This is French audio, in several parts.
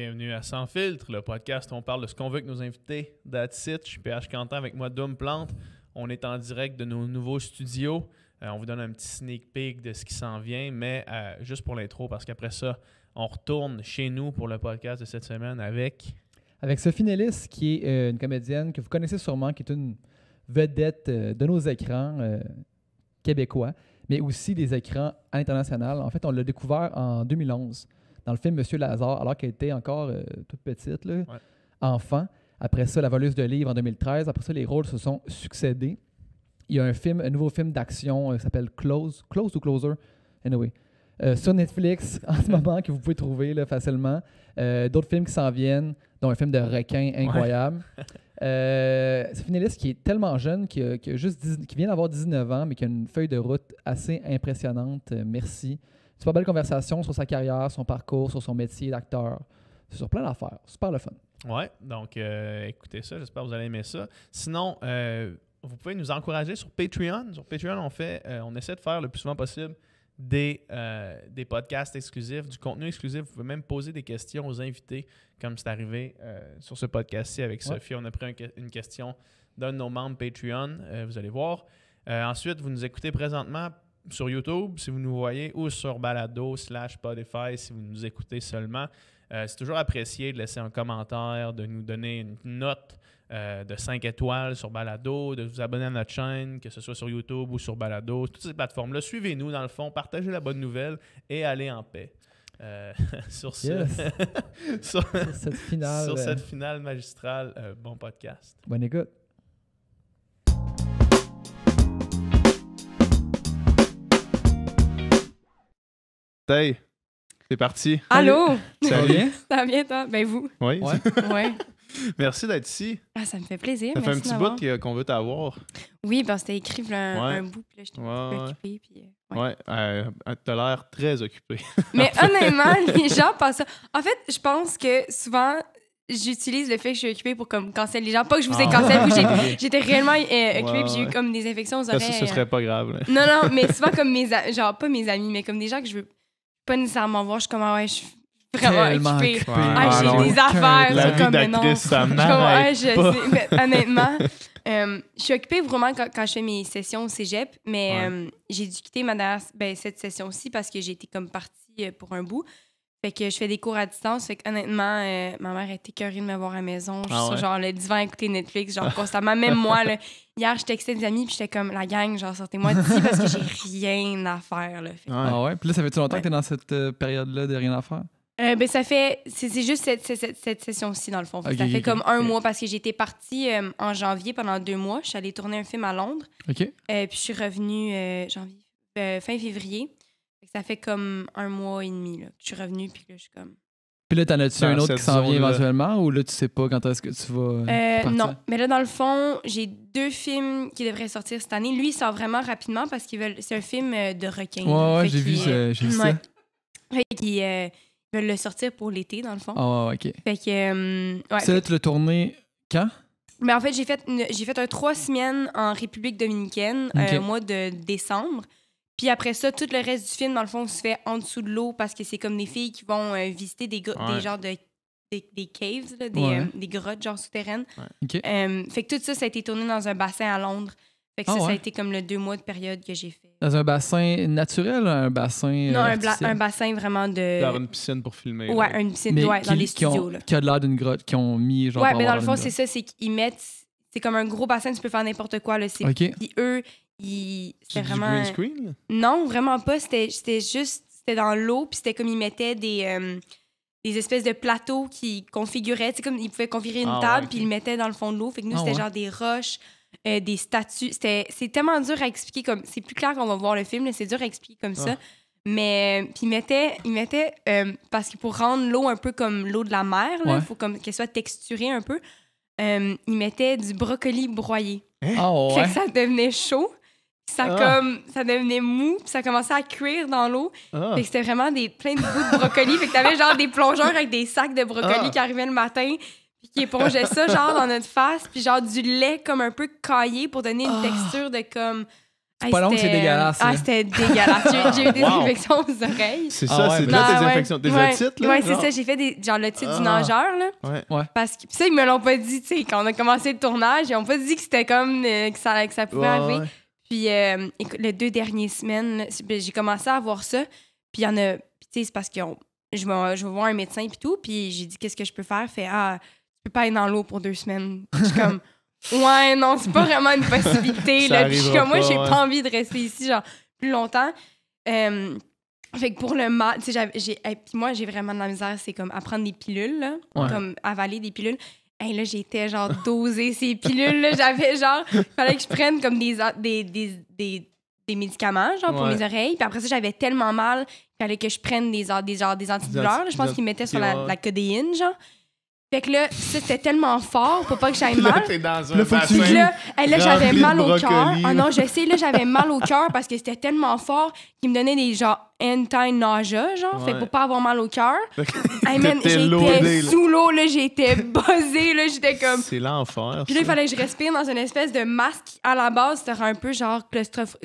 Bienvenue à Sans Filtre, le podcast où on parle de ce qu'on veut que nos invités. d'Atsit. Je suis PH Quentin avec moi, Doom Plante. On est en direct de nos nouveaux studios. Euh, on vous donne un petit sneak peek de ce qui s'en vient, mais euh, juste pour l'intro, parce qu'après ça, on retourne chez nous pour le podcast de cette semaine avec. Avec Sophie Nellis, qui est euh, une comédienne que vous connaissez sûrement, qui est une vedette de nos écrans québécois, mais aussi des écrans internationaux. En fait, on l'a découvert en 2011 dans le film Monsieur Lazare, alors qu'elle était encore euh, toute petite, enfant. Après ça, La voleuse de livre en 2013. Après ça, les rôles se sont succédés. Il y a un film, un nouveau film d'action euh, qui s'appelle Close. Close ou Closer? Anyway. Euh, sur Netflix en ce moment que vous pouvez trouver facilement. D'autres films qui s'en viennent, dont un film de requin incroyable. c'est une qui est tellement jeune, qui vient d'avoir 19 ans, mais qui a une feuille de route assez impressionnante. merci. C'est Super belle conversation sur sa carrière, son parcours, sur son métier d'acteur. C'est Sur plein d'affaires. Super le fun. Ouais, donc euh, écoutez ça, j'espère que vous allez aimer ça. Sinon, euh, vous pouvez nous encourager sur Patreon. Sur Patreon, on fait, euh, on essaie de faire le plus souvent possible des, des podcasts exclusifs, du contenu exclusif. Vous pouvez même poser des questions aux invités, comme c'est arrivé sur ce podcast-ci avec Sophie. On a pris une question d'un de nos membres Patreon. vous allez voir. ensuite, vous nous écoutez présentement sur YouTube, si vous nous voyez, ou sur Balado slash Spotify, si vous nous écoutez seulement. Euh, c'est toujours apprécié de laisser un commentaire, de nous donner une note euh, de 5 étoiles sur Balado, de vous abonner à notre chaîne, que ce soit sur YouTube ou sur Balado, toutes ces plateformes-là. Suivez-nous dans le fond, partagez la bonne nouvelle et allez en paix. Euh, sur, ce, cette finale, sur cette finale magistrale, bon podcast. Bonne écoute. Hey, c'est parti. Allô? Ça va bien? Ça va bien, toi? Ben vous? Oui. Ouais. Merci d'être ici. Ah, ça me fait plaisir. Ça fait un petit bout qu'on veut t'avoir. Oui, ben c'était écrit un, bout, là, j'étais ouais, un peu occupée. Puis, euh, ouais, ouais euh, t'as l'air très occupé. Mais honnêtement, les gens pensent ça. En fait, je pense que souvent, j'utilise le fait que je suis occupée pour comme cancel les gens. Pas que je vous ai ah. cancelé, j'étais réellement euh, occupée, j'ai eu comme des infections aux oreilles. Ça, ce serait pas grave. Non, non, mais souvent comme mes... Genre, pas mes amis, mais comme des gens que je veux pas nécessairement voir, je suis comme, ah ouais, je suis vraiment occupée. Ah, occupée. Ouais. Ah, j'ai des ah, affaires. La vie ah, d'actrice, ça m'arrête ouais, pas. honnêtement, euh, je suis occupée vraiment quand, quand, je fais mes sessions au cégep, mais euh, j'ai dû quitter ma dernière, ben, cette session aussi parce que j'ai été comme partie euh, pour un bout. Fait que je fais des cours à distance. Fait que, honnêtement, euh, ma mère était curieuse de me voir à la maison. Je ah suis genre le divan écouter Netflix, genre constamment. Même moi, là, hier, je textais des amis, puis j'étais comme la gang, genre sortez-moi d'ici parce que j'ai rien à faire. Ah ouais? Puis là, ça fait-tu longtemps que t'es dans cette euh, période-là de rien à faire? Euh, ben, ça fait. C'est juste cette, session-ci, dans le fond. ça fait comme un mois parce que j'étais partie en janvier pendant deux mois. Je suis allée tourner un film à Londres. OK. puis je suis revenue janvier, fin février. Ça fait comme un mois et demi que je suis revenue, puis là, je suis comme. Puis là, t'en as-tu un autre qui s'en vient éventuellement ou là, tu sais pas quand est-ce que tu vas. Euh, euh, non, mais là, dans le fond, j'ai deux films qui devraient sortir cette année. Lui, il sort vraiment rapidement parce qu'ils veulent. C'est un film euh, de requin. Ouais, j'ai vu, ça. veulent le sortir pour l'été, dans le fond. Ah, ok. Fait que. ouais, le tourné quand? Mais ben, en fait, j'ai fait, j'ai fait un trois semaines en République dominicaine au mois de décembre. Puis après ça, tout le reste du film, dans le fond, se fait en dessous de l'eau parce que c'est comme des filles qui vont euh, visiter des, des genres de des, caves, des, euh, des, grottes genre souterraines. Euh, fait que tout ça, ça a été tourné dans un bassin à Londres. Fait que ah ça, ça a été comme le deux mois de période que j'ai fait. Dans un bassin naturel, un bassin. Non, un, bassin vraiment de. une piscine pour filmer. Ouais, une piscine, dans les studios. Qui, qui a de l'air d'une grotte, qui ont mis genre. Ouais, mais dans le fond, c'est ça, c'est qu'ils mettent c'est comme un gros bassin, tu peux faire n'importe quoi. Là. Okay. Puis eux, il c'était vraiment green screen non vraiment pas c'était juste c'était dans l'eau puis c'était comme ils mettaient des euh, des espèces de plateaux qui configuraient c'est comme ils pouvaient configurer une ah, table puis ils mettait mettaient dans le fond de l'eau fait que nous ah, c'était genre des roches euh, des statues c'est tellement dur à expliquer comme c'est plus clair qu'on va voir le film c'est dur à expliquer comme ça ah. mais euh, puis ils mettaient, parce que pour rendre l'eau un peu comme l'eau de la mer il faut comme qu'elle soit texturée un peu ils mettaient du brocoli broyé. Fait hein? que ça devenait chaud ça ah. comme ça devenait mou, puis ça commençait à cuire dans l'eau. Ah. c'était vraiment des plein de bouts de brocoli, fait que t'avais genre des plongeurs avec des sacs de brocoli ah. qui arrivaient le matin puis qui épongeaient ça genre dans notre face, puis genre du lait comme un peu caillé pour donner une ah. texture de comme c'est pas long c'est dégueulasse. Ah, c'était dégueulasse. J'ai eu des infections aux oreilles. C'est ça, c'est là des infections. Des otites, là? Ouais, c'est ça. J'ai fait des, genre l'otite du nageur, là. Ouais. Parce que, ça, ils me l'ont pas dit, tu sais, quand on a commencé le tournage, ils ont pas dit que c'était comme, euh, que, ça, pouvait arriver. Puis euh, les deux dernières semaines, ben, j'ai commencé à avoir ça. Puis il y en a, tu sais, c'est parce que je, vais, voir un médecin puis tout. Puis j'ai dit, qu'est-ce que je peux faire? Fait, ah, tu peux pas être dans l'eau pour deux semaines. Je suis comme, ouais, non, c'est pas vraiment une possibilité. là. je suis comme, moi, j'ai pas envie de rester ici, genre, plus longtemps. Euh, fait que pour le mal, tu sais, moi, j'ai vraiment de la misère, c'est comme à prendre des pilules, là, comme avaler des pilules là, j'étais genre dosée ces pilules. J'avais genre. fallait que je prenne comme des, des, médicaments, genre, pour mes oreilles. Puis après ça, j'avais tellement mal qu'il fallait que je prenne des, des, genre, des antidouleurs. je pense qu'ils mettaient sur la, la codéine, genre. Fait que là, c'était tellement fort pour pas que j'aille mal. Eh, là, j'avais mal au cœur. Ah non, je sais, là, j'avais mal au cœur parce que c'était tellement fort qu'il me donnait des genre time nausea genre. Ouais. Fait pour pas avoir mal au cœur. j'étais sous l'eau, là, j'étais buzzée, là, j'étais comme. C'est l'enfer. Puis là, il fallait que je respire dans une espèce de masque à la base. C'était un peu genre claustroph...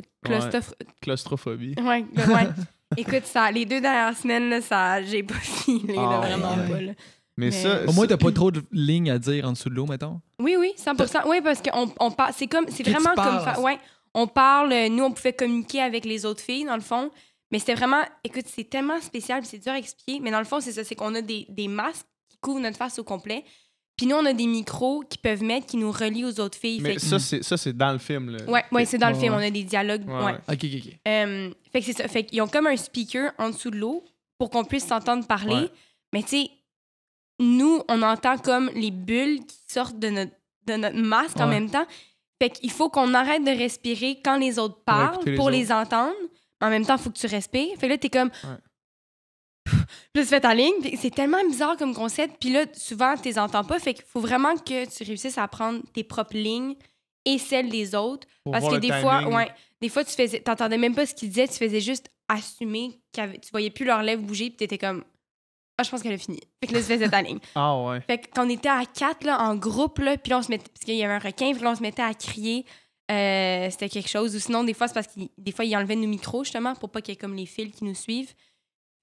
claustrophobie. Ouais, ouais. Écoute, ça, les deux dernières semaines, là, ça, j'ai pas filé, là, vraiment pas. Là. Mais, ça, au moins, t'as pas trop de lignes à dire en dessous de l'eau, mettons. Oui, oui, 100 Oui, parce que on parle. C'est comme. C'est vraiment comme. ça Ouais, on parle. Euh, nous, on pouvait communiquer avec les autres filles, dans le fond. Mais c'était vraiment. Écoute, c'est tellement spécial, c'est dur à expliquer. Mais dans le fond, c'est ça. C'est qu'on a des, des masques qui couvrent notre face au complet. Puis nous, on a des micros qui peuvent mettre, qui nous relient aux autres filles. Mais mm. ça, c'est dans le film. Là. Ouais, c'est dans le film. On a des dialogues. Ouais. OK, OK, OK. Euh, fait que c'est ça. Fait qu'ils ont comme un speaker en dessous de l'eau pour qu'on puisse s'entendre parler. Mais tu sais, nous, on entend comme les bulles qui sortent de notre, de notre masque en même temps. Fait qu'il faut qu'on arrête de respirer quand les autres parlent pour les, entendre. Mais en même temps, il faut que tu respires. Fait que là, t'es comme. Plus fais ta ligne. C'est tellement bizarre comme concept. Puis là, souvent, tu les entends pas. Fait qu'il faut vraiment que tu réussisses à prendre tes propres lignes et celles des autres. parce que des fois, ouais, des fois, tu faisais, t'entendais même pas ce qu'ils disaient. Tu faisais juste assumer que tu voyais plus leurs lèvres bouger. Puis t'étais comme ah, je pense qu'elle a fini. Fait que là, faisais ta ligne. Ah ouais. Fait qu'on était à quatre, là, en groupe, là, puis on se mettait. Parce qu'il y avait un requin, puis là, on se mettait à crier. Euh, c'était quelque chose. Ou sinon, des fois, c'est parce qu'il... des fois, ils enlevaient nos micros, justement, pour pas qu'il y ait comme les fils qui nous suivent.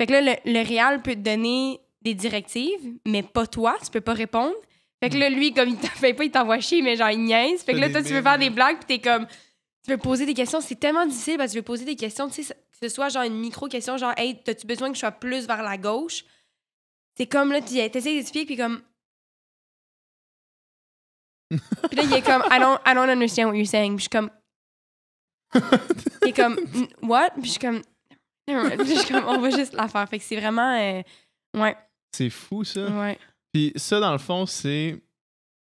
Fait que là, le, réal peut te donner des directives, mais pas toi, tu peux pas répondre. Fait que là, lui, comme il pas, il t'envoie chier, mais genre, il niaise. Fait que là, toi, tu veux faire des blagues, puis t'es comme. Tu veux poser des questions, c'est tellement difficile parce que tu veux poser des questions, tu sais, que ce soit genre une micro-question, genre, hey, t'as-tu besoin que je sois plus vers la gauche? c'est comme là, tu essayes d'expliquer, puis comme. puis là, il est comme, I don't, I don't understand what you're saying. Puis je suis comme. il est comme, what? Puis je suis comme. on va juste la faire. Fait que c'est vraiment. Euh, ouais. C'est fou, ça. Ouais. Puis ça, dans le fond, c'est.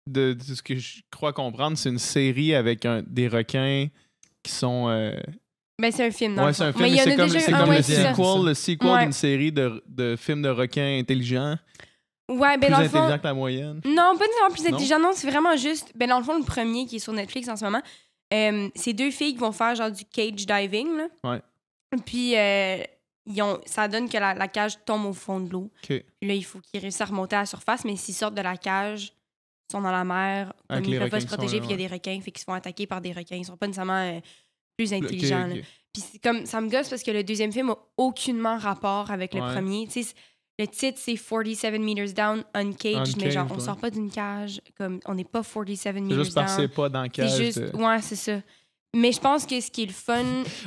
De, ce que je crois comprendre, c'est une série avec un, des requins qui sont. Euh, ben, c'est un film, non? c'est un film. Mais comme, C'est comme le sequel, le sequel d'une série de, de, films de requins intelligents. Ouais, ben plus dans le fond. que la moyenne. Non, pas nécessairement plus intelligent, non, c'est vraiment juste. Ben, dans le fond, le premier qui est sur Netflix en ce moment, euh, c'est deux filles qui vont faire genre du cage diving, là. Ouais. Puis, euh, ils ont, ça donne que la, cage tombe au fond de l'eau. Là, il faut qu'ils réussissent à remonter à la surface, mais s'ils sortent de la cage, ils sont dans la mer, ils ne peuvent pas se protéger, puis il y a des requins, fait qu'ils se font attaquer par des requins. Ils sont pas nécessairement. Euh, plus intelligent. Puis comme ça me gosse parce que le deuxième film a aucunement rapport avec le premier. premier. T'sais, le titre c'est 47 meters down uncaged, mais genre on sort pas d'une cage, comme on n'est pas 47 meters Down. juste Parce que pas dans cage. Euh. ouais, c'est ça. Mais je pense que ce qui est le fun.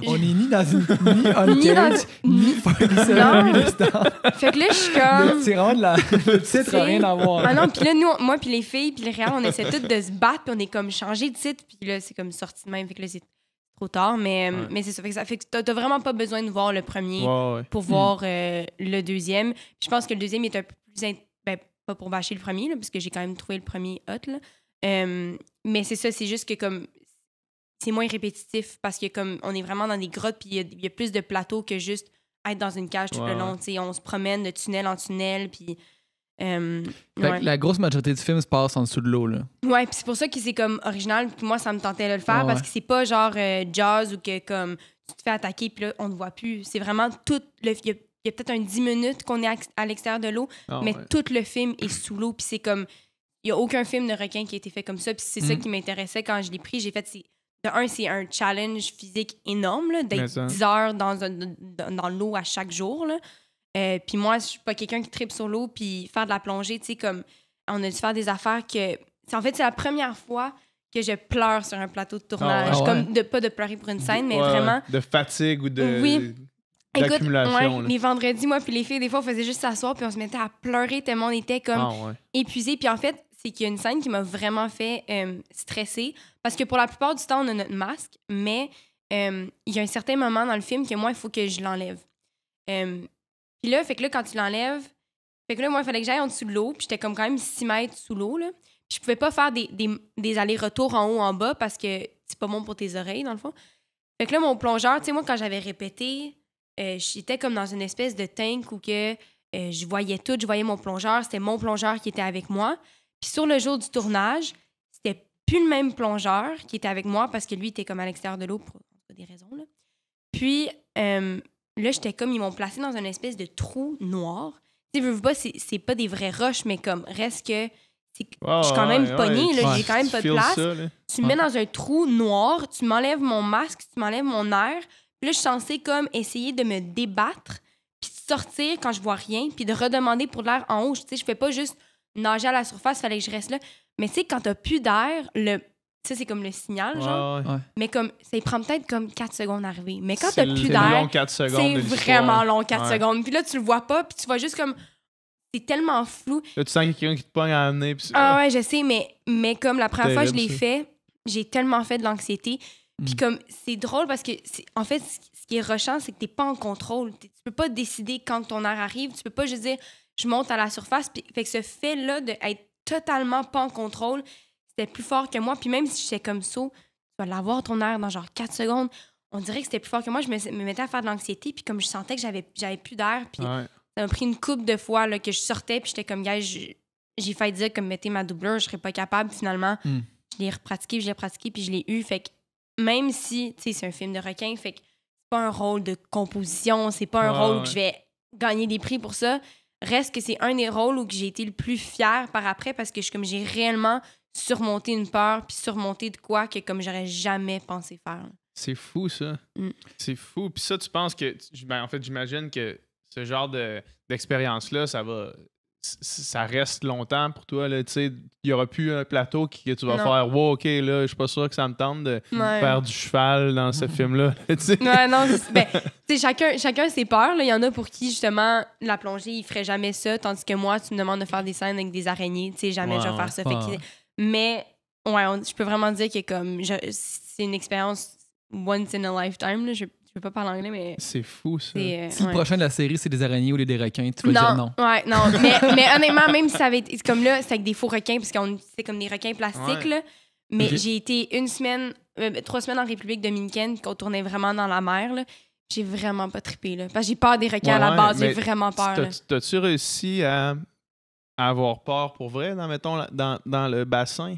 On est ni dans une. ni uncaged, ni, ni 47 meters down. Fait que là, je suis comme. C'est vraiment Le titre n'a rien à voir. Ah non, puis là, nous, moi, puis les filles, puis le réel, on essaie toutes de se battre, puis on est comme changé de titre, puis là, c'est comme sorti de même. Fait que là, c'est trop tard, mais, euh, mais c'est ça. Fait que ça fait t'as vraiment pas besoin de voir le premier pour hmm. voir euh, le deuxième. je pense que le deuxième est un peu plus. Ben, pas pour bâcher le premier, parce que j'ai quand même trouvé le premier hot. Là. Euh, mais c'est ça, c'est juste que comme. C'est moins répétitif parce que comme on est vraiment dans des grottes, puis il y, a plus de plateaux que juste être dans une cage tout le long. On se promène de tunnel en tunnel, puis la grosse majorité du film se passe en dessous de l'eau. Là. Ouais, puis c'est pour ça que c'est comme original. moi, ça me tentait de le faire parce que c'est pas genre euh, jazz ou que comme tu te fais attaquer puis là, on ne voit plus. C'est vraiment tout le. Il y a, peut-être un 10 minutes qu'on est à l'extérieur de l'eau, ah, mais tout le film est sous l'eau. Puis c'est comme. Il n'y a aucun film de requin qui a été fait comme ça. Puis c'est ça mhm. qui m'intéressait quand je l'ai pris. J'ai fait. De un, c'est un challenge physique énorme d'être 10 heures dans, dans l'eau à chaque jour. Là. Euh, puis moi, je suis pas quelqu'un qui tripe sur l'eau, puis faire de la plongée, tu sais, comme on a dû faire des affaires que. En fait, c'est la première fois que je pleure sur un plateau de tournage. Ah comme de, pas de pleurer pour une scène, mais vraiment. De fatigue ou de. Oui. Écoute, les vendredis, moi, puis les filles, des fois, on faisait juste s'asseoir, puis on se mettait à pleurer tellement on était comme ah épuisé. Puis en fait, c'est qu'il y a une scène qui m'a vraiment fait euh, stresser. Parce que pour la plupart du temps, on a notre masque, mais euh, il y a un certain moment dans le film que moi, il faut que je l'enlève. Puis là, fait que là, quand tu l'enlèves, fait que moi, il fallait que j'aille en dessous de l'eau, puis j'étais comme quand même 6 mètres sous l'eau, là. Puis je pouvais pas faire des, allers-retours en haut, en bas, parce que c'est pas bon pour tes oreilles, dans le fond. Fait que là, mon plongeur, tu sais, moi, quand j'avais répété, euh, j'étais comme dans une espèce de tank où que euh, je voyais tout, je voyais mon plongeur, c'était mon plongeur qui était avec moi. Puis sur le jour du tournage, c'était plus le même plongeur qui était avec moi parce que lui était comme à l'extérieur de l'eau pour des raisons. Puis euh, Là, j'étais comme, ils m'ont placé dans une espèce de trou noir. Tu veux pas, c'est pas des vraies roches, mais comme, reste que. je suis quand même ouais, pognée, j'ai quand même pas de place. tu me mets dans un trou noir, tu m'enlèves mon masque, tu m'enlèves mon air. Puis là, je suis censée comme essayer de me débattre, puis sortir quand je vois rien, puis de redemander pour de l'air en haut. Tu sais, je fais pas juste nager à la surface, fallait que je reste là. Mais tu sais, quand t'as plus d'air, le ça, c'est comme le signal, genre. Mais comme, ça prend peut-être comme 4 secondes à Mais quand t'as plus d'air, c'est vraiment long 4 secondes. Puis là, tu le vois pas, puis tu vois juste comme... C'est tellement flou. Là, tu sens quelqu'un qui te pogne à amener. Ah ouais, je sais, mais, mais comme la première fois que je l'ai fait, j'ai tellement fait de l'anxiété. Puis mm. comme, c'est drôle parce que, en fait, ce qui est rushant, c'est que t'es pas en contrôle. Tu peux pas décider quand ton air arrive. Tu peux pas juste dire, je monte à la surface. Puis, fait que ce fait-là d'être totalement pas en contrôle, c'était plus fort que moi. Puis même si j'étais comme ça, tu vas l'avoir ton air dans genre 4 secondes. On dirait que c'était plus fort que moi. Je me, mettais à faire de l'anxiété. Puis comme je sentais que j'avais, j'avais plus d'air, puis ça m'a pris une coupe de fois là, que je sortais. Puis j'étais comme, gars, j'ai failli dire que mettez ma doubleur, je serais pas capable. Finalement, hmm. je l'ai repratiqué, je l'ai pratiqué, puis je l'ai eu. Fait que même si, tu sais, c'est un film de requin, fait que c'est pas un rôle de composition, c'est pas un rôle que je vais gagner des prix pour ça. Reste que c'est un des rôles où j'ai été le plus fier par après parce que je, comme j'ai réellement surmonter une peur, puis surmonter de quoi que comme j'aurais jamais pensé faire. C'est fou, ça. Mm. C'est fou. Puis ça, tu penses que. Ben, en fait, j'imagine que ce genre d'expérience-là, ça va. Ça reste longtemps pour toi. Là, il n'y aura plus un plateau que tu vas faire Wow, ok, là, je suis pas sûr que ça me tente de faire du cheval dans ce film-là. ouais, non, ben, chacun, chacun ses peurs. Il y en a pour qui, justement, la plongée, il ferait jamais ça, tandis que moi, tu me demandes de faire des scènes avec des araignées. Jamais je vais faire ça. Fait mais ouais, je peux vraiment dire que comme c'est une expérience once in a lifetime. Là, je, je peux pas parler anglais, mais. C'est fou, ça. Euh, si le prochain de la série, c'est des araignées ou des requins, tu vas dire non. Ouais, non. mais, mais, honnêtement, même si ça avait été. Comme là, c'est avec des faux requins, parce qu'on c'est comme des requins plastiques, là. Mais j'ai été une semaine, euh, trois semaines en République dominicaine, qu'on tournait vraiment dans la mer, là. J'ai vraiment pas trippé, là. Parce que j'ai peur des requins à la base, j'ai vraiment peur. T'as-tu réussi à avoir peur pour vrai, dans, mettons, dans, le bassin?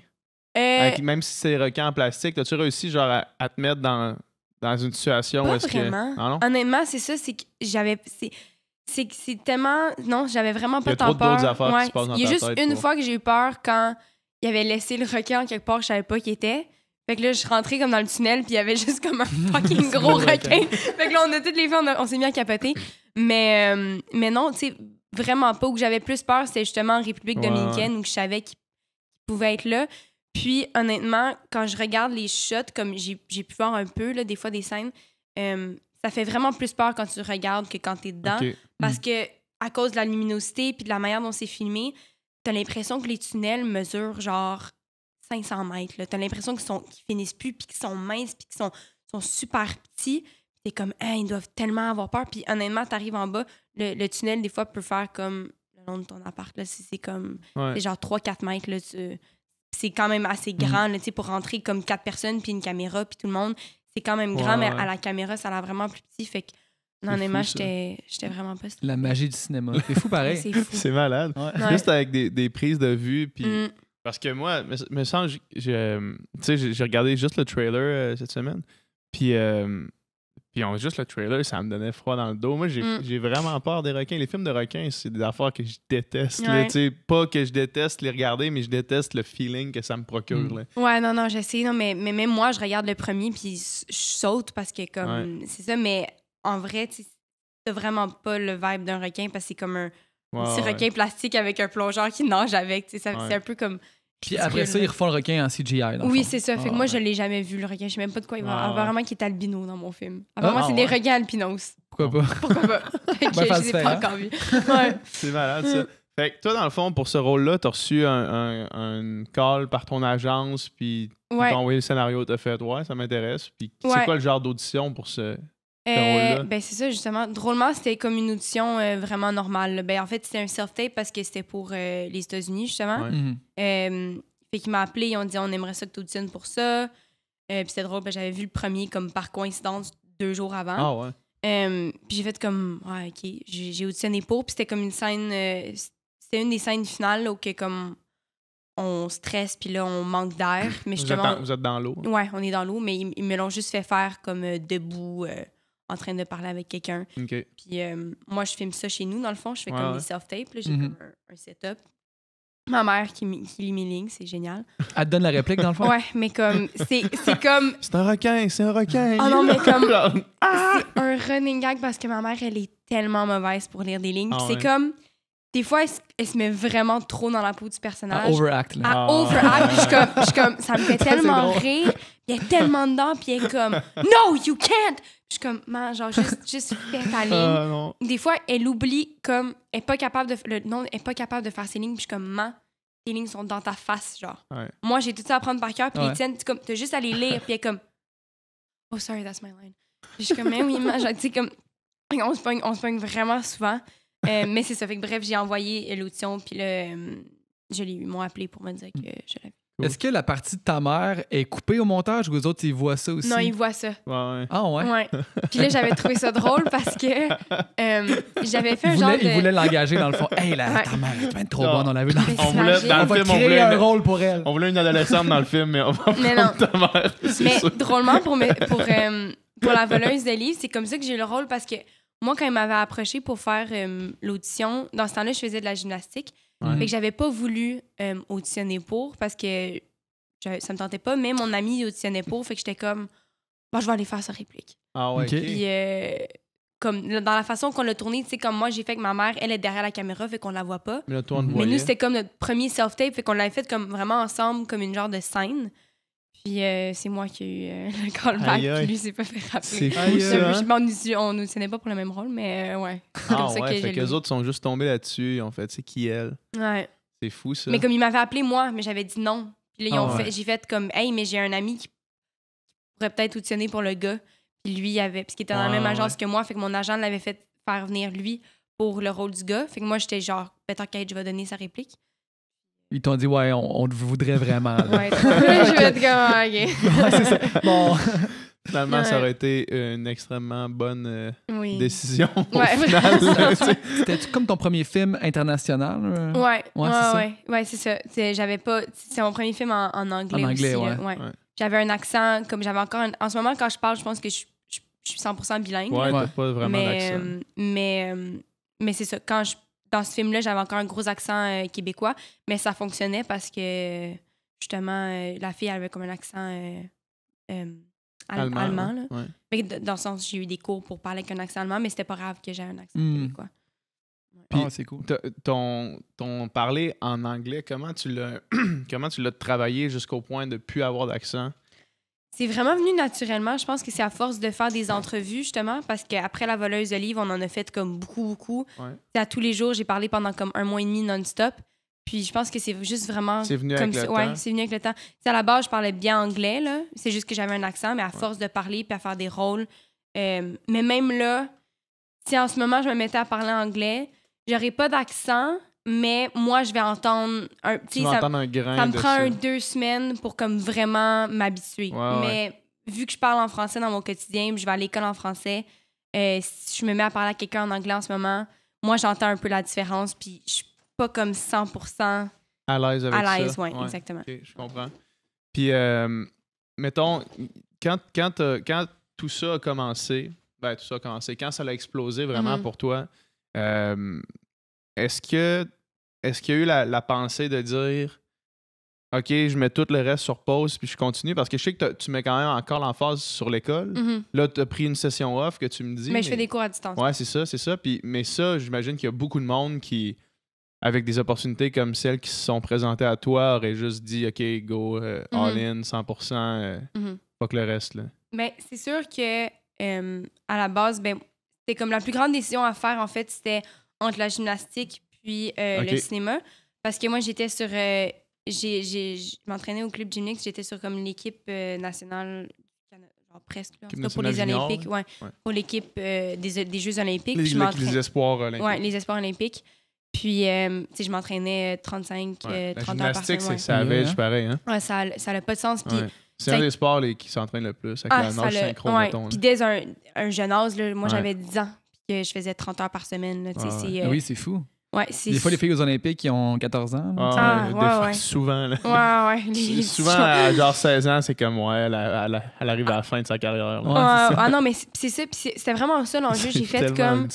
Euh, même si c'est requin en plastique, as-tu réussi genre à, te mettre dans, dans une situation où est-ce que. Ah non, Honnêtement, c'est ça, c'est que j'avais c'est c'est tellement. Non, j'avais vraiment pas tant peur. Il y a y a juste une fois que j'ai eu peur quand il avait laissé le requin quelque part, je savais pas qui était. Fait que là, je rentrais comme dans le tunnel, puis il y avait juste comme un fucking gros requin. fait que là, on a toutes les filles, on, s'est mis à capoter. Mais, euh, mais non, tu sais, vraiment pas, où j'avais plus peur, c'était justement en République dominicaine, où je savais qu'ils pouvaient être là. Puis, honnêtement, quand je regarde les shots, comme j'ai pu voir un peu, là, des fois, des scènes, euh, ça fait vraiment plus peur quand tu regardes que quand tu es dedans. Parce mm. que, à cause de la luminosité puis de la manière dont c'est filmé, t'as l'impression que les tunnels mesurent genre 500 mètres. T'as l'impression qu'ils qui finissent plus puis qu'ils sont minces puis qu'ils sont, sont super petits comme, hey, ils doivent tellement avoir peur. Puis honnêtement, t'arrives en bas, le, tunnel, des fois, peut faire comme le long de ton appart. C'est comme, c'est genre 3-4 mètres. c'est quand même assez mm. grand pour rentrer comme quatre personnes, puis une caméra, puis tout le monde. C'est quand même grand, mais à la caméra, ça a l'air vraiment plus petit. Fait que, non, honnêtement, j'étais vraiment pas. La magie du cinéma. C'est fou pareil. c'est malade. Juste avec des, prises de vue, puis. Mm. Parce que moi, me sais, j'ai regardé juste le trailer euh, cette semaine. Puis euh, puis juste le trailer, ça me donnait froid dans le dos. Moi, mm. j'ai vraiment peur des requins. Les films de requins, c'est des affaires que je déteste. pas que je déteste les regarder, mais je déteste le feeling que ça me procure. Mm. Ouais, non, non, j'essaie. Non, mais, mais même moi, je regarde le premier, puis je saute parce que, comme, c'est ça. Mais en vrai, c'est vraiment pas le vibe d'un requin parce que c'est comme un petit requin plastique avec un plongeur qui nage avec. C'est un peu comme puis après ça, ils refont le requin en CGI. Oui, c'est ça. Fait que ah, moi, je je l'ai jamais vu, le requin. Je sais même pas de quoi il va. Ah, Vraiment apparemment, qu'il est albino dans mon film. Ah, apparemment, moi, c'est des requins albinos. Pourquoi pas? Pourquoi pas? Ben, je ne pas hein. encore vu. c'est malade, ça. Fait que toi, dans le fond, pour ce rôle-là, t'as reçu un, un, call par ton agence, puis t'as envoyé le scénario, t'as fait « Ouais, ça m'intéresse. » Puis c'est quoi le genre d'audition pour ce... Euh, ben c'est ça justement. Drôlement, c'était comme une audition euh, vraiment normale. Ben en fait, c'était un self tape parce que c'était pour euh, les États-Unis justement. Ouais. Mhm. fait qu'ils m'ont appelé, ils ont dit on aimerait ça que tu auditionnes pour ça. puis c'était drôle, ben, j'avais vu le premier comme par coïncidence deux jours avant. Ah puis j'ai fait comme ouais, ok, j'ai auditionné pour. Puis c'était comme une scène, c'était une des scènes finales où comme on stresse puis là on manque d'air. Mais justement, vous êtes dans, l'eau. Hein. Ouais, on est dans l'eau, mais ils, ils, me l'ont juste fait faire comme debout en train de parler avec quelqu'un. Puis euh, moi, je filme ça chez nous, dans le fond. Je fais comme des self-tapes. J'ai mhm. comme un, setup. Ma mère qui, lit mes lignes, c'est génial. Elle te donne la réplique, dans le fond? Ouais, mais comme, c'est comme... C'est un requin, c'est un requin. Oh non, mais comme, c'est un running gag parce que ma mère, elle est tellement mauvaise pour lire des lignes. Ah c'est comme des fois, elle, se met vraiment trop dans la peau du personnage. À overact. Là. À ah. overact. Puis je, comme, comme, ça me fait tellement rire. Il elle est tellement dedans. Puis elle est comme, No, you can't! je suis comme, man, genre, juste, juste fais ta ah, ligne. des fois, elle oublie, comme, elle n'est pas capable de, le, non, elle est pas capable de faire ses lignes. Puis je suis comme, man, tes lignes sont dans ta face, genre. Moi, j'ai tout ça à prendre par cœur. Puis ouais. les tiennes, tu es juste à les lire. Puis elle est comme, Oh, sorry, that's my line. je suis comme, mais oui, man, genre, tu sais, comme, on se pogne vraiment souvent. Euh, mais c'est ça. Fait que, bref, j'ai envoyé l'audition, puis le euh, je l'ai eu. Ils m'ont appelé pour me dire que je l'avais. Est-ce que la partie de ta mère est coupée au montage ou les autres, ils voient ça aussi? Non, ils voient ça. Ah ouais? Puis là, j'avais trouvé ça drôle parce que euh, j'avais fait un genre de... Ils voulaient l'engager dans le fond. « Hey, ta mère elle est trop bonne, on l'a vu dans on voulait, dans le film, on voulait un rôle pour elle. On voulait une adolescente dans le film, mais on va mais prendre non. ta mère. Mais drôlement, pour, pour, pour la voleuse de livres, c'est comme ça que j'ai eu le rôle parce que moi, quand il m'avait approché pour faire euh, l'audition, dans ce temps-là, je faisais de la gymnastique. mais que j'avais pas voulu euh, auditionner pour parce que ça me tentait pas, mais mon ami auditionnait pour. Fait que j'étais comme, bon, je vais aller faire sa réplique. Ah ouais. Et Puis, euh, comme, dans la façon qu'on l'a tourné, tu sais, comme moi, j'ai fait que ma mère, elle est derrière la caméra, fait qu'on la voit pas. Mais, mais nous, c'était comme notre premier self-tape, fait qu'on l'avait fait comme vraiment ensemble, comme une genre de scène. Puis euh, c'est moi qui ai eu euh, le callback, aïe, puis lui, s'est pas fait rappeler. C'est fou, hein? on ne tenait pas pour le même rôle, mais euh, ouais. Ah ouais, que fait autres sont juste tombés là-dessus, en fait. C'est qui elle? Ouais. C'est fou, ça. Mais comme il m'avait appelé, moi, mais j'avais dit non. Puis là, ah, j'ai fait comme, hey, mais j'ai un ami qui pourrait peut-être auditionner pour le gars. Puis lui, il avait, parce qu'il était dans la même agence que moi, fait que mon agent l'avait fait faire venir lui pour le rôle du gars. Fait que moi, j'étais genre, peut-être je vais donner sa réplique. Ils t'ont dit, ouais, on, te voudrait vraiment. Ouais, je vais être comme, ah, ouais, c'est ça. Bon. Finalement, ça aurait été une extrêmement bonne décision euh, oui. décision. Ouais. C'était comme ton premier film international. Oui, euh? Ouais, ouais, ouais, c'est ça. J'avais pas. C'est mon premier film en, anglais. aussi, J'avais un accent, comme j'avais encore. en ce moment, quand je parle, je pense que je, suis 100% bilingue. Ouais, pas vraiment d'accent. Euh, mais, mais, mais c'est ça. Quand je dans ce film-là, j'avais encore un gros accent euh, québécois, mais ça fonctionnait parce que justement, euh, la fille avait comme un accent euh, allemand. dans le sens, j'ai eu des cours pour parler avec un accent allemand, mais c'était pas grave que j'ai un accent hmm. québécois. Ah, c'est cool. Ton, ton parler en anglais, comment tu l'as, comment tu l'as travaillé jusqu'au point de plus avoir d'accent? C'est vraiment venu naturellement. Je pense que c'est à force de faire des entrevues, justement, parce qu'après la voleuse de livres, on en a fait comme beaucoup, beaucoup. À tous les jours, j'ai parlé pendant comme un mois et demi non-stop. Puis je pense que c'est juste vraiment. C'est venu, avec le temps. c'est venu avec le temps. à la base, je parlais bien anglais, là. C'est juste que j'avais un accent, mais à force de parler puis à faire des rôles. Euh, mais même là, si en ce moment, je me mettais à parler anglais, j'aurais pas d'accent, mais moi, je vais entendre un petit. Ça, ça, me prend un, deux semaines pour comme vraiment m'habituer. mais vu que je parle en français dans mon quotidien, je vais à l'école en français, euh, si je me mets à parler à quelqu'un en anglais en ce moment, moi, j'entends un peu la différence, puis je suis pas comme 100% à l'aise avec ça. À l'aise, oui, ouais, exactement. je comprends. Puis, euh, mettons, quand, quand, quand tout ça a commencé, ben, tout ça a commencé, quand ça a explosé vraiment mm-hmm. pour toi, euh, est-ce que est-ce qu'il y a eu la, pensée de dire OK, je mets tout le reste sur pause puis je continue parce que je sais que tu mets quand même encore l'emphase sur l'école. Mm-hmm. Là, tu as pris une session off que tu me dis. Mais, je fais des cours à distance. Ouais, c'est ça, c'est ça. mais ça, j'imagine qu'il y a beaucoup de monde qui, avec des opportunités comme celles qui se sont présentées à toi, aurait juste dit OK, go all-in, 100 pas que le reste. Mais c'est sûr que euh, à la base, ben, c'était comme la plus grande décision à faire en fait, c'était entre la gymnastique puis euh, le cinéma. Parce que moi, j'étais sur. Euh, j'ai, j'ai, je m'entraînais au club gymnique, j'étais sur comme l'équipe euh, nationale genre presque, pour les Olympiques, ouais, pour l'équipe des, des, Jeux Olympiques. Les, espoirs olympiques. Ouais, les espoirs olympiques. Puis, tu je m'entraînais 35, 30 heures par semaine. c'est ça avait, mhm. pareil. Hein? Ouais, ça n'a pas de sens. c'est un des sports les, qui s'entraîne le plus, avec ah, la nage Puis dès un, jeune âge, moi, j'avais 10 ans, puis que je faisais 30 heures par semaine. Ah oui, c'est fou des fois, les filles aux Olympiques, qui ont 14 ans. souvent. souvent, à genre 16 ans, c'est comme, ouais, elle, arrive à la fin de sa carrière. Ah, ah non, mais c'est ça. c'était vraiment ça l'enjeu. J'ai fait comme.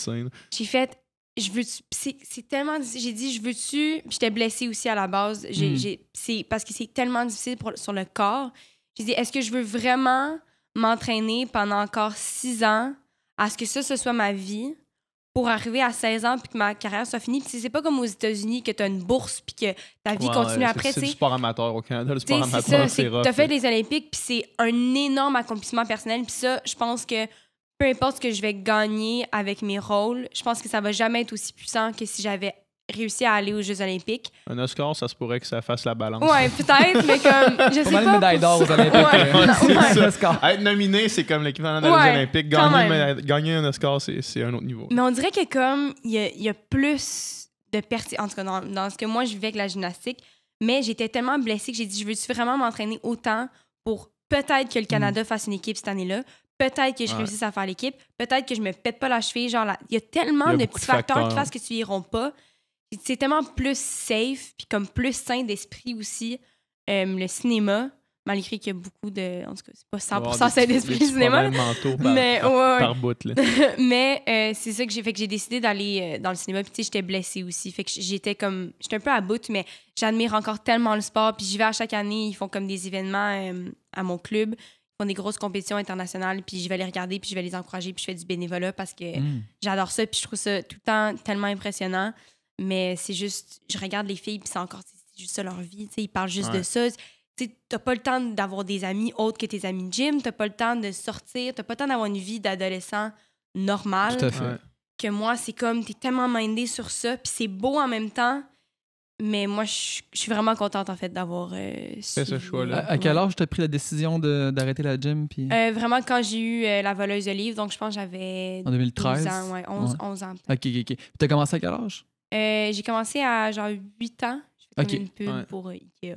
J'ai fait, je veux c'est tellement j'ai dit je veux tu j'étais blessée aussi à la base mm. parce que c'est tellement difficile sur le corps j'ai dit est-ce que je veux vraiment m'entraîner pendant encore six ans à ce que ça ce soit ma vie pour arriver à 16 ans puis que ma carrière soit finie. Puis c'est pas comme aux États-Unis que tu une bourse puis que ta vie continue après. C'est du sport amateur au Canada. Le sport amateur, c'est Tu as fait les Olympiques puis c'est un énorme accomplissement personnel. Puis ça, je pense que peu importe ce que je vais gagner avec mes rôles, je pense que ça va jamais être aussi puissant que si j'avais réussir à aller aux Jeux Olympiques. Un Oscar, ça se pourrait que ça fasse la balance. Ouais, peut-être, mais comme je sais pas. Mal médaille d'or aux Olympiques. Être euh, nominé, c'est comme l'équivalent des Jeux Olympiques. Gagner, un Oscar, c'est un autre niveau. Mais on dirait que comme il y, a plus de pertes. en tout cas dans, ce que moi je vivais avec la gymnastique, mais j'étais tellement blessée que j'ai dit je veux vraiment m'entraîner autant pour peut-être que le Canada hmm. fasse une équipe cette année-là, peut-être que je réussisse à faire l'équipe, peut-être que je me pète pas la cheville. Genre, il y a tellement de petits facteurs, qui fassent que tu y pas c'est tellement plus safe, puis comme plus sain d'esprit aussi, euh, le cinéma, malgré qu'il y a beaucoup de. En tout cas, c'est pas 100% sain d'esprit le cinéma. mais, bout, mais euh, c'est ça que j'ai fait que j'ai décidé d'aller euh, dans le cinéma, puis tu sais, j'étais blessée aussi. Fait que j'étais comme. J'étais un peu à bout, mais j'admire encore tellement le sport, puis j'y vais à chaque année, ils font comme des événements à mon club Ils font des grosses compétitions internationales, puis je vais les regarder, puis je vais les encourager, puis je fais du bénévolat parce que hmm. j'adore ça, puis je trouve ça tout le temps tellement impressionnant mais c'est juste, je regarde les filles, puis c'est encore, juste ça leur vie, tu sais, ils parlent juste de ça. Tu n'as pas le temps d'avoir des amis autres que tes amis de gym, t'as pas le temps de sortir, t'as pas le temps d'avoir une vie d'adolescent normale. Tout à fait. Que moi, c'est comme, tu es tellement mindé sur ça, puis c'est beau en même temps, mais moi, je suis vraiment contente, en fait, d'avoir euh, fait ce choix-là. À, quel âge tu as pris la décision d'arrêter la gym? Euh, vraiment, quand j'ai eu euh, la voleuse de livres, donc je pense que j'avais... En 2013? Ans, 11, ans. OK, OK, OK. as commencé à quel âge? Euh, j'ai commencé à genre 8 ans. j'ai fait une pub pour euh, Ikea.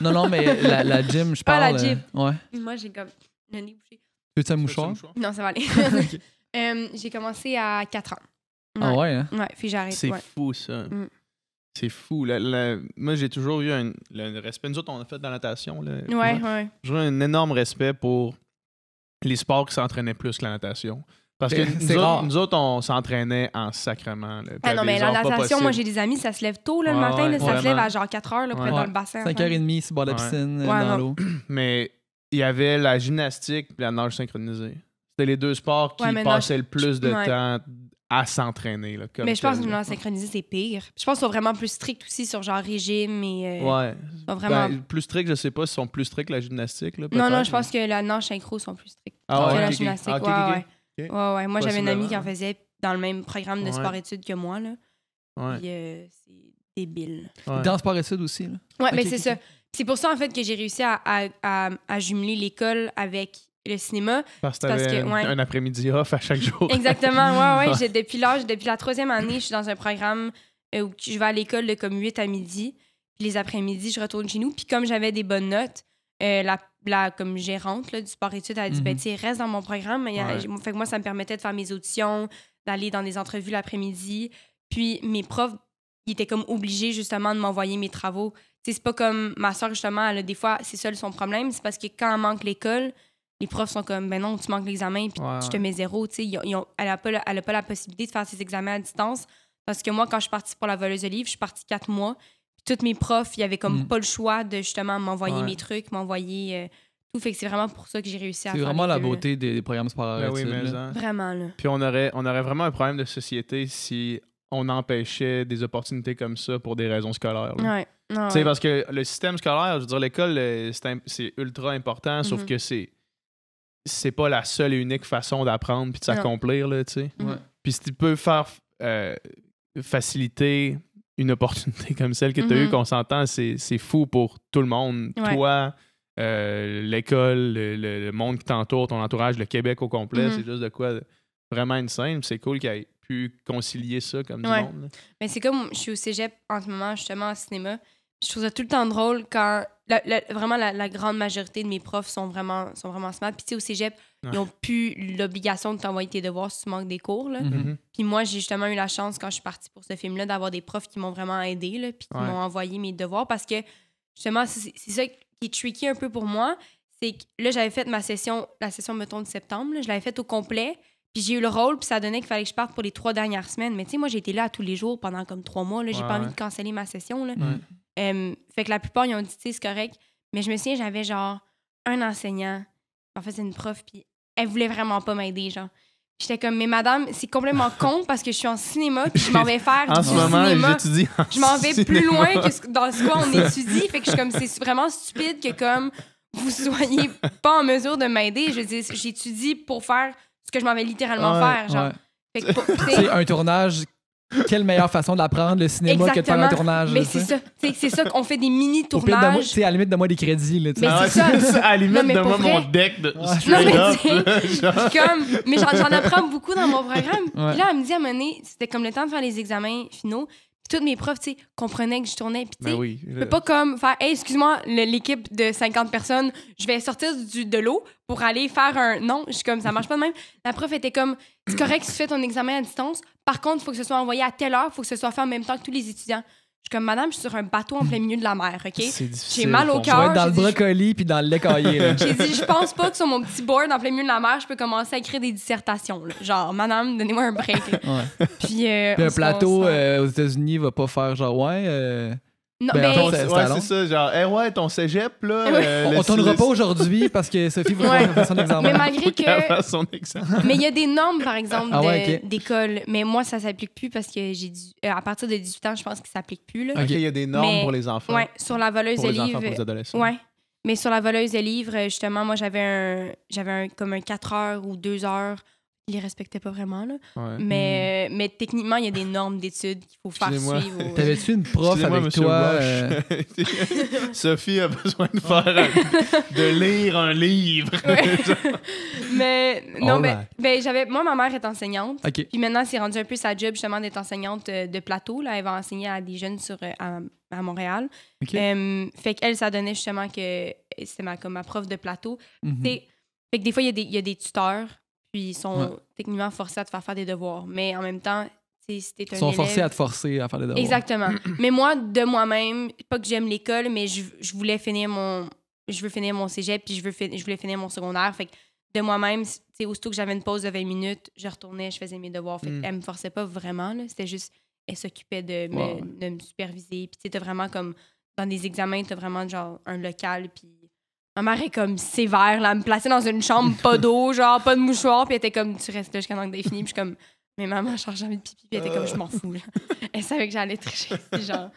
Non, non, mais la, gym, je parle. Ah, la gym. Euh, ouais. Moi, j'ai comme le nez bouché. tu mouchoir? Non, ça va aller. j'ai commencé à 4 ans. Ah ouais, Ouais, hein? puis j'arrête. C'est fou, ça. Mm. C'est fou. Moi, j'ai toujours eu un le respect. Nous autres, on a fait de la natation. Là. Ouais, ouais. J'ai eu un énorme respect pour les sports qui s'entraînaient plus que la natation. Parce que nous, autres, on s'entraînait en sacrement. ah non, mais la natation, moi, j'ai des amis, ça se lève tôt le matin. ça se lève à genre 4 heures là, pour être dans le bassin. 5h30, c'est bord de la piscine, dans l'eau. Mais il y avait la gymnastique et la nage synchronisée. C'était les deux sports qui passaient le plus de temps à s'entraîner. Mais je pense que la nage synchronisée, c'est pire. Je pense qu'ils sont vraiment plus stricts aussi sur genre régime et. Euh, ouais. vraiment... Ben, plus stricts, je sais pas s'ils sont plus stricts que la gymnastique. Là, non, non, je pense que la nage synchro sont plus stricts ah, ouais, que Ouais, Moi, j'avais une amie qui en faisait dans le même programme de sport-études que moi. Là. Euh, c'est débile. Dans sport-études aussi. Là. mais ben, c'est ça. C'est pour ça, en fait, que j'ai réussi à, jumeler l'école avec le cinéma. Parce, que un, ouais. un après-midi off à chaque jour. Exactement, ouais, ouais. J'ai, depuis l'âge, depuis la troisième année, je suis dans un programme euh, où je vais à l'école de comme 8 à midi. Puis les après-midi, je retourne chez nous. Puis comme j'avais des bonnes notes, euh, la, la, comme gérante du sport études, a dit ben, mm reste dans mon programme. mais euh, fait que moi, ça me permettait de faire mes auditions, d'aller dans des entrevues l'après-midi. Puis mes profs, ils étaient comme obligés justement de m'envoyer mes travaux. C'est pas comme ma soeur, justement, elle des fois, c'est ça son problème. C'est parce que quand elle manque l'école, les profs sont comme ben non, tu manques l'examen, puis tu te mets zéro. elle n'a a pas la possibilité de faire ses examens à distance. Parce que moi, quand je suis partie pour la voleuse de livres, je suis partie quatre mois toutes mes profs, il y avait comme mm. pas le choix de justement m'envoyer mes trucs, m'envoyer euh, tout. Fait c'est vraiment pour ça que j'ai réussi à C'est vraiment la beauté des, programmes sportifs. Ben hein. Vraiment, Puis on aurait, on aurait vraiment un problème de société si on empêchait des opportunités comme ça pour des raisons scolaires. Ouais. Parce que le système scolaire, je veux dire, l'école, euh, c'est ultra important, sauf mm-hmm. que c'est c'est pas la seule et unique façon d'apprendre puis de s'accomplir, Puis si tu peux faire euh, faciliter une opportunité comme celle que tu as eue, mm-hmm. qu'on s'entend, c'est fou pour tout le monde. Toi, euh, l'école, le, monde qui t'entoure, ton entourage, le Québec au complet, mm-hmm. c'est juste de quoi vraiment insane. C'est cool qu'il ait pu concilier ça comme du monde. Mais c'est comme je suis au cégep en ce moment, justement, en cinéma je trouve ça tout le temps drôle quand la, vraiment la, grande majorité de mes profs sont vraiment, sont vraiment smart. Puis tu sais, au cégep, ils ont plus l'obligation de t'envoyer tes devoirs si tu manques des cours. Mm-hmm. Puis moi, j'ai justement eu la chance quand je suis partie pour ce film-là d'avoir des profs qui m'ont vraiment aidé, là, puis qui m'ont envoyé mes devoirs parce que justement, c'est ça qui est tricky un peu pour moi. C'est que là, j'avais fait ma session, la session, mettons, de septembre, je l'avais faite au complet. Puis j'ai eu le rôle, puis ça donnait qu'il fallait que je parte pour les trois dernières semaines. Mais tu sais, moi, j'étais là tous les jours pendant comme trois mois. J'ai pas envie de canceller ma session. Là. Euh, fait que la plupart, ils ont dit, c'est correct. Mais je me souviens, j'avais genre un enseignant. En fait, c'est une prof, puis elle voulait vraiment pas m'aider, genre. J'étais comme, mais madame, c'est complètement con parce que je suis en cinéma puis je m'en vais faire en ce moment, J'étudie je m'en vais plus loin que dans ce qu'on étudie. Fait que je suis comme, c'est vraiment stupide que comme vous soyez pas en mesure de m'aider. Je dis, j'étudie pour faire ce que je m'en vais littéralement faire. Genre. C'est un tournage quelle meilleure façon d'apprendre le cinéma que de faire un tournage. Mais c'est ça. C'est ça qu'on fait des mini-tournages. C'est à la limite de moi des crédits. Là, mais c'est ça. à la limite de moi mon deck de ah, mais, j'en apprends beaucoup dans mon programme. Et Puis là, elle me dit à un moment c'était comme le temps de faire les examens finaux. Toutes mes profs, tu sais, comprenaient que je tournais. Puis, tu ben peux pas comme faire, excuse-moi, l'équipe de 50 personnes, je vais sortir du, de l'eau pour aller faire un. Non, je suis comme, ça marche pas de même. La prof était comme, c'est correct si tu fais ton examen à distance. Par contre, il faut que ce soit envoyé à telle heure, il faut que ce soit fait en même temps que tous les étudiants. Je suis comme, madame, je suis sur un bateau en plein milieu de la mer, OK? J'ai mal au cœur. Je dans le brocoli puis dans le lait caillé. J'ai je pense pas que sur mon petit board en plein milieu de la mer, je peux commencer à écrire des dissertations. Genre, madame, donnez-moi un break. Puis, euh, un plateau euh, euh, aux États-Unis va pas faire genre, ouais. Non, ben, mais... c'est ça, genre, Eh ouais, ton cégep, là. Euh, on, t'en tournera pas aujourd'hui parce que Sophie voudrait faire son examen. Mais malgré que. mais il y a des normes, par exemple, ah d'école. Mais moi, ça s'applique plus parce que j'ai euh, à partir de 18 ans, je pense que ça s'applique plus. Là. OK, il y a des normes pour les enfants. Ouais, sur la voleuse de livres. Pour les adolescents. Ouais. Mais sur la voleuse de livres, justement, moi, j'avais un. J'avais un... comme un 4 heures ou 2 heures ne les respectait pas vraiment. Mais, hmm. euh, mais techniquement, il y a des normes d'études qu'il faut faire suivre. T'avais-tu une prof avec toi? Euh? Sophie a besoin de faire de lire un livre. mais non, mais, ben, j'avais moi, ma mère est enseignante. Puis maintenant, c'est rendu un peu sa job justement d'être enseignante euh, de plateau. Là. Elle va enseigner à des jeunes sur, à, Montréal. Elle fait ça donnait justement que c'était ma, comme ma prof de plateau. Mhm. Fait que des fois, il y, y, a des tuteurs puis ils sont techniquement forcés à te faire faire des devoirs. Mais en même temps, c'était un Ils sont forcés à te forcer à faire des devoirs. Exactement. mais moi, de moi-même, pas que j'aime l'école, mais je, je, voulais finir mon... Je veux finir mon cégep, puis je, veux finir, je voulais finir mon secondaire. Fait que de moi-même, c'est aussitôt que j'avais une pause de 20 minutes, je retournais, je faisais mes devoirs. Fait qu'elle mm. elle me forçait pas vraiment, C'était juste... Elle s'occupait de, de, me superviser. Puis tu vraiment comme... Dans des examens, t'as vraiment genre un local, puis Ma mère est comme sévère, là. Elle me plaçait dans une chambre, pas d'eau, genre, pas de mouchoir. Puis elle était comme, tu restes là jusqu'à l'angle que Puis je suis comme, mais maman, j'ai envie de pipi. Puis elle était comme, je m'en fous. Là. Euh. Elle savait que j'allais tricher. Genre.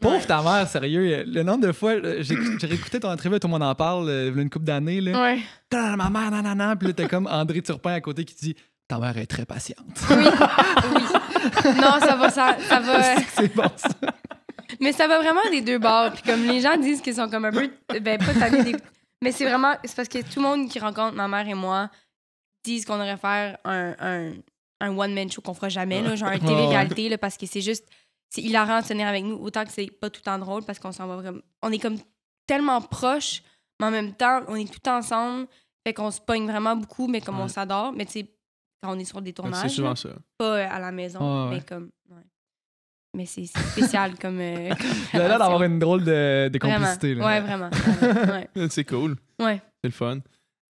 Pauvre ta mère, sérieux. Le nombre de fois, euh, j'ai réécouté ton entrevue, tout le monde en parle, euh, il y a une couple d'années. Là. Ouais. Ma mère, nanana. Puis là, t'es comme André Turpin à côté qui dit, ta mère est très patiente. Oui, oui. Non, ça va, ça, ça va. C'est bon, ça. Mais ça va vraiment des deux bords. Puis comme les gens disent qu'ils sont comme un peu, ben, pas tannés des mais c'est vraiment. C'est parce que tout le monde qui rencontre ma mère et moi disent qu'on aurait faire un, un, one-man show qu'on fera jamais, là, genre un télé-réalité, parce que c'est juste. C'est hilarant de tenir avec nous, autant que c'est pas tout le temps drôle, parce qu'on s'en va vraiment. On est comme tellement proches, mais en même temps, on est tout ensemble. Fait qu'on se pogne vraiment beaucoup, mais comme on s'adore. Mais tu sais, quand on est sur des ben, tournages. C'est souvent ça. Pas à la maison, mais comme mais c'est spécial comme. Euh, là, d'avoir une drôle de, complicité. Là. Ouais, vraiment. c'est cool. Ouais. C'est le fun.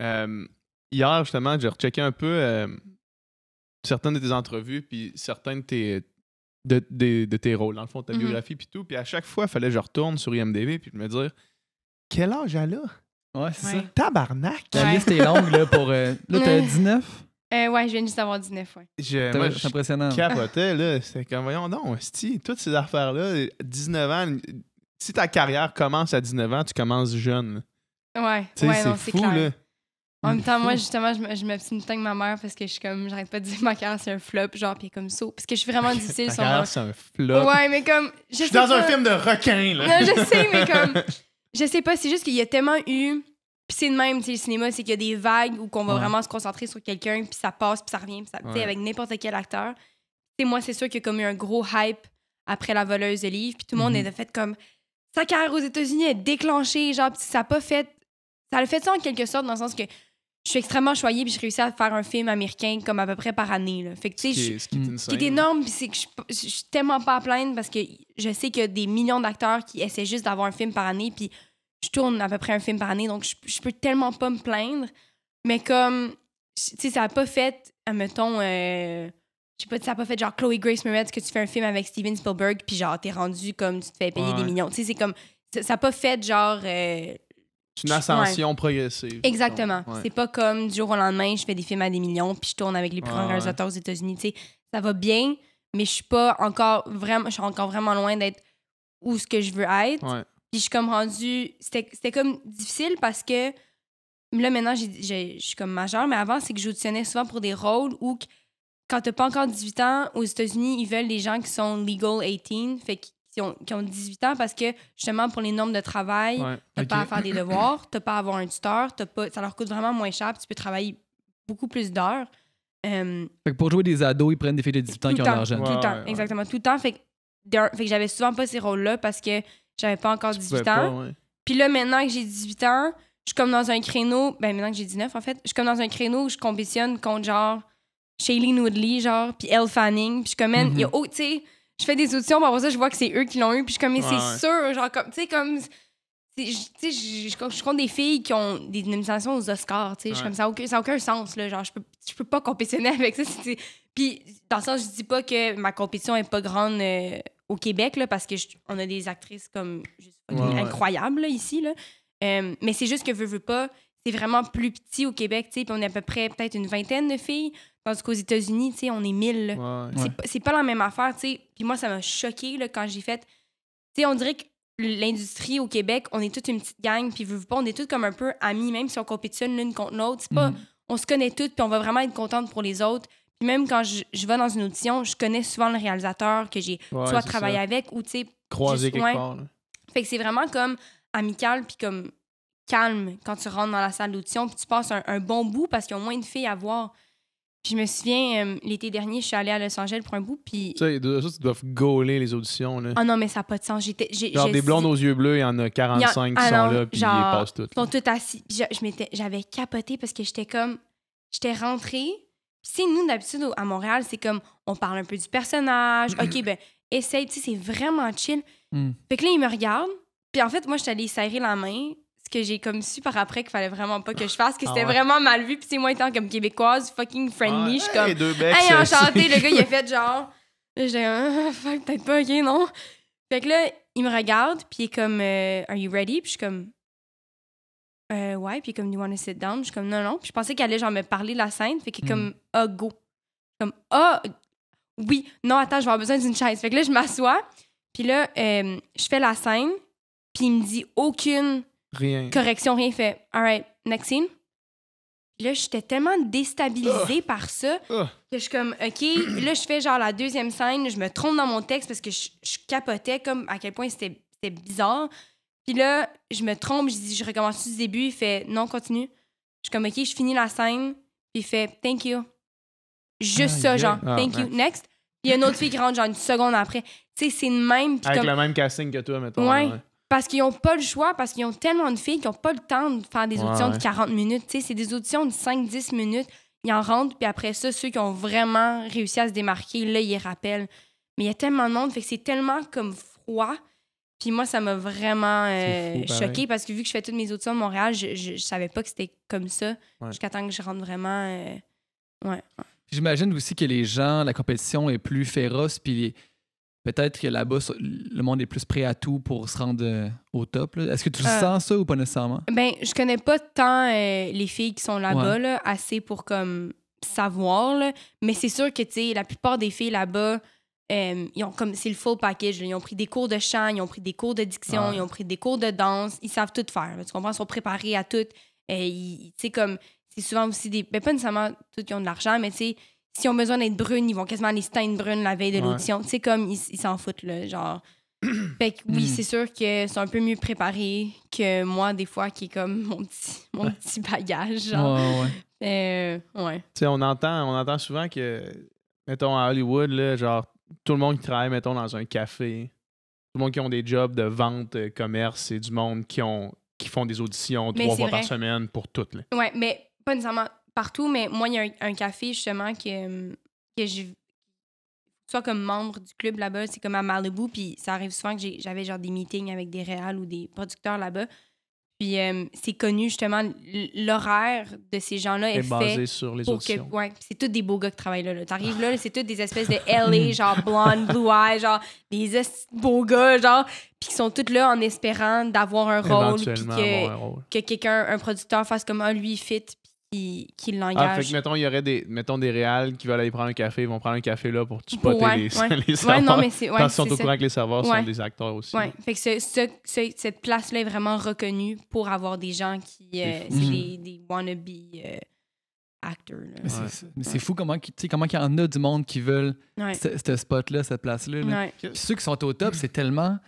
Euh, hier, justement, j'ai rechecké un peu euh, certaines de tes entrevues, puis certaines de tes, de, tes rôles, dans le fond, ta mhm. biographie, puis tout. Puis à chaque fois, il fallait que je retourne sur IMDb, puis me dire quel âge elle a Ouais, c'est ça. Tabarnak! La liste est longue, là, pour. là, t'as 19? Euh, ouais, je viens juste d'avoir 19, ans. c'est impressionnant. Je là. C'est comme, voyons donc, si toutes ces affaires-là, 19 ans, si ta carrière commence à 19 ans, tu commences jeune. Ouais, ouais, c'est non, fou, c'est clair. Là. En même temps, moi, justement, je, je suis tout avec ma mère parce que je suis comme, j'arrête pas de dire ma carrière, c'est un flop, genre, puis comme ça. Parce que je suis vraiment difficile sur carrière, c'est un flop. Ouais, mais comme. Je, suis dans un film de requin, là. Non, je sais, mais comme. Je sais pas, c'est juste qu'il y a tellement eu c'est de même, tu sais, le cinéma, c'est qu'il y a des vagues où qu'on va vraiment se concentrer sur quelqu'un, puis ça passe, puis ça revient, puis ça, avec n'importe quel acteur. Tu moi, c'est sûr qu'il y a comme eu un gros hype après La voleuse de livres, puis tout le monde est mhm. de fait comme sa carrière aux États-Unis est déclenchée, genre, ça a pas fait. Ça a fait ça en quelque sorte, dans le sens que je suis extrêmement choyée, puis je réussis à faire un film américain comme à peu près par année, là. Fait que, tu sais, ce qui est, mm. énorme, c'est que je, suis tellement pas à plaindre parce que je sais qu'il y a des millions d'acteurs qui essaient juste d'avoir un film par année, puis je tourne à peu près un film par année, donc je, peux tellement pas me plaindre. Mais comme, tu sais, ça a pas fait, admettons, euh, je sais pas, ça a pas fait genre Chloe Grace Moretz que tu fais un film avec Steven Spielberg, puis genre, t'es rendu comme tu te fais payer des millions. Tu sais, c'est comme, ça a pas fait genre. Euh, une ascension progressive. Exactement. C'est pas comme du jour au lendemain, je fais des films à des millions, puis je tourne avec les plus grands auteurs aux États-Unis. Tu sais, ça va bien, mais je suis pas encore vraiment, je suis encore vraiment loin d'être où ce que je veux être. Puis je suis comme rendue. C'était comme difficile parce que là, maintenant, je suis comme majeure, mais avant, c'est que j'auditionnais souvent pour des rôles où, quand t'as pas encore 18 ans, aux États-Unis, ils veulent des gens qui sont legal 18, fait qui ont, qui ont 18 ans parce que justement pour les normes de travail, t'as pas à faire des devoirs, t'as pas à avoir un tuteur, pas, ça leur coûte vraiment moins cher, puis tu peux travailler beaucoup plus d'heures. fait que pour jouer des ados, ils prennent des filles de 18 ans qui ont l'argent. Tout le temps, exactement, tout le temps. Fait fait que j'avais souvent pas ces rôles-là parce que j'avais pas encore 18 ans. Puis là, maintenant que j'ai 18 ans, je suis comme dans un créneau. Ben, maintenant que j'ai 19, en fait, je suis comme dans un créneau où je compétitionne contre genre Shailene Woodley, genre, puis Elle Fanning. Puis je mhm. tu sais, je fais des auditions, pour ça, je vois que c'est eux qui l'ont eu. Puis je suis comme, mais c'est sûr, genre, comme, tu sais, comme. Tu sais, je, je compte des filles qui ont des nominations aux Oscars, tu sais. Je comme, ça n'a aucun, sens, là. Genre, je peux, peux pas compétitionner avec ça. Puis, dans le sens, je dis pas que ma compétition est pas grande. Euh, au Québec, là, parce qu'on a des actrices comme incroyables ici. Là. Euh, mais c'est juste que veux, pas, c'est vraiment plus petit au Québec, tu sais, on est à peu près peut-être une vingtaine de filles, tandis qu'aux États-Unis, tu sais, on est mille. Ouais, c'est pas la même affaire, tu sais. Puis moi, ça m'a choqué quand j'ai fait. Tu sais, on dirait que l'industrie au Québec, on est toute une petite gang, puis veux, pas, on est toutes comme un peu amis, même si on compétitionne l'une contre l'autre. C'est pas. Mhm. On se connaît toutes, puis on va vraiment être contente pour les autres même quand je, vais dans une audition, je connais souvent le réalisateur que j'ai soit travaillé avec ou, tu sais, croisé quelque Fait que c'est vraiment comme amical puis comme calme quand tu rentres dans la salle d'audition puis tu passes un, bon bout parce qu'il y a moins de filles à voir. je me souviens, euh, l'été dernier, je suis allée à Los Angeles pour un bout, puis... tu sais ça gauler les auditions, là. Ah non, mais ça n'a pas de sens. J'étais, genre, des blondes aux yeux bleus, il y en a 45 qui sont ah là, puis ils passent toutes. Ils sont toutes assis. m'étais, j'avais capoté parce que j'étais comme... J'étais rentrée, c'est nous, d'habitude, à Montréal, c'est comme on parle un peu du personnage. OK, ben, essaye, tu sais, c'est vraiment chill. Hmm. Fait que là, il me regarde. Puis en fait, moi, je suis allée serrer la main, ce que j'ai comme su par après qu'il fallait vraiment pas que je fasse, que ah c'était vraiment mal vu. Puis c'est moi étant comme québécoise, fucking friendly, je suis comme. Hey, deux enchanté, le gars, il a fait genre. J'ai un ah, fuck, peut-être pas, ok, non. Fait que là, il me regarde, puis il est comme, euh, Are you ready? Puis je suis comme, euh, ouais, puis comme, do you want to sit down? Je suis comme, non, non. Puis je pensais qu'elle allait genre me parler la scène, fait qu'il comme, mm. ah, go. Comme, ah, oui, non, attends, je vais avoir besoin d'une chaise. Fait que là, je m'assois, puis là, euh, je fais la scène, puis il me dit aucune correction, rien fait. All right, next scene. Là, j'étais tellement déstabilisée ah! par ça ah! que je suis comme, OK, là, je fais genre la deuxième scène, je me trompe dans mon texte parce que je, je capotais comme à quel point c'était bizarre. Puis là, je me trompe, je dis, je recommence du début. Il fait, non, continue. Je suis comme, OK, je finis la scène. Puis il fait, thank you. Juste ça, genre, ah, thank you. Next. Il y a une autre fille qui rentre, genre, une seconde après. Tu sais, c'est le même. Avec le même casting que toi, mettons. Ouais. Parce qu'ils n'ont pas le choix, parce qu'ils ont tellement de filles qu'ils n'ont pas le temps de faire des auditions de 40 minutes. Tu sais, c'est des auditions de 5-10 minutes. Ils en rentrent, puis après ça, ceux qui ont vraiment réussi à se démarquer, là, ils rappellent. Mais il y a tellement de monde, fait que c'est tellement comme froid puis moi, ça m'a vraiment euh, choqué ben choquée parce que vu que je fais toutes mes auditions à Montréal, je, je, savais pas que c'était comme ça jusqu'à temps que je rentre vraiment. Euh, ouais. J'imagine aussi que les gens, la compétition est plus féroce, puis peut-être que là-bas, le monde est plus prêt à tout pour se rendre euh, au top. Est-ce que tu sens ça ou pas nécessairement? Ben, je connais pas tant les filles qui sont là-bas, assez pour comme savoir, mais c'est sûr que la plupart des filles là-bas euh, ils ont comme c'est le full package. Ils ont pris des cours de chant, ils ont pris des cours de diction, ils ont pris des cours de danse. Ils savent tout faire. tu comprends? Ils sont préparés à tout. Et euh, sais comme c'est souvent aussi des. Mais ben, pas nécessairement tous qui ont de l'argent, mais tu sais, s'ils ont besoin d'être brunes, ils vont quasiment aller se teindre brunes la veille de l'audition. Tu sais, comme ils s'en foutent, là. Genre. fait que oui, hmm. c'est sûr que sont un peu mieux préparés que moi, des fois, qui est comme mon petit, mon petit bagage. Genre. Ouais, ouais. Euh, on entend, on entend souvent que, mettons, à Hollywood, là, genre, tout le monde qui travaille, mettons, dans un café, tout le monde qui ont des jobs de vente, euh, commerce, c'est du monde qui, ont, qui font des auditions trois fois par semaine pour toutes. Oui, mais pas nécessairement partout, mais moi, il y a un, café justement que, que je. Soit comme membre du club là-bas, c'est comme à Malibu, puis ça arrive souvent que j'avais genre des meetings avec des réals ou des producteurs là-bas. Puis euh, c'est connu justement, l'horaire de ces gens-là est, basé fait sur les auditions. c'est tous des beaux gars qui travaillent là. là. T'arrives là, c'est toutes des espèces de LA, genre blonde, blue eye, genre des beaux gars, genre, puis qui sont tous là en espérant d'avoir un rôle, puis que, que quelqu'un, un producteur fasse comme un ah, lui fit, qui, l'engagent. Ah, fait que mettons, il y aurait des, mettons, des réals qui veulent aller prendre un café, ils vont prendre un café là pour spotter les, serveurs. Ouais, non, mais c'est, sont au courant que les serveurs sont des acteurs aussi. Ouais, fait que cette place-là est vraiment reconnue pour avoir des gens qui. Euh, c'est mm. des, wannabe euh, acteurs. Mais c'est, fou comment, comment il y en a du monde qui veulent ce, spot-là, cette place-là. Ceux qui sont au top, c'est tellement.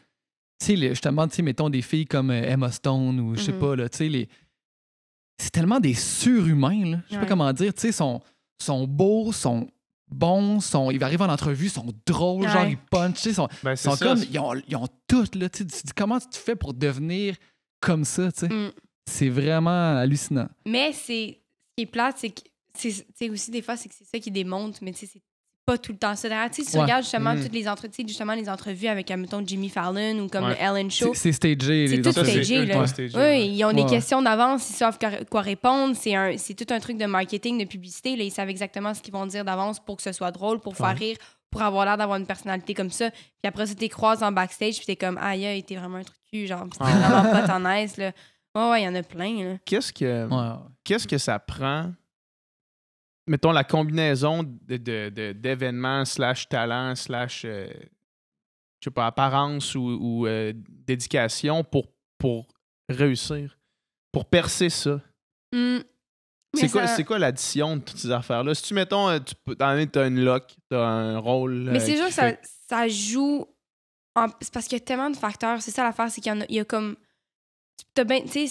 Tu sais, justement, mettons des filles comme euh, Emma Stone ou je sais mm-hmm. pas, là, tu sais, les c'est tellement des surhumains. Là. Je sais pas comment dire. Tu sais, sont, sont beaux, sont bons, sont, ils arrivent en entrevue, sont drôles, genre ils punchent. sont, ben, comme, ils ont, ils ont tout. Là, tu dis comment tu fais pour devenir comme ça. Tu sais. Mm. C'est vraiment hallucinant. Mais c'est ce qui est plate, c'est que c'est aussi des fois, c'est que c'est ça qui démonte, mais tu c'est pas tout le temps ça. tu regardes justement mm. toutes les entretiens, justement les entrevues avec, Jimmy Fallon ou comme Ellen Show. C'est stagé. C'est tout stagé. Là. oui, ils ont des questions d'avance, ils savent quoi répondre. C'est tout un truc de marketing, de publicité. Là. Ils savent exactement ce qu'ils vont dire d'avance pour que ce soit drôle, pour faire rire, pour avoir l'air d'avoir une personnalité comme ça. Puis après ça, t'es croises en backstage, puis t'es comme, aïe, il t'es vraiment un truc cul, genre, c'était vraiment pas ton aise, là. Ouais, ouais, il y en a plein, Qu'est-ce que, qu'est-ce que ça prend mettons, la combinaison d'événements de, de, slash talent slash, euh, je sais pas, apparence ou, ou euh, dédication pour, pour réussir, pour percer ça? Mmh. C'est quoi, quoi l'addition de toutes ces affaires-là? Si tu, mettons, euh, tu as une lock, tu un rôle... Mais c'est juste que ça, ça, joue... C'est parce qu'il y a tellement de facteurs. C'est ça l'affaire, c'est qu'il y, a, comme... Tu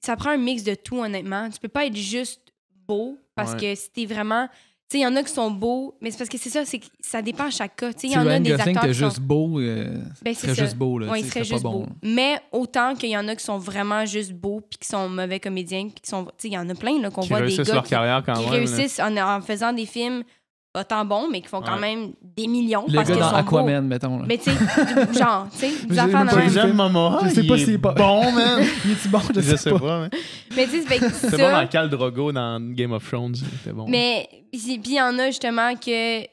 ça prend un mix de tout, honnêtement. Tu peux pas être juste beau parce que si t'es vraiment. Tu sais, il y en a qui sont beaux, mais c'est parce que c'est ça, c'est ça dépend à chaque cas. Tu sais, il y en a des acteurs qui sont... juste beau, euh, ben, serait juste beau, là. Mais autant qu'il y en a qui sont vraiment juste beaux puis qui sont mauvais comédiens, puis qui sont... Tu sais, il y en a plein, là, qu'on voit des gars leur qui, carrière quand qui réussissent en, faisant des films pas tant bons, mais qui font quand même des millions. Les parce gars dans sont Aquaman, beaux. mettons. Mais tu sais, genre, tu sais, vous affaires de même. Je sais pas si c'est pas bon, même. il est bon, je, ne sais, pas. mais mais tu sais, c'est bon dans Cal Drogo dans Game of Thrones. C'était bon. Mais puis il y en a justement que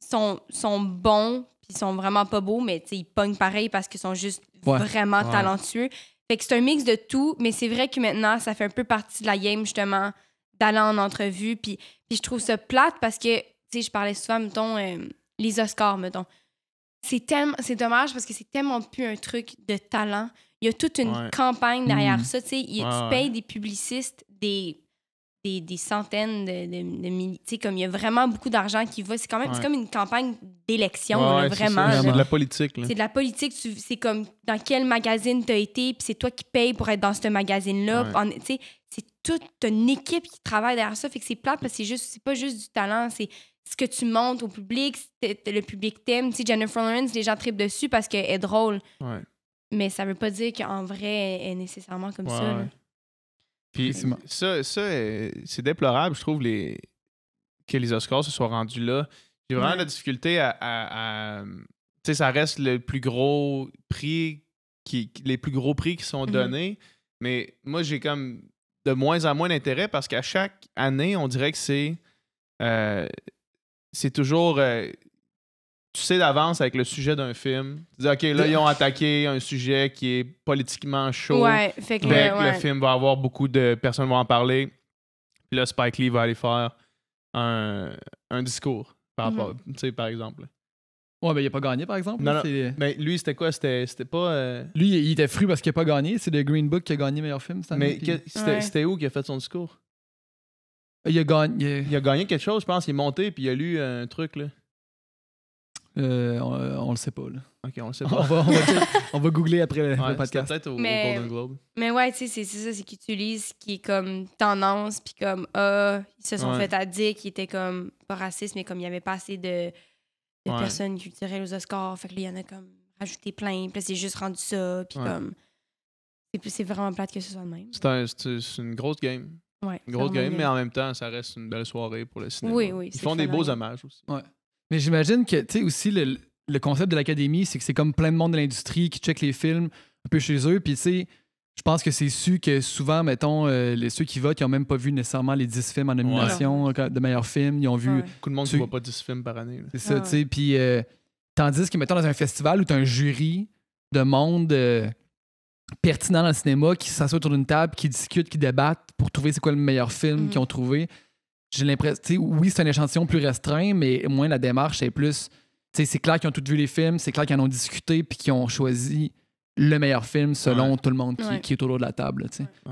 sont, sont bons, puis sont vraiment pas beaux, mais tu sais, ils pognent pareil parce qu'ils sont juste vraiment talentueux. Fait que c'est un mix de tout, mais c'est vrai que maintenant, ça fait un peu partie de la game, justement, d'aller en entrevue. Puis, puis je trouve ça plate parce que je parlais souvent, mettons, euh, les Oscars, mettons. C'est c'est dommage parce que c'est tellement plus un truc de talent. Il y a toute une campagne derrière hmm. ça, tu sais. payes des publicistes, des, des, centaines de, comme il y a vraiment beaucoup d'argent qui va. C'est quand même, c'est comme une campagne d'élection, vraiment. C'est de la politique. C'est de la politique. C'est comme dans quel magazine tu as été, puis c'est toi qui payes pour être dans ce magazine-là. Tu c'est toute une équipe qui travaille derrière ça. Fait que c'est plat parce que c'est juste, c'est pas juste du talent, c'est ce que tu montes au public, le public t'aime. Tu sais, Jennifer Lawrence, les gens tripent dessus parce qu'elle est drôle. Mais ça veut pas dire qu'en vrai, elle est nécessairement comme ça. Puis ça, ça euh, c'est déplorable, je trouve, les... que les Oscars se soient rendus là. J'ai vraiment la difficulté à. Tu sais, ça reste le plus gros prix, qui, les plus gros prix qui sont mm-hmm. donnés. Mais moi, j'ai comme de moins en moins d'intérêt parce qu'à chaque année, on dirait que c'est. Euh, c'est toujours. Euh, tu sais d'avance avec le sujet d'un film. Tu dis, OK, là, ils ont attaqué un sujet qui est politiquement chaud. Ouais, fait que, euh, le film va avoir beaucoup de personnes vont en parler. Puis là, Spike Lee va aller faire un, discours par mm-hmm. rapport, par exemple. Ouais, ben il a pas gagné, par exemple. Non, Mais ben, lui, c'était quoi C'était pas. Euh, lui, il était fru parce qu'il a pas gagné. C'est le Green Book qui a gagné meilleur film. mais c'était où qui a fait son discours il a, gagné, il a gagné quelque chose, je pense. Il est monté puis il a lu un truc. Là. Euh, on, le sait pas. Ok, on sait pas. on, va, on, googler après le podcast. mais, Globe. Mais ouais, c'est ça, c'est qu'ils utilisent ce qui est comme tendance, puis comme ah, ils se sont fait dire qu'ils était comme pas raciste, mais comme il n'y avait pas assez de, de personnes culturelles aux Oscars. Fait il y en a comme rajouté plein, puis c'est juste rendu ça, puis comme. C'est vraiment plate que ce soit le même. C'est une grosse game grosse game, mais en même temps, ça reste une belle soirée pour le cinéma. Ils font des beaux hommages aussi. Mais j'imagine que, tu sais, aussi, le, concept de l'académie, c'est que c'est comme plein de monde de l'industrie qui check les films un peu chez eux. Puis, tu sais, je pense que c'est sûr que souvent, mettons, euh, les, ceux qui votent, ils n'ont même pas vu nécessairement les 10 films en nomination de meilleurs films. Ils ont vu. Beaucoup de monde ne voit pas 10 films par année. C'est ça, ah tu sais. Puis, euh, tandis que, mettons, dans un festival où tu as un jury de monde. Euh, pertinent dans le cinéma qui s'assoient autour d'une table, qui discutent, qui débattent pour trouver c'est quoi le meilleur film mm. qu'ils ont trouvé. J'ai l'impression, oui, c'est un échantillon plus restreint, mais moins la démarche est plus. C'est clair qu'ils ont tous vu les films, c'est clair qu'ils en ont discuté puis qu'ils ont choisi le meilleur film selon tout le monde qui, est autour de la table.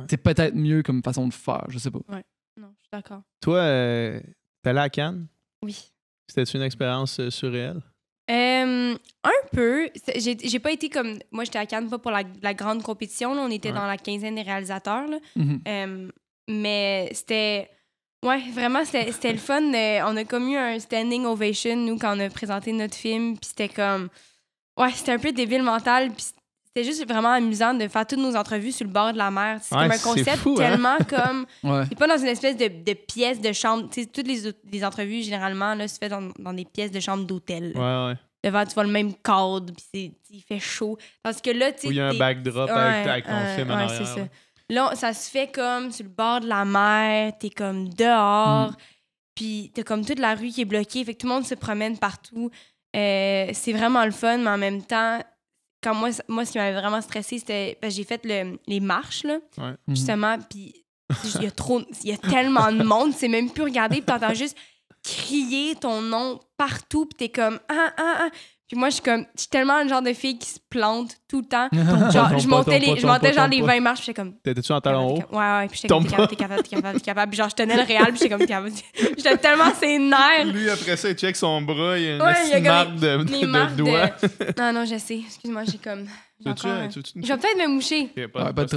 C'est peut-être mieux comme façon de faire, je sais pas. Ouais, non, je suis d'accord. Toi, euh, t'es allé à Cannes? Oui. C'était une expérience euh, surréelle? un peu. J'ai pas été comme. Moi, j'étais à Cannes pas pour la, grande compétition. On était dans la quinzaine des réalisateurs. Mm-hmm. mais c'était. Ouais, vraiment, c'était le fun. on a comme eu un standing ovation, nous, quand on a présenté notre film. Puis c'était comme. Ouais, c'était un peu débile mental. Puis c'est juste vraiment amusant de faire toutes nos entrevues sur le bord de la mer. C'est comme un concept hein? tellement comme. ouais. C'est pas dans une espèce de, de pièce de chambre. toutes les, les, entrevues, généralement, se fait dans, des pièces de chambre d'hôtel. Ouais, Devant, tu vois le même cadre, puis il fait chaud. Parce que là, tu il y a un backdrop avec, avec, ton euh, film Ça. Là, ça se fait comme sur le bord de la mer, t'es comme dehors, mm. puis t'as comme toute la rue qui est bloquée, fait que tout le monde se promène partout. Euh, c'est vraiment le fun, mais en même temps, quand moi, moi ce qui m'avait vraiment stressé, c'était. que ben, j'ai fait les marches, là, mhm. justement, puis il y a trop. Il y a tellement de monde, c'est même plus regarder, puis t'entends juste crier ton nom partout, puis t'es comme ah ah ah. Puis moi, je suis comme, tellement le genre de fille qui se plante tout le temps. Genre, je montais, je montais genre les 20 marches, puis j'étais comme. T'étais-tu en talon haut? Ouais, ouais, puis j'étais comme, t'es capable, t'es capable, t'es capable, Puis genre, je tenais le réel, puis j'étais comme, t'es capable. J'étais tellement ses nerfs. Lui, après ça, il check son bras, il y a une marque de, de, doigts. Non, non, je sais. Excuse-moi, j'ai comme. Hein, je vais peut-être me moucher. Ok, c'est pas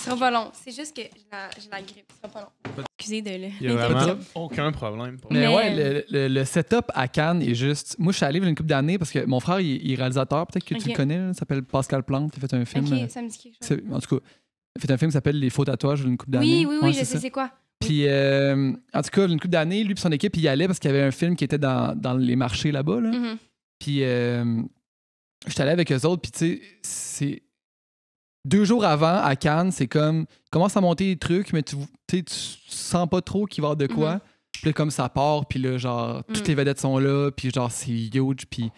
sera pas long. C'est juste que j'ai la, grippe. Ce sera pas long. Excusez de Il y a vraiment aucun problème. Mais ouais, euh, le, setup à Cannes est juste. Moi, je suis allé il y une coupe d'années parce que mon frère, il, est réalisateur. Peut-être que tu le connais. Il s'appelle Pascal Plante. Il fait un film. Euh, ça me dit quelque chose. En tout cas, il fait un film qui s'appelle Les faux tatouages d'une coupe d'années. Oui, oui, oui, je sais c'est quoi. Puis, euh, en tout cas, une coupe d'année. lui et son équipe, il y allait parce qu'il y avait un film qui était dans, dans les marchés là-bas. Mm-hmm. Puis, suis allé avec eux autres, puis tu sais, c'est. Deux jours avant, à Cannes, c'est comme. commence à monter les trucs, mais tu, tu sens pas trop qu'il va y avoir de quoi. Mhm. Puis comme ça part, puis là, genre, toutes les mhm. vedettes sont là, puis genre, c'est huge, puis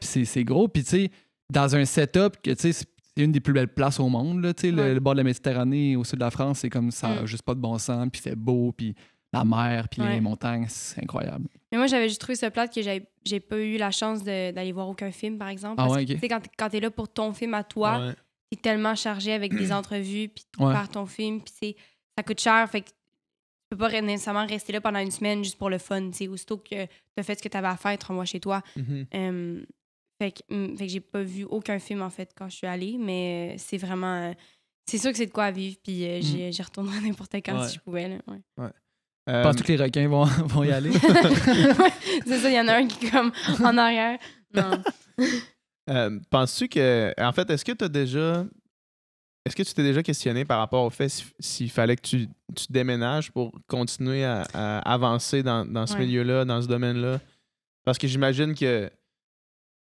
c'est gros. Puis tu sais, dans un setup que tu sais, c'est une des plus belles places au monde, là, tu sais, le, bord de la Méditerranée au sud de la France, c'est comme ça, mm. juste pas de bon sens, puis c'est beau, puis la mer puis les montagnes, c'est incroyable. Mais moi, j'avais juste trouvé ce plat que j'ai pas eu la chance d'aller voir aucun film, par exemple. Ah Parce ah quand, quand t'es là pour ton film à toi, tu t'es tellement chargé avec des entrevues, puis pars ton film, puis ça coûte cher, fait que tu peux pas nécessairement rester là pendant une semaine juste pour le fun, tu aussitôt que as fait ce que t'avais à faire, trois mois chez toi. Mm-hmm. fait que, mm, fait que j'ai pas vu aucun film, en fait, quand je suis allée, mais euh, c'est vraiment... Euh, c'est sûr que c'est de quoi vivre, puis euh, j'ai mm. j'y retournerai n'importe quand si je pouvais, là, euh... Pense que les requins vont, y aller. c'est ça, il y en a un qui est comme en arrière. Non. Euh, penses-tu que. En fait, est-ce que tu as déjà. Est-ce que tu t'es déjà questionné par rapport au fait s'il fallait que tu, déménages pour continuer à, avancer dans, ce milieu-là, dans ce domaine-là? Parce que j'imagine que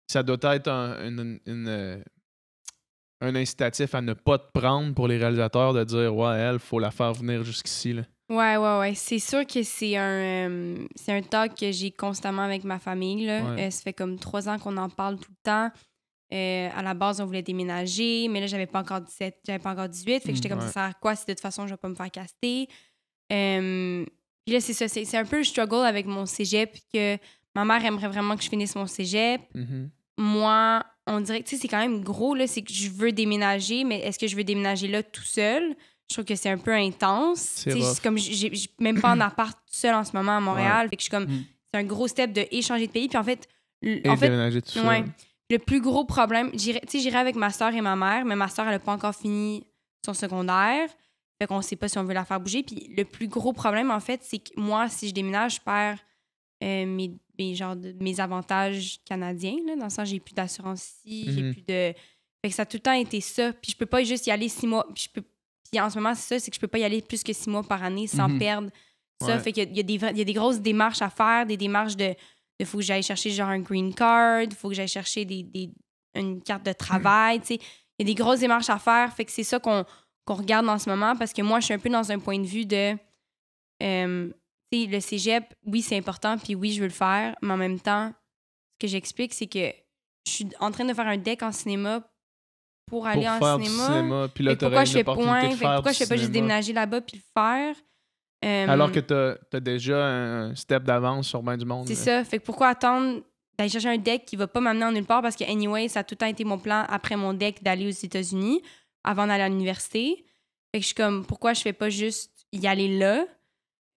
ça doit être un, euh, un incitatif à ne pas te prendre pour les réalisateurs de dire Ouais, elle, faut la faire venir jusqu'ici. Ouais, ouais, ouais. C'est sûr que c'est un, euh, un talk que j'ai constamment avec ma famille. Là. Euh, ça fait comme trois ans qu'on en parle tout le temps. Euh, à la base, on voulait déménager, mais là, j'avais pas encore 17, j'avais pas encore 18. Fait que j'étais comme, ça sert à quoi si de toute façon, je vais pas me faire caster? puis là, c'est ça. C'est, un peu le struggle avec mon cégep que ma mère aimerait vraiment que je finisse mon cégep. Mm-hmm. Moi, on dirait, tu sais, c'est quand même gros, là. C'est que je veux déménager, mais est-ce que je veux déménager là tout seul? je trouve que c'est un peu intense. C'est comme j'ai même pas en appart seul en ce moment à Montréal. Fait que je suis comme mm. c'est un gros step de échanger de pays. Puis en fait, en fait tout ouais, le plus gros problème, j'irai avec ma soeur et ma mère, mais ma soeur elle a pas encore fini son secondaire. Fait qu'on sait pas si on veut la faire bouger. Puis le plus gros problème en fait, c'est que moi si je déménage, je perds euh, mes, genre mes avantages canadiens là, dans le sens j'ai plus d'assurance ici, j'ai mm-hmm. plus de fait que ça a tout le temps été ça. Puis je peux pas juste y aller six mois, je peux en ce moment, c'est ça, c'est que je peux pas y aller plus que six mois par année sans mhm. perdre ça. Il Fait qu'il y, a des grosses démarches à faire, des démarches de, il faut que j'aille chercher genre un green card, il faut que j'aille chercher des, une carte de travail, Il y a des grosses démarches à faire. Fait que c'est ça qu'on regarde en ce moment parce que moi, je suis un peu dans un point de vue de. le cégep, oui, c'est important, puis oui, je veux le faire, mais en même temps, ce que j'explique, c'est que je suis en train de faire un deck en cinéma pour aller en cinéma. pourquoi je fais point? pourquoi je fais pas juste déménager là-bas puis le faire? Euh, Alors que tu as, déjà un step d'avance sur main du monde. C'est ça. Fait pourquoi attendre d'aller chercher un deck qui va pas m'amener en nulle part parce que, anyway, ça a tout le temps été mon plan après mon deck d'aller aux États-Unis avant d'aller à l'université. Fait que je suis comme, pourquoi je fais pas juste y aller là?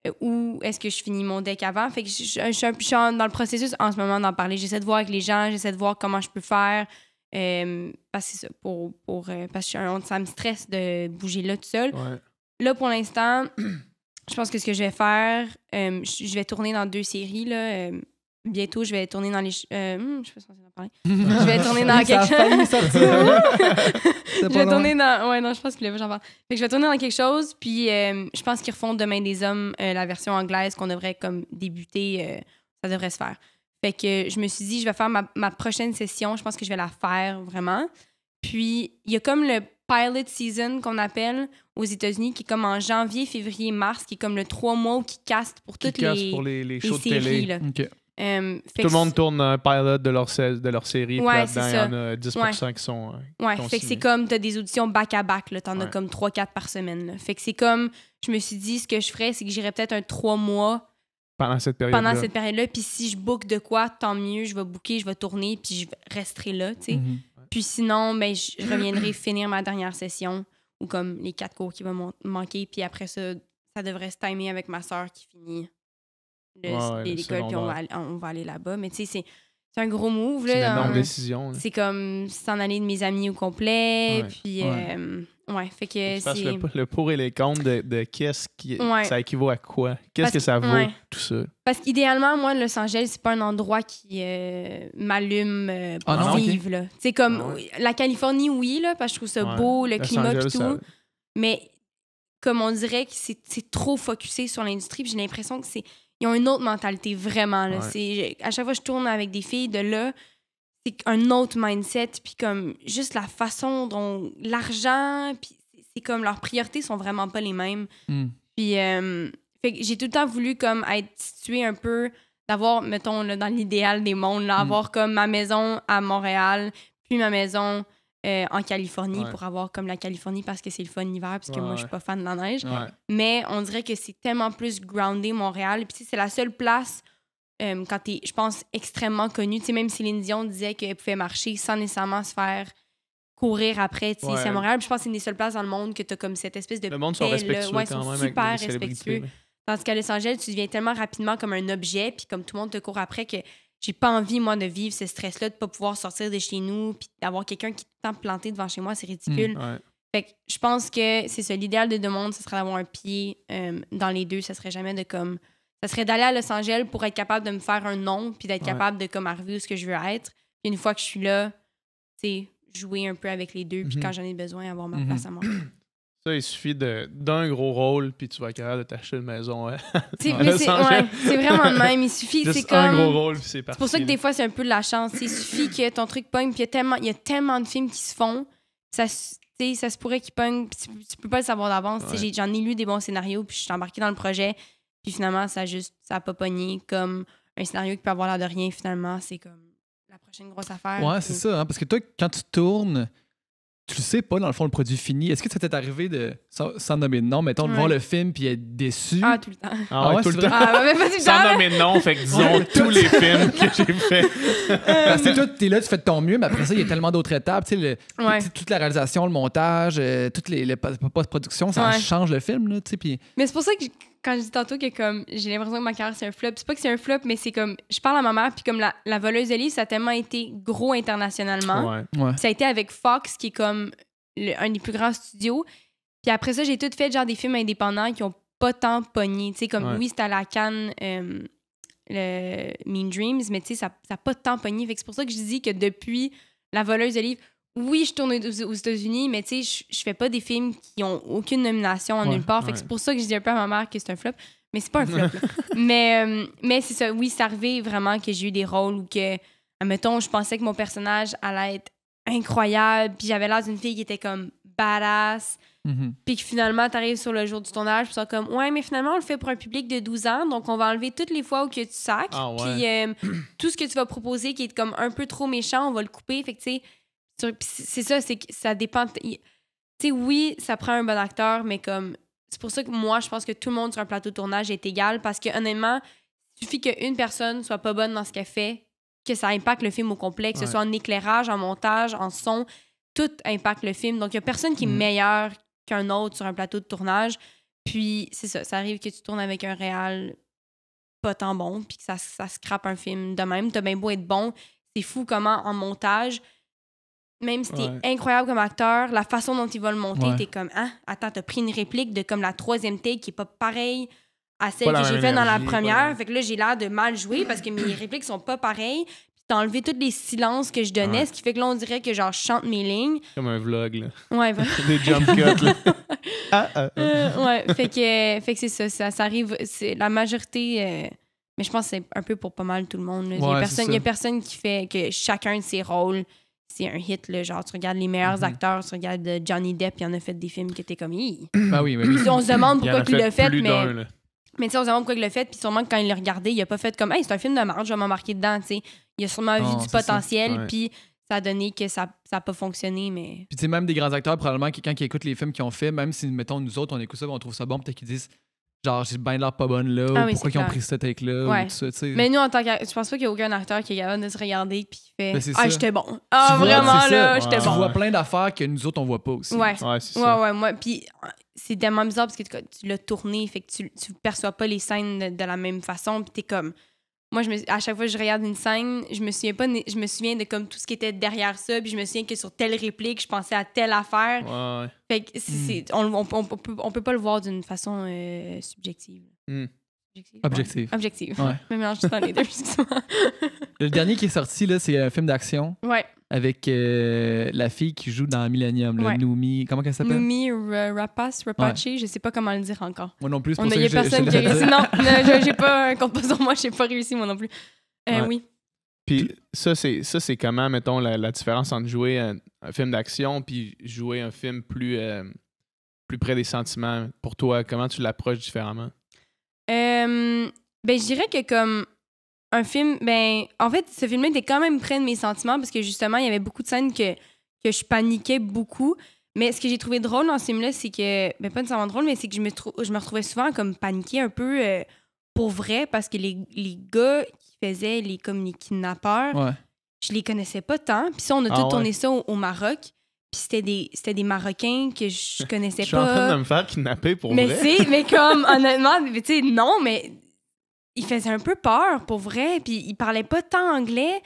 Euh, Ou est-ce que je finis mon deck avant? Fait que je, je suis dans le processus en ce moment d'en parler. J'essaie de voir avec les gens, j'essaie de voir comment je peux faire. Euh, parce que pour, pour, euh, parce ça me stresse de bouger là tout seul. Là, pour l'instant, je pense que ce que je vais faire, euh, je vais tourner dans deux séries. Là, bientôt, je vais tourner dans les. Hmm, je sais pas si je vais tourner dans quelque chose. je vais tourner dans. Ouais, non, je pense que je vais tourner dans quelque chose, puis je pense qu'ils refont Demain des Hommes, la version anglaise qu'on devrait comme débuter. ça devrait se faire. Fait que je me suis dit, je vais faire ma, ma prochaine session, je pense que je vais la faire vraiment. Puis il y a comme le pilot season qu'on appelle aux États-Unis, qui est comme en janvier, février, mars, qui est comme le trois mois où qui caste pour toutes les, les, séries. Euh, Tout le monde tourne un pilot de leur, de leur série, là-dedans, il y en a 10 qui sont. Euh, ouais, fait que c'est comme, tu as des auditions back-à-back, Tu t'en as comme 3-4 par semaine. Fait que c'est comme, je me suis dit, ce que je ferais, c'est que j'irais peut-être un 3 mois pendant cette période-là. Pendant cette période Puis si je book de quoi, tant mieux, je vais booker, je vais tourner, puis je resterai là, tu sais. Mhm. Puis sinon, ben, je reviendrai finir ma dernière session ou comme les quatre cours qui vont manquer. Puis après ça, ça devrait se timer avec ma soeur qui finit l'école, puis on va, aller là-bas. Mais tu sais, c'est un gros move. C'est une hein. décision. C'est comme s'en aller de mes amis au complet. Puis. Euh, Ouais, fait que c'est. Le, pour et les contre de, qu'est-ce qui. Ça équivaut à quoi? Qu'est-ce que, ça vaut, tout ça? Parce qu'idéalement, moi, Los Angeles, c'est pas un endroit qui euh, m'allume pour euh, ah vivre. C'est comme ah la Californie, oui, là, parce que je trouve ça beau, le climat et tout. Mais comme on dirait que c'est trop focusé sur l'industrie, j'ai l'impression que c'est. Ils ont une autre mentalité, vraiment. Là. À chaque fois je tourne avec des filles de là, c'est un autre mindset, puis comme juste la façon dont l'argent, puis c'est comme leurs priorités sont vraiment pas les mêmes. Hmm. Puis euh, fait j'ai tout le temps voulu comme être située un peu, d'avoir, mettons, là, dans l'idéal des mondes, là, hmm. avoir comme ma maison à Montréal, puis ma maison euh, en Californie pour avoir comme la Californie parce que c'est le fun l'hiver, parce que moi, je suis pas fan de la neige. Mais on dirait que c'est tellement plus groundé Montréal. Puis c'est la seule place euh, quand tu je pense, extrêmement connu. Tu sais, même Céline Dion disait qu'elle pouvait marcher sans nécessairement se faire courir après, tu sais, c'est à Montréal. je pense que c'est une des seules places dans le monde que tu as comme cette espèce de. Le monde sont respectueux ouais, quand super respectueux. Tandis qu'à Los Angeles, tu deviens tellement rapidement comme un objet, puis comme tout le monde te court après que j'ai pas envie, moi, de vivre ce stress-là, de pas pouvoir sortir de chez nous, puis d'avoir quelqu'un qui tente planté devant chez moi, c'est hmm, ridicule. Fait que je pense que c'est ça. L'idéal de deux mondes, ce serait d'avoir un pied euh, dans les deux. Ce serait jamais de comme ça serait d'aller à Los Angeles pour être capable de me faire un nom, puis d'être capable de comme arriver où ce que je veux être. Puis une fois que je suis là, c'est jouer un peu avec les deux, puis mhm. quand j'en ai besoin, avoir ma mhm. place à moi. Ça, il suffit d'un gros rôle, puis tu vas être capable de t'acheter une maison. Hein, c'est vraiment le même. Il suffit. C'est comme. un gros rôle, c'est pour ça que des fois, c'est un peu de la chance. Il suffit que ton truc pogne, puis il y, a tellement de films qui se font. Ça, ça se pourrait qu'ils pognent, tu, ne peux pas le savoir d'avance. J'en ai lu des bons scénarios, puis je suis embarquée dans le projet. Puis finalement, ça juste, ça a pas pogné comme un scénario qui peut avoir l'air de rien. Finalement, c'est comme la prochaine grosse affaire. Ouais, c'est ça. Hein, parce que toi, quand tu tournes, tu le sais pas, dans le fond, le produit fini. Est-ce que ça t'est arrivé de, sans, nommer de nom, mettons, de voir le film puis être déçu? Ah, tout le temps. Ah, ah ouais, tout le temps. sans ah, nommer de nom, fait que disons tous les films que j'ai fait. Euh, parce que toi, es là, tu fais de ton mieux, mais après ça, il y a tellement d'autres étapes. Tu sais, toute la réalisation, le montage, toute euh, toutes les, post production ça change le film, là, tu sais. puis Mais c'est pour ça que quand je dis tantôt que comme j'ai l'impression que ma carrière c'est un flop, c'est pas que c'est un flop, mais c'est comme je parle à ma mère puis comme la, voleuse de livres ça a tellement été gros internationalement. Ouais. Ça a été avec Fox qui est comme un des plus grands studios. Puis après ça j'ai tout fait genre des films indépendants qui ont pas tant pogné. Tu sais comme oui c'était à la Cannes euh, le Mean Dreams, mais tu sais ça n'a pas tant pogné. c'est pour ça que je dis que depuis la voleuse de livres oui, je tourne aux, États-Unis, mais tu sais, je, fais pas des films qui ont aucune nomination en nulle part. Fait que c'est pour ça que je dis un peu à ma mère que c'est un flop. Mais c'est pas un flop. mais euh, mais c'est ça. Oui, c'est arrivé vraiment que j'ai eu des rôles où que, admettons, je pensais que mon personnage allait être incroyable, puis j'avais l'air d'une fille qui était comme badass. Mm-hmm. Puis que finalement, t'arrives sur le jour du tournage, puis es comme, ouais, mais finalement, on le fait pour un public de 12 ans, donc on va enlever toutes les fois où que tu sacs. Ah, puis euh, tout ce que tu vas proposer qui est comme un peu trop méchant, on va le couper. Fait que, tu sais, c'est ça, c'est que ça dépend. Tu sais, oui, ça prend un bon acteur, mais comme. C'est pour ça que moi, je pense que tout le monde sur un plateau de tournage est égal parce que honnêtement, il suffit qu'une personne soit pas bonne dans ce qu'elle fait, que ça impacte le film au complet, que ce soit en éclairage, en montage, en son, tout impacte le film. Donc, il n'y a personne qui est mm. meilleur qu'un autre sur un plateau de tournage. Puis, c'est ça, ça arrive que tu tournes avec un réal pas tant bon, puis que ça, ça scrape un film de même. T'as bien beau être bon, c'est fou comment en montage, même si t'es incroyable comme acteur, la façon dont ils va le monter, t'es comme, ah, attends, t'as pris une réplique de comme la troisième take qui est pas pareille à celle que j'ai faite dans la première. Fait que là, j'ai l'air de mal jouer parce que mes répliques sont pas pareilles. Puis t'as enlevé tous les silences que je donnais, ce qui fait que là, on dirait que genre, je chante mes lignes. Comme un vlog, là. Ouais, Des jump cuts, là. Ah, ah, ah. Euh, ouais, fait que, euh, c'est ça, ça, arrive, c'est la majorité. Euh, mais je pense que c'est un peu pour pas mal tout le monde. Il n'y a, personne qui fait que chacun de ses rôles c'est un hit. genre, tu regardes les meilleurs mhm. acteurs, tu regardes euh, Johnny Depp, il en a fait des films qui étaient comme. Ah oui, on se demande pourquoi il l'a fait, mais. Mais on se demande pourquoi il l'a fait, puis sûrement que quand il l'a regardé, il a pas fait comme, hey, c'est un film de merde, je vais marquer dedans, tu sais. Il a sûrement vu ah, du potentiel, puis ça a donné que ça n'a pas fonctionné, mais... Puis tu sais, même des grands acteurs, probablement, qui, quand ils écoutent les films qu'ils ont fait, même si, mettons, nous autres, on écoute ça, on trouve ça bon, peut-être qu'ils disent, genre j'ai bien l'air pas bonne là ah pourquoi ils ont pris cette take là ou tout ça, sais. mais nous en tant que je penses pas qu'il y a aucun acteur qui est capable de se regarder puis qui fait ben, ah j'étais bon ah vraiment là j'étais bon tu ah, vois plein d'affaires que nous autres on voit pas aussi ouais ouais ouais, moi puis c'est tellement bizarre parce que tu l'as tourné fait que tu, tu perçois pas les scènes de, de la même façon puis t'es comme moi, je me, à chaque fois que je regarde une scène, je me souviens pas, je me souviens de comme tout ce qui était derrière ça, puis je me souviens que sur telle réplique, je pensais à telle affaire. Fait que on, on, peut, pas le voir d'une façon euh, subjective. Hmm objectif objectif Ouais. mélange le le dernier qui est sorti, là, c'est un film d'action. Ouais. Avec euh, la fille qui joue dans Millennium, le Comment elle s'appelle Noumi Rapace, Rapace, je sais pas comment le dire encore. Moi non plus, On eu personne qui Non, j'ai pas un compte moi, j'ai pas réussi moi non plus. Euh, oui. Puis ça, c'est ça c'est comment, mettons, la, différence entre jouer un, film d'action puis jouer un film plus, euh, plus près des sentiments. Pour toi, comment tu l'approches différemment euh, ben, je dirais que comme un film, ben, en fait, ce film-là était quand même près de mes sentiments parce que justement, il y avait beaucoup de scènes que, que je paniquais beaucoup. Mais ce que j'ai trouvé drôle dans ce film-là, c'est que, ben, pas nécessairement drôle, mais c'est que je me, je me retrouvais souvent comme paniquée un peu euh, pour vrai parce que les, les, gars qui faisaient les, comme kidnappeurs, je les connaissais pas tant. Puis ça, on a ah tout tourné ça au Maroc. Puis c'était des, c'était des Marocains que je connaissais pas. je suis en train de me faire kidnapper pour mais vrai. Mais mais comme, honnêtement, tu sais, non, mais il faisait un peu peur, pour vrai. Puis il parlait pas tant anglais.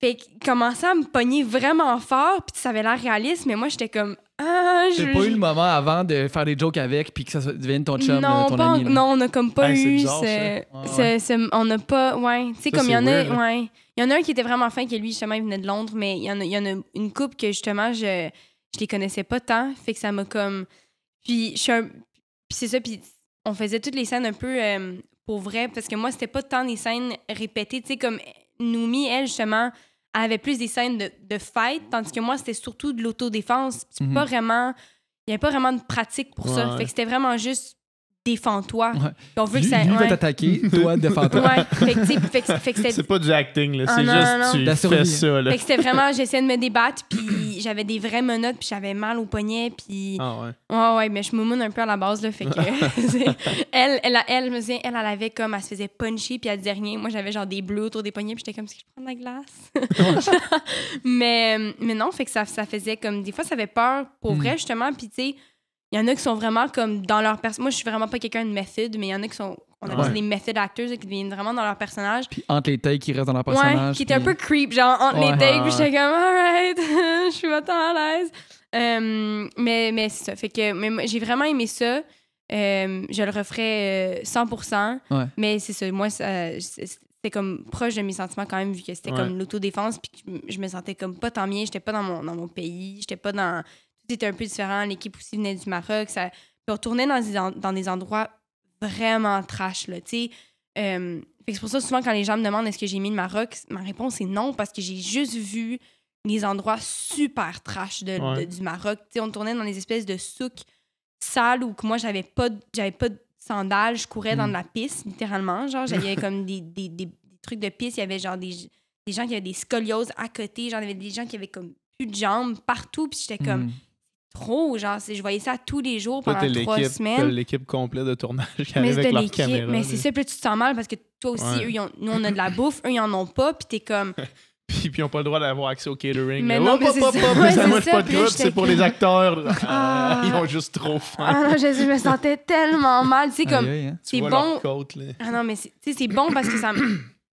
Fait qu'il commençait à me pogner vraiment fort, puis ça avait l'air réaliste, mais moi, j'étais comme ah, J'ai pas eu le moment avant de faire des jokes avec puis que ça devienne ton chum, euh, ton ami. Non, on a comme pas eu. c'est on n'a pas. Ouais. Tu sais, comme il y en a. Il y en a un qui était vraiment fin, qui lui, justement, il venait de Londres, mais il y en a, y une coupe que, justement, je, je les connaissais pas tant. Fait que ça m'a comme. Puis, c'est ça. Puis on faisait toutes les scènes un peu euh, pour vrai, parce que moi, c'était pas tant des scènes répétées. Tu sais, comme Noumi, elle, justement elle avait plus des scènes de, fight, tandis que moi, c'était surtout de l'autodéfense. pas mhm. vraiment. Il n'y avait pas vraiment de pratique pour ça. Fait que c'était vraiment juste défends-toi. On veut que ça. va t'attaquer, toi, défends-toi. Ouais. Fait c'est pas du acting, là. Ah, c'est juste non, tu fais ça. Fait que c'était vraiment, j'essayais de me débattre, puis j'avais des vraies menottes, puis j'avais mal aux poignet, puis. Ah ouais. Ouais, ouais, mais je moumoune un peu à la base, le Fait que. elle, elle, elle, me disait, elle, avait comme, elle se faisait puncher, puis elle disait rien. Moi, j'avais genre des bleus autour des poignets, puis j'étais comme, si je prends de la glace. mais, mais non, fait que ça, ça faisait comme. Des fois, ça avait peur, pour hmm. vrai, justement, puis tu sais il y en a qui sont vraiment comme dans leur personnage. Moi, je suis vraiment pas quelqu'un de method, mais il y en a qui sont. On appelle ça les method actors qui viennent vraiment dans leur personnage. Puis entre les takes, qui restent dans leur personnage. Ouais, qui un peu creep, genre entre les takes, puis j'étais comme, alright, je suis pas tant à l'aise. Euh, mais mais c'est ça. Fait que j'ai vraiment aimé ça. Euh, je le referais 100%. Euh, mais c'est ça. Moi, c'était comme proche de mes sentiments quand même, vu que c'était comme l'autodéfense. Puis je me sentais comme pas tant mien J'étais pas dans mon, dans mon pays. J'étais pas dans c'était un peu différent. L'équipe aussi venait du Maroc. Ça... on tournait dans des, dans des endroits vraiment trash, là, tu sais. Euh, c'est pour ça, souvent, quand les gens me demandent est-ce que j'ai mis le Maroc, ma réponse est non, parce que j'ai juste vu les endroits super trash du Maroc. Tu sais, on tournait dans des espèces de souks sales où moi, j'avais pas, j'avais pas de sandales, je courais dans mm. de la piste, littéralement. Genre, j'avais comme des, des, des, trucs de piste, il y avait genre des, des gens qui avaient des scolioses à côté, genre, il des gens qui avaient comme plus de jambes partout, puis j'étais comme... Mm pro. Genre, je voyais ça tous les jours pendant trois semaines. l'équipe complète de tournage qui avec leur caméra, Mais c'est ça, puis tu te sens mal parce que toi aussi, eux, ils ont, nous, on a de la bouffe, eux, ils en ont pas, puis t'es comme... puis, ils n'ont pas le droit d'avoir accès au catering. Mais non, mais c'est ça. pas de c'est pour les acteurs. Ah. ils ont juste trop faim. Ah non, je me sentais tellement mal. Tu sais, comme, hein. c'est bon. Côte, ah non, mais c'est bon parce que ça...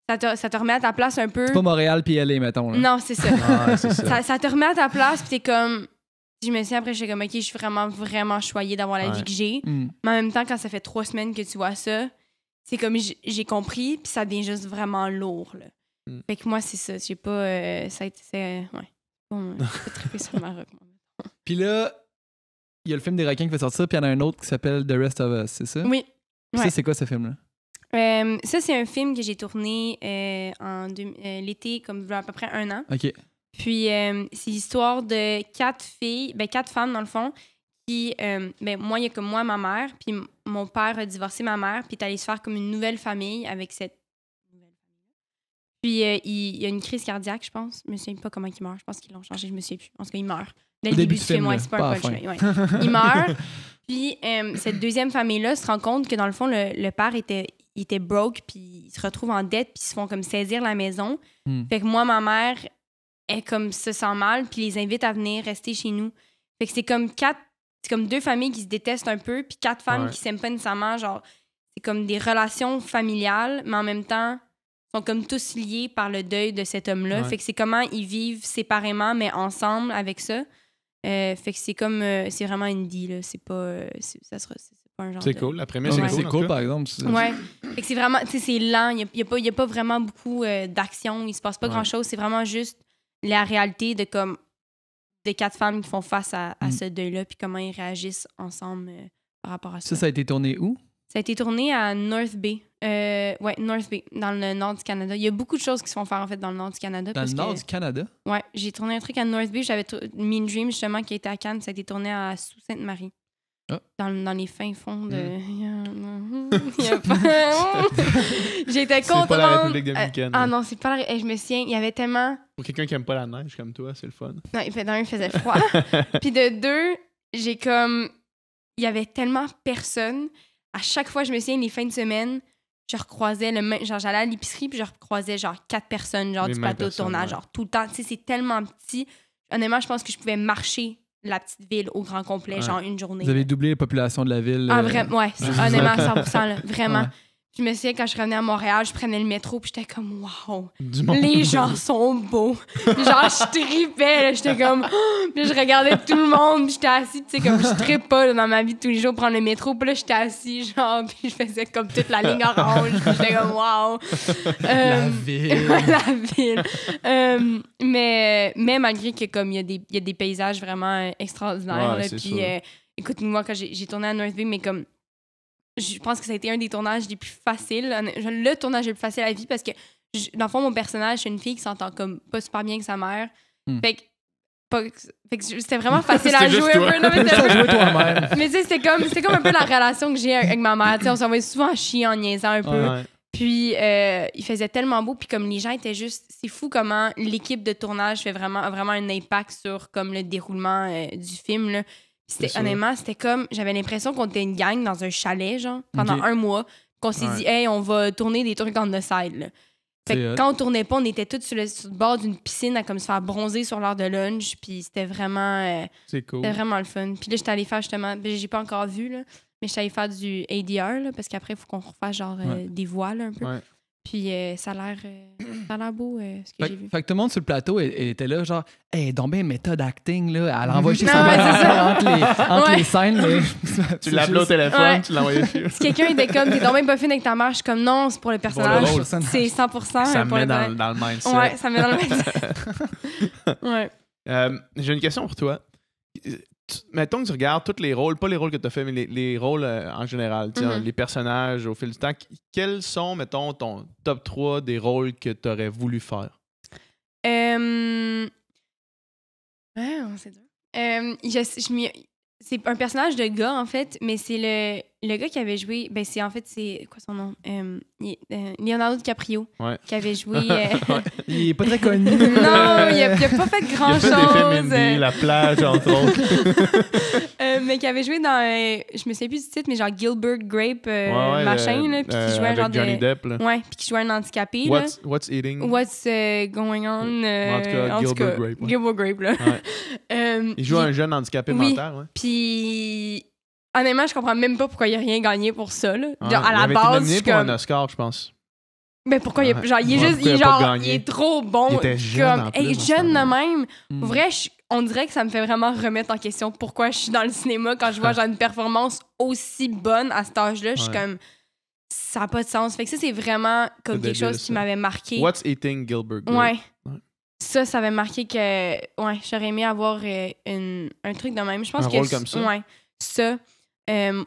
Ça te, ça te, remet à ta place un peu. C'est pas Montréal puis LA, mettons. Non, c'est ça. Ah, ça. ça. ça. te remet à ta place puis t'es comme je me suis après, j'étais comme, OK, je suis vraiment, vraiment choyée d'avoir la vie que j'ai. Mm. Mais en même temps, quand ça fait trois semaines que tu vois ça, c'est comme j'ai compris, puis ça devient juste vraiment lourd. Là. Mm. Fait que moi, c'est ça. J'ai pas. Euh, ça a été. Euh, ouais. Bon, euh, sur le Maroc. puis là, il y a le film des requins qui va sortir, puis il y en a un autre qui s'appelle The Rest of Us, c'est ça? Oui. Puis Ça, c'est quoi ce film-là? ça, c'est un film que j'ai tourné en l'été, comme à peu près un an. OK. Puis, euh, c'est l'histoire de quatre filles, ben, quatre femmes, dans le fond, qui, euh, ben, moi, il y a que moi, ma mère, puis mon père a divorcé ma mère, puis est allé se faire comme une nouvelle famille avec cette Puis, euh, il, y a une crise cardiaque, je pense. Je me souviens pas comment il meurt. Je pense qu'ils l'ont changé, je me souviens plus. En tout cas, il meurt. Dès le début, du film, c'est pas, un il meurt. Puis, cette deuxième famille-là se rend compte que, dans le fond, le, père était était broke, puis il se retrouve en dette, puis ils se font comme saisir la maison. Hmm. Fait que moi, ma mère, comme se sent mal, puis les invite à venir rester chez nous. Fait que c'est comme quatre, c'est comme deux familles qui se détestent un peu, puis quatre femmes qui s'aiment pas nécessairement. Genre, c'est comme des relations familiales, mais en même temps, sont comme tous liés par le deuil de cet homme-là. Fait que c'est comment ils vivent séparément, mais ensemble avec ça. Euh, fait que c'est comme, euh, c'est vraiment indie, là. C'est pas, euh, ça sera, c'est de... cool, la première, c'est cool, par exemple. Ouais. c'est vraiment, tu c'est lent, il n'y a, y a, pas vraiment beaucoup d'action, il se passe pas grand-chose, c'est vraiment juste la réalité de comme des quatre femmes qui font face à, mm. ce deuil-là, puis comment ils réagissent ensemble euh, par rapport à ça. Ça, ça a été tourné où? Ça a été tourné à North Bay. Euh, ouais, North Bay, dans le nord du Canada. Il y a beaucoup de choses qui se font faire, en fait, dans le nord du Canada. Dans le nord du Canada? Ouais, j'ai tourné un truc à North Bay. J'avais Mean Dream, justement, qui était à Cannes. Ça a été tourné à Sault-Sainte-Marie. Ah. Dans, dans, les fins fonds de. Mm. J'étais contente. C'est pas la République dominicaine. Ah, ah non, c'est pas la. République... Eh, je me souviens, il y avait tellement. Pour quelqu'un qui aime pas la neige comme toi, c'est le fun. Non, d'un, il faisait froid. Puis de deux, j'ai comme. Il y avait tellement personne. À chaque fois, je me souviens, les fins de semaine, je recroisais le Genre, j'allais à l'épicerie, puis je recroisais genre quatre personnes, genre du plateau de tournage, genre tout le temps. Tu sais, c'est tellement petit. Honnêtement, je pense que je pouvais marcher la petite ville au grand complet, genre une journée. Vous avez doublé la population de la ville. Ah, euh, vraiment, ouais, honnêtement, 100 là, vraiment. Je me souviens, quand je revenais à Montréal, je prenais le métro, puis j'étais comme, wow, les gens sont beaux. genre, je tripais, j'étais comme, je regardais tout le monde, puis j'étais assis, tu sais, comme je tripe pas dans ma vie de tous les jours, prendre le métro, puis là, j'étais assis, genre, puis je faisais comme toute la ligne orange, puis j'étais comme, wow. la euh, ville. la ville. Euh, mais, mais malgré que, comme, il y, a des paysages vraiment euh, extraordinaires, là, puis, écoute, moi, quand j'ai tourné à North Bay, mais comme, je pense que ça a été un des tournages les plus faciles. Le tournage le plus facile à la vie parce que, dans le fond, mon personnage, c'est une fille qui s'entend comme pas super bien avec sa mère. Hmm. Fait que c'était vraiment facile à jouer mais tu sais, c'était comme, un peu la relation que j'ai avec ma mère. On on s'envoyait souvent en chier, en niaisant un peu. Puis euh, il faisait tellement beau. Puis comme les gens étaient juste... C'est fou comment l'équipe de tournage fait vraiment, vraiment un impact sur comme le déroulement euh, du film. Là honnêtement, c'était comme. J'avais l'impression qu'on était une gang dans un chalet, genre, pendant un mois, qu'on s'est dit, hey, on va tourner des trucs en de side. Fait que quand on tournait pas, on était tous sur le, bord d'une piscine à comme se faire bronzer sur l'heure de lunch, puis c'était vraiment. Euh, c'est cool. vraiment le fun. Puis là, j'étais allée faire justement. Ben, j'ai pas encore vu, là, mais j'étais allée faire du ADR, parce qu'après, il faut qu'on refasse genre euh, des voiles un peu. Puis euh, euh, ça a l'air beau, euh, ce que j'ai vu. Fait que tout le monde sur le plateau était là, genre, hé, hey, donc bien méthode acting, là, elle envoie chez son entre, entre les scènes. tu l'appelles au téléphone, tu l'envoies chez Si quelqu'un était comme, t'es donc bien pas fini avec ta marche !» je suis comme, non, c'est pour le personnage. c'est 100 Ça me met dans, le mindset. Ouais, ça me met dans le mindset. ouais. j'ai une question pour toi mettons que tu regardes tous les rôles, pas les rôles que tu as fait, mais les, rôles euh, en général, mm-hmm. les personnages au fil du temps, quels sont, mettons, ton top 3 des rôles que tu aurais voulu faire? Ah, c'est c'est un personnage de gars, en fait, mais c'est le le gars qui avait joué, ben c'est en fait, c'est quoi son nom? Euh, euh Leonardo DiCaprio, ouais. qui avait joué. Euh, il est pas très connu. non, il a, pas fait grand il a fait chose. La plage, entre autres. Euh, mais qui avait joué dans, je me souviens plus du titre, mais genre Gilbert Grape, machin, là, puis qui jouait genre Johnny Depp, Ouais, puis qui jouait un handicapé. What's, là. what's eating? What's going on? en tout cas, Gilbert Grape. Gilbert Grape, là. il joue un jeune handicapé mental, ouais. Puis honnêtement, je comprends même pas pourquoi il a rien gagné pour ça. Là. Ah, à il la base. Été je pour un Oscar, je pense. Mais ben, pourquoi il, genre, il est juste, il, est trop bon. Il était jeune de même. Hmm. Vrai, on dirait que ça me fait vraiment remettre en question pourquoi je suis dans le cinéma quand je vois genre une performance aussi bonne à cet âge-là. Je suis comme, ça n'a pas de sens. Fait que ça, c'est vraiment comme quelque chose qui m'avait marqué. What's Eating Gilbert Ouais. Ça, ça avait marqué que, ouais, j'aurais aimé avoir euh, un truc de même. Je pense un que. comme ça. Ouais. Ça euh,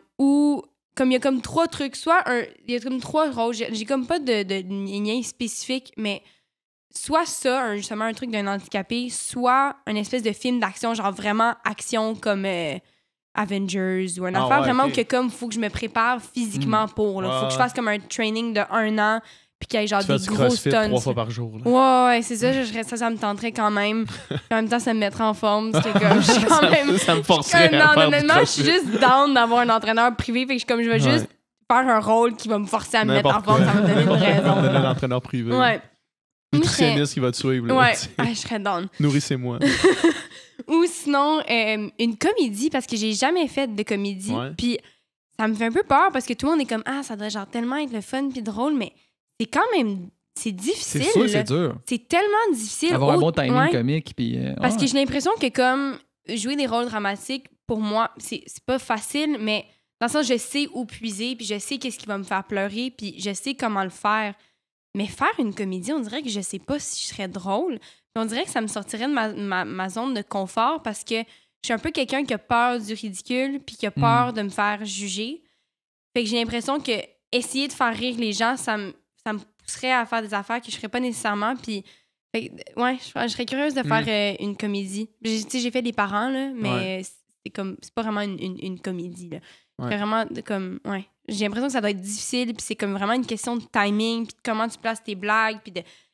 comme il y a comme trois trucs, soit un il y a comme trois rôles, j'ai comme pas de, de, lien spécifique, mais soit ça, justement un truc d'un handicapé, soit un espèce de film d'action, genre vraiment action comme euh, Avengers ou un ah affaire vraiment que comme faut que je me prépare physiquement hmm. pour, là, faut que je fasse comme un training de un an puis qu'il y ait genre tu des grosses tonnes. trois fois par jour. Ouais, ouais, c'est ça, je, je, ça, ça me tenterait quand même. en même temps, ça me mettrait en forme. c'est comme, je quand même. ça, me forcerait. Comme, non, honnêtement, je suis juste down d'avoir un entraîneur privé, fait que je, comme je vais juste faire un rôle qui va me forcer à me mettre en forme, ça va me donner une raison. un entraîneur privé. Ouais. Nutritionniste qui va te suivre. ouais, ah, je serais down. Nourrissez-moi. Ou sinon, euh, une comédie, parce que j'ai jamais fait de comédie. Puis ça me fait un peu peur parce que tout le monde est comme, ah, ça devrait genre tellement être le fun puis drôle, mais c'est quand même c'est difficile. C'est c'est dur. C'est tellement difficile. Avoir un bon timing comique. Puis, euh, Parce que j'ai l'impression que comme jouer des rôles dramatiques, pour moi, c'est pas facile, mais dans le sens, je sais où puiser, puis je sais qu'est-ce qui va me faire pleurer, puis je sais comment le faire. Mais faire une comédie, on dirait que je sais pas si je serais drôle. on dirait que ça me sortirait de ma, zone de confort parce que je suis un peu quelqu'un qui a peur du ridicule, puis qui a mm. peur de me faire juger. Fait que j'ai l'impression que essayer de faire rire les gens, ça me ça me pousserait à faire des affaires que je ferais pas nécessairement. Puis, ouais, je, serais curieuse de mm. faire euh, une comédie. Tu j'ai fait des parents, là, mais c'est comme, c'est pas vraiment une, comédie, vraiment comme, ouais. J'ai l'impression que ça doit être difficile, puis c'est comme vraiment une question de timing, puis de comment tu places tes blagues, puis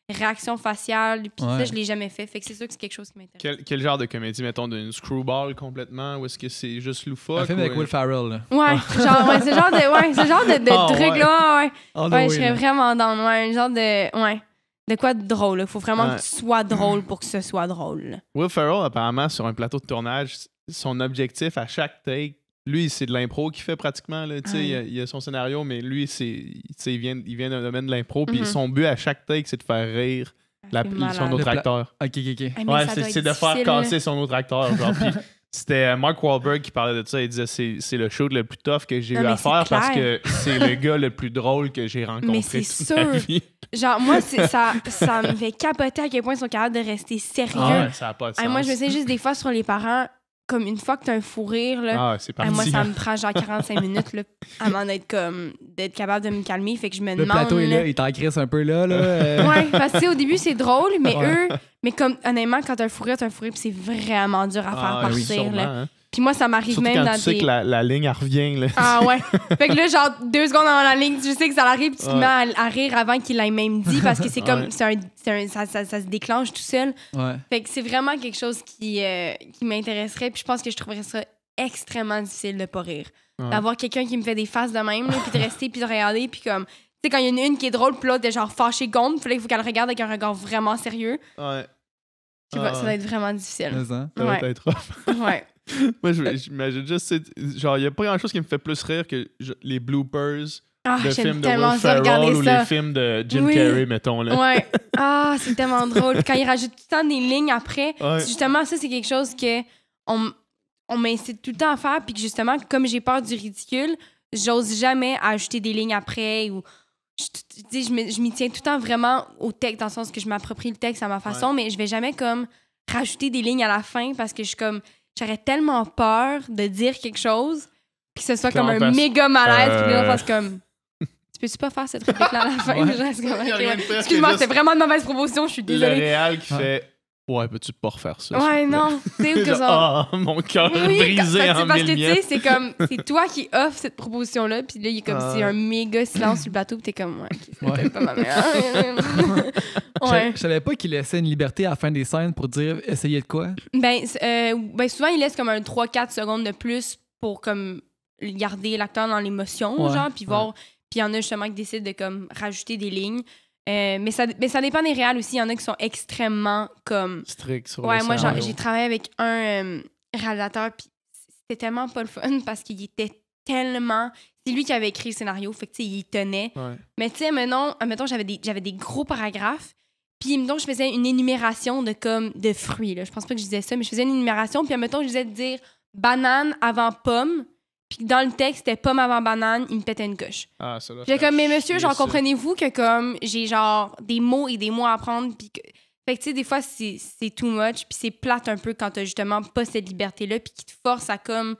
réaction faciale. Puis ça, je l'ai jamais fait. Fait que c'est sûr que c'est quelque chose qui m'intéresse. Quel, genre de comédie, mettons, d'une screwball complètement, ou est-ce que c'est juste loufoque? Un film avec Will euh, Ferrell. Là. Ouais, ah. genre, ouais, ce genre de, ouais, genre de, ah, truc là, ouais. ouais, je serais vraiment dans ouais, un genre de, ouais. De quoi de drôle? Il faut vraiment que tu sois drôle pour que ce soit drôle. Will Ferrell, apparemment, sur un plateau de tournage, son objectif à chaque take, lui, c'est de l'impro qu'il fait pratiquement. Là, il, a, son scénario, mais lui, il vient, il vient d'un domaine de l'impro. Puis mhm. son but à chaque take, c'est de faire rire ah, la, son autre acteur. Ok, ok, ok. Ah, c'est de faire casser son autre acteur. C'était euh, Mark Wahlberg qui parlait de ça. Il disait c'est le show le plus tough que j'ai eu à faire parce que c'est le gars le plus drôle que j'ai rencontré mais c'est sûr. Genre, moi, ça, ça me fait capoter à quel point ils sont capables de rester sérieux. Ah ça a pas de sens. Et moi, je me sais juste des fois sur les parents, comme une fois que t'as un fou rire, là, ah ah, moi, ça me prend genre 45 minutes là, à être comme d'être capable de me calmer. Fait que je me le demande. Le plateau est là, il t'en un peu là. là euh. ouais, parce que au début, c'est drôle, mais eux, mais comme honnêtement, quand t'as un fou rire, t'as un fou rire, c'est vraiment dur à ah faire partir. là. Hein. Puis moi, ça m'arrive même dans tu sais que la, ligne, elle revient. Là. Ah ouais. fait que là, genre, deux secondes avant la ligne, tu sais que ça arrive, puis tu te mets à, rire avant qu'il l'ait même dit, parce que c'est comme. ça, ça, se déclenche tout seul. Ouais. Fait que c'est vraiment quelque chose qui, euh, qui m'intéresserait, puis je pense que je trouverais ça extrêmement difficile de pas rire. D'avoir quelqu'un qui me fait des faces de même, puis de rester, puis de regarder, puis comme. Tu sais, quand il y en a une qui est drôle, puis l'autre est genre fâché, gond, il faut qu'elle regarde avec un regard vraiment sérieux. Ouais. ça ah. va être vraiment difficile. ouais. Moi, j'imagine juste, genre, il n'y a pas grand-chose qui me fait plus rire que les bloopers ah, de films de Will Ferrell ou les films de Jim Carrey, mettons. Là. Ouais. Ah, c'est tellement drôle. Quand il rajoute tout le temps des lignes après, justement, ça, c'est quelque chose que on, on m'incite tout le temps à faire, puis que justement, comme j'ai peur du ridicule, j'ose jamais ajouter des lignes après ou... Je, je m'y tiens tout le temps vraiment au texte, dans le sens que je m'approprie le texte à ma façon, mais je vais jamais comme rajouter des lignes à la fin parce que je suis comme j'aurais tellement peur de dire quelque chose, puis que ce soit comme un méga malaise, euh... puis là, on euh. fasse comme. Tu peux-tu pas faire cette réplique-là à la fin? Excuse-moi, c'est vraiment une mauvaise proposition, je suis désolée. Le qui fait Ouais, peux-tu pas refaire ça? Ouais, non. C'est que ça. Ah, mon cœur est brisé en Parce que tu sais, c'est comme, c'est toi qui offres cette proposition-là, puis là, il est comme, c'est un méga silence sur le bateau, puis t'es comme, ouais, c'est ouais. pas ma mère. ouais. Je, savais pas qu'il laissait une liberté à la fin des scènes pour dire, essayez de quoi? Ben, euh, ben souvent, il laisse comme un 3-4 secondes de plus pour comme garder l'acteur dans l'émotion, genre, puis voir. Puis il y en a justement qui décident de comme rajouter des lignes. Euh, mais, ça, dépend des réels aussi. Il y en a qui sont extrêmement comme. Strict sur Ouais, moi, j'ai travaillé avec un euh, réalisateur, puis c'était tellement pas le fun parce qu'il était tellement. C'est lui qui avait écrit le scénario, fait que tu sais, il tenait. Mais tu sais, maintenant, mettons j'avais des, gros paragraphes, puis mettons, je faisais une énumération de comme de fruits. Là. Je pense pas que je disais ça, mais je faisais une énumération, puis mettons, je disais de dire banane avant pomme. Puis dans le texte, c'était pomme avant banane, il me pétait une coche. Ah, ça J'ai comme, mais monsieur, genre, comprenez-vous que comme j'ai genre des mots et des mots à apprendre, puis que. Fait que, tu sais, des fois, c'est too much, puis c'est plate un peu quand t'as justement pas cette liberté-là, puis qui te force à comme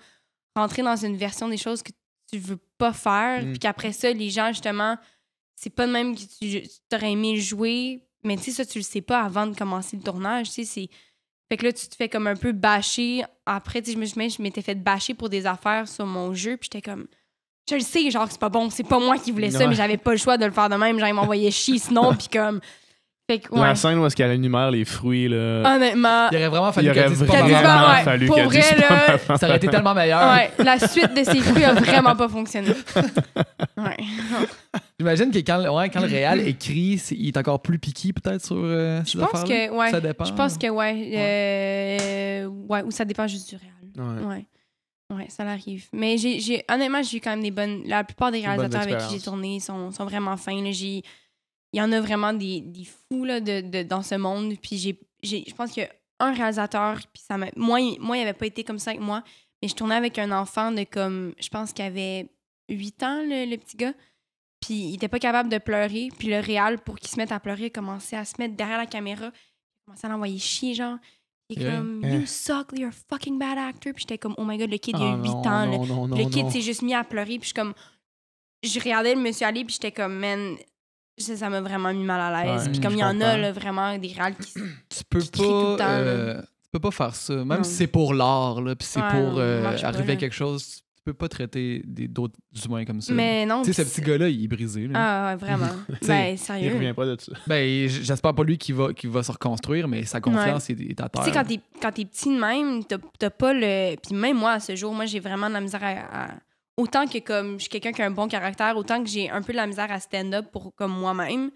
rentrer dans une version des choses que tu veux pas faire, mm. puis qu'après ça, les gens, justement, c'est pas de même que tu aurais aimé jouer, mais tu sais, ça, tu le sais pas avant de commencer le tournage, tu sais, c'est fait que là, tu te fais comme un peu bâcher. Après, tu sais, je m'étais fait bâcher pour des affaires sur mon jeu, puis j'étais comme je le sais, genre, c'est pas bon, c'est pas moi qui voulais ça, mais j'avais pas le choix de le faire de même. Genre, ils m'envoyaient chier sinon, puis comme, la scène où est-ce qu'elle énumère les fruits, là. Honnêtement. Il aurait vraiment fallu qu'elle dise pas vraiment Pour vrai, là, Ça aurait été tellement meilleur. la suite de ces fruits a vraiment pas fonctionné. J'imagine que quand, ouais, quand le Real écrit, il est encore plus piqué peut-être sur euh, Je pense que, ouais. Ça dépend. Je pense que, ouais. ouais, euh, ou ça dépend juste du réel. Ouais. Ouais. ça l'arrive. Mais j'ai, honnêtement, j'ai eu quand même des bonnes. La plupart des réalisateurs avec qui j'ai tourné sont, sont vraiment fins. J'ai, il y en a vraiment des, des fous de, dans ce monde. Puis j'ai, je pense qu'il y a un réalisateur, puis ça moi, il, moi, il avait pas été comme ça avec moi, mais je tournais avec un enfant de comme, je pense qu'il avait 8 ans, le, petit gars. Puis il n'était pas capable de pleurer. Puis le réal, pour qu'il se mette à pleurer, commençait à se mettre derrière la caméra. Il commençait à l'envoyer chier, genre. Il est comme, You suck, you're a fucking bad actor. Puis j'étais comme, Oh my god, le kid, il a 8 ah ans. le kid s'est juste mis à pleurer. Puis je comme, je regardais le monsieur aller, puis j'étais comme, Man, ça m'a vraiment mis mal à l'aise. puis comme il y en a là, vraiment des râles qui. Tu peux pas. Euh, tu peux pas faire ça. Même si c'est pour l'art, puis c'est pour euh, arriver à quelque chose, tu peux pas traiter d'autres du moins comme ça. Mais non. Tu sais, ce petit gars-là, il est brisé. Ah, vraiment. ben, sérieux. Il revient pas de ça. Ben, j'espère pas lui qu'il va, qui va se reconstruire, mais sa confiance est, à terre. Tu sais, quand t'es, petit de même, t'as, pas le. Puis même moi, à ce jour, moi, j'ai vraiment de la misère à autant que comme je suis quelqu'un qui a un bon caractère, autant que j'ai un peu de la misère à stand-up pour comme moi-même.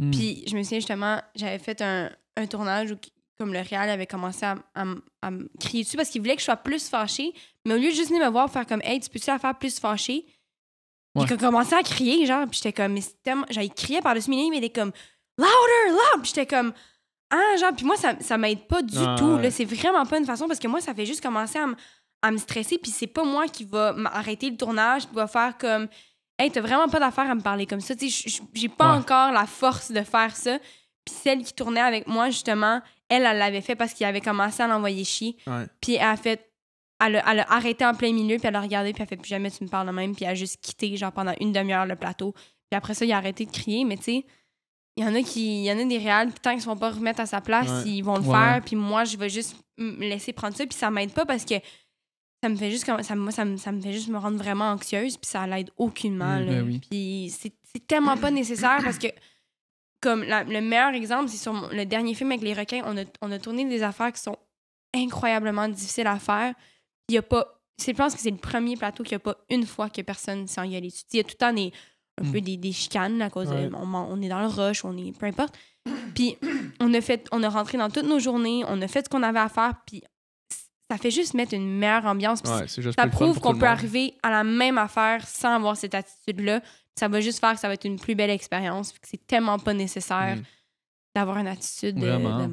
Hmm. Puis je me souviens justement, j'avais fait un, tournage où comme le réal avait commencé à, me crier dessus parce qu'il voulait que je sois plus fâchée. Mais au lieu de juste venir me voir faire comme Hey, tu peux-tu la faire plus fâchée? il a commencé à crier, genre, puis j'étais comme, mais tellement. par-dessus mes lignes, mais il était comme Louder, loud! j'étais comme Ah, genre, puis moi, ça, ça m'aide pas du tout. Là, c'est vraiment pas une façon parce que moi, ça fait juste commencer à me à me stresser, puis c'est pas moi qui va arrêter le tournage, puis va faire comme Hey, t'as vraiment pas d'affaire à me parler comme ça. J'ai pas encore la force de faire ça. Puis celle qui tournait avec moi, justement, elle, elle l'avait fait parce qu'il avait commencé à l'envoyer chier. Puis elle a fait. Elle a, arrêté en plein milieu, puis elle a regardé, puis elle a fait plus jamais tu me parles de même, puis elle a juste quitté, genre pendant une demi-heure le plateau. Puis après ça, il a arrêté de crier, mais tu sais, il y en a qui. Il y en a des réels, tant qu'ils ne vont pas remettre à sa place, ils vont le faire, puis moi, je vais juste me laisser prendre ça, puis ça m'aide pas parce que ça me fait juste ça, ça me, fait juste me rendre vraiment anxieuse, puis ça l'aide aucunement. Mm, ben puis c'est tellement pas nécessaire parce que, comme le meilleur exemple, c'est sur le dernier film avec les requins, on a, tourné des affaires qui sont incroyablement difficiles à faire. Il y a pas. Je pense que c'est le premier plateau qu'il n'y a pas une fois que personne s'en y allait Il y a tout le temps des, un peu mm. des, chicanes à cause de, on, est dans le rush, on est peu importe. Puis on a fait, on a rentré dans toutes nos journées, on a fait ce qu'on avait à faire, puis ça fait juste mettre une meilleure ambiance. ça prouve qu'on peut arriver à la même affaire sans avoir cette attitude-là. Ça va juste faire que ça va être une plus belle expérience. C'est tellement pas nécessaire mm. d'avoir une attitude de, de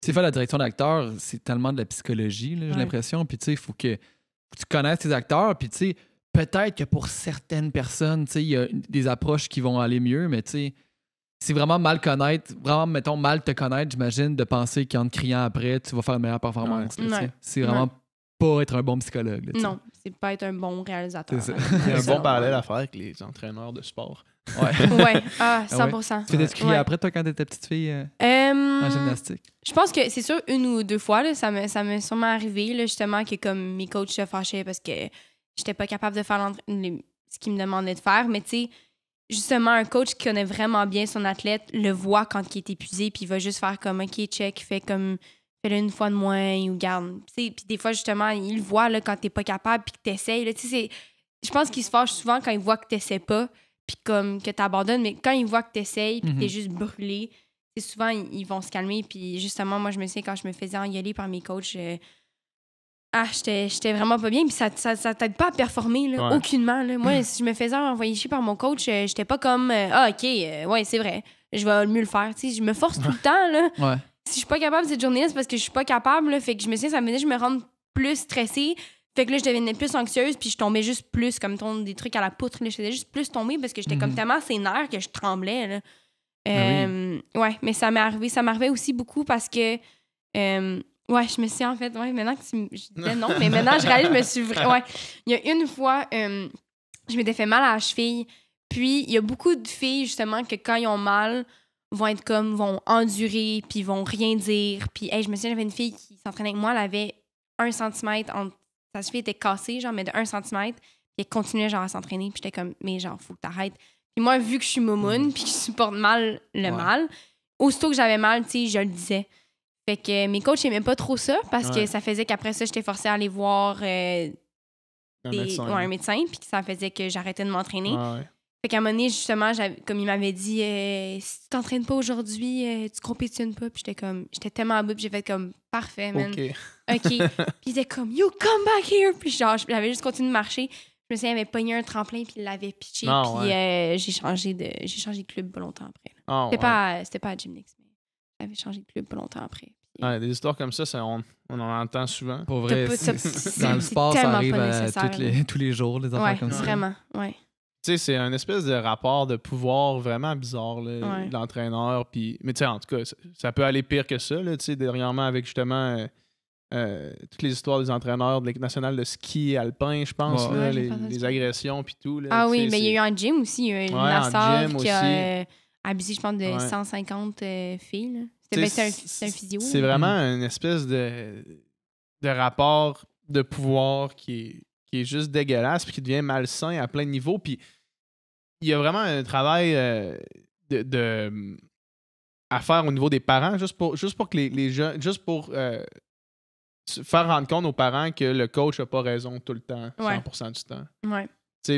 Tu sais, la direction d'acteur, c'est tellement de la psychologie, j'ai l'impression. Puis tu sais, il faut que tu connaisses tes acteurs. Puis tu sais, peut-être que pour certaines personnes, tu il y a des approches qui vont aller mieux, mais tu sais, c'est vraiment mal connaître, vraiment, mettons, mal te connaître, j'imagine, de penser qu'en te criant après, tu vas faire une meilleure performance. C'est vraiment pas être un bon psychologue. non, c'est pas être un bon réalisateur. C'est un bon parallèle à faire avec les entraîneurs de sport. Ouais. ouais. Ah, 100 ah Tu faisais crier après, toi, quand t'étais petite fille euh, euh, en gymnastique? Je pense que c'est sûr, une ou deux fois, là, ça m'est sûrement arrivé, justement, que comme mes coachs se fâchaient parce que j'étais pas capable de faire ce qu'ils me demandaient de faire. Mais tu sais, justement, un coach qui connaît vraiment bien son athlète le voit quand il est épuisé, puis il va juste faire comme OK, check, fait comme fais-le une fois de moins ou garde. Puis des fois, justement, il le voit là, quand t'es pas capable, puis que t'essayes. Je pense qu'il se fâche souvent quand il voit que t'essaies pas, puis comme que t'abandonnes, mais quand il voit que t'essayes, puis que t'es mhm. juste brûlé, souvent, ils vont se calmer. Puis justement, moi, je me sais quand je me faisais engueuler par mes coachs, euh, ah, j'étais vraiment pas bien. Puis ça, ça, t'aide pas à performer, là, aucunement. Moi, hmm. si je me faisais envoyer chier par mon coach, euh, j'étais pas comme euh, Ah, OK, euh, ouais, c'est vrai, je vais mieux le faire. T'sais, je me force tout le temps. Là. Ouais. Si je suis pas capable cette journée c'est parce que je suis pas capable. Là. Fait que je me suis ça me je me rends plus stressée. Fait que là, je devenais plus anxieuse, puis je tombais juste plus, comme ton des trucs à la poutre. Je faisais juste plus tomber parce que j'étais comme hmm. tellement sénère que je tremblais. Ben ouais, mais ça m'est arrivé. Ça m'arrivait aussi beaucoup parce que. Ouais, je me suis en fait. Ouais, maintenant que tu me. Je non, mais maintenant je réalise, je me suis. Ouais. Il y a une fois, je m'étais fait mal à la cheville. Puis, il y a beaucoup de filles, justement, que quand ils ont mal, vont être comme, vont endurer, puis vont rien dire. Puis, hey, je me souviens, j'avais une fille qui s'entraînait avec moi, elle avait un centimètre en. Sa cheville était cassée, genre, mais de un centimètre. Puis, elle continuait, genre, à s'entraîner. Puis, j'étais comme, mais genre, faut que t'arrêtes. Puis, moi, vu que je suis momoune, mmh. puis que je supporte mal le mal, aussitôt que j'avais mal, tu sais, je le disais. Fait que mes coachs n'aimaient pas trop ça parce que ça faisait qu'après ça, j'étais forcée à aller voir euh, un, médecin. puis ça faisait que j'arrêtais de m'entraîner. Fait qu'à un moment donné, justement, comme il m'avait dit euh, si tu t'entraînes pas aujourd'hui, euh, tu compétitionnes pas. Puis j'étais comme, j'étais tellement à bout, j'ai fait comme parfait, man. OK. puis il était comme you come back here. Puis genre, j'avais juste continué de marcher. Je me souviens, il avait pogné un tremplin, puis il l'avait pitché. puis j'ai changé de j'ai changé de club pas longtemps après. Ah, c'était pas, pas à Gymnix, mais j'avais changé de club pas longtemps après des histoires comme ça, on, on, en entend souvent. Pour vrai, dans le sport, ça arrive les, tous les jours, les affaires comme ça. Vraiment, ouais. Tu sais, c'est un espèce de rapport de pouvoir vraiment bizarre, l'entraîneur. Mais tu sais, en tout cas, ça, peut aller pire que ça, tu sais, dernièrement avec justement. Euh, euh, toutes les histoires des entraîneurs de l'équipe nationale de ski alpin, je pense, là, les, agressions puis tout. Là, ah oui, mais il y a eu un gym aussi, il y a eu qui a euh, abusé, je pense, de 150 filles. C'est vraiment un, mm. vraiment une espèce de, de rapport de pouvoir qui est, qui est juste dégueulasse puis qui devient malsain à plein niveau Puis il y a vraiment un travail euh, de, à faire au niveau des parents, juste pour, juste pour que les, les juste pour euh, faire rendre compte aux parents que le coach n'a pas raison tout le temps, 100% du temps. Ouais.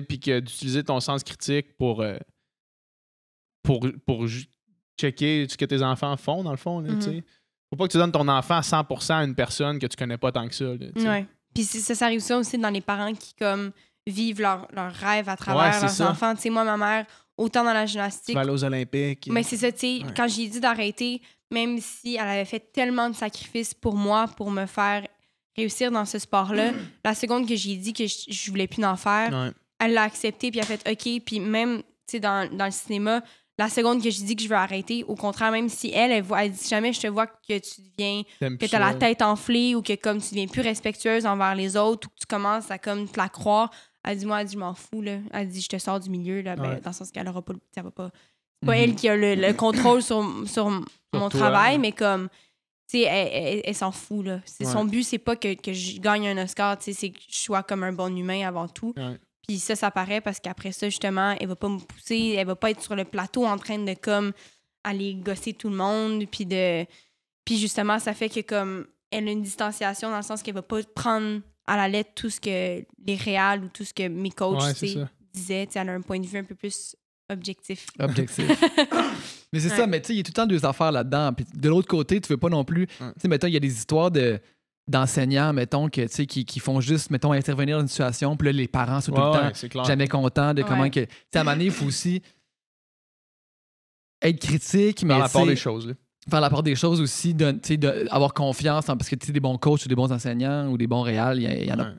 Puis que d'utiliser ton sens critique pour, euh, pour, pour checker ce que tes enfants font, dans le fond. Là, mm-hmm. Faut pas que tu donnes ton enfant à 100% à une personne que tu connais pas tant que ça. Oui. Puis ça, ça arrive aussi dans les parents qui, comme, vivent leurs leur rêves à travers leurs enfants. Tu moi, ma mère, autant dans la gymnastique. Tu aux Olympiques. Mais c'est ça, tu sais, quand j'ai dit d'arrêter, même si elle avait fait tellement de sacrifices pour moi, pour me faire réussir dans ce sport-là, la seconde que j'ai dit que je, voulais plus en faire, elle l'a accepté, puis elle a fait OK. Puis même, tu sais, dans, dans, le cinéma, la seconde que je dis que je veux arrêter. Au contraire, même si elle, elle, elle dit jamais je te vois que tu deviens, que tu as la tête enflée ou que comme tu deviens plus respectueuse envers les autres ou que tu commences à comme te la croire, elle dit moi, je m'en fous, là. Elle dit je te sors du milieu, là, ben, dans le sens qu'elle n'aura pas, ça va C'est pas mhm. elle qui a le, contrôle sur, mon travail, mais comme, tu elle, s'en fout, là. Son but, c'est pas que, que, je gagne un Oscar, c'est que je sois comme un bon humain avant tout. Puis ça, ça paraît parce qu'après ça, justement, elle va pas me pousser, elle va pas être sur le plateau en train de comme aller gosser tout le monde. Puis de. Puis justement, ça fait que comme elle a une distanciation dans le sens qu'elle va pas prendre à la lettre tout ce que les réals ou tout ce que mes coachs disaient. elle a un point de vue un peu plus objectif. Objectif. mais c'est ça, mais tu sais, il y a tout le temps deux affaires là-dedans. Puis de l'autre côté, tu veux pas non plus. Tu sais, mettons, il y a des histoires de d'enseignants, mettons, que, qui, font juste, mettons, intervenir dans une situation, puis là, les parents sont tout le temps jamais contents de comment que. Tu à un il faut aussi être critique, mais. Faire la part des choses, Faire la part des choses aussi, de, avoir confiance, parce que tu sais des bons coachs ou des bons enseignants ou des bons réels, il y, en a.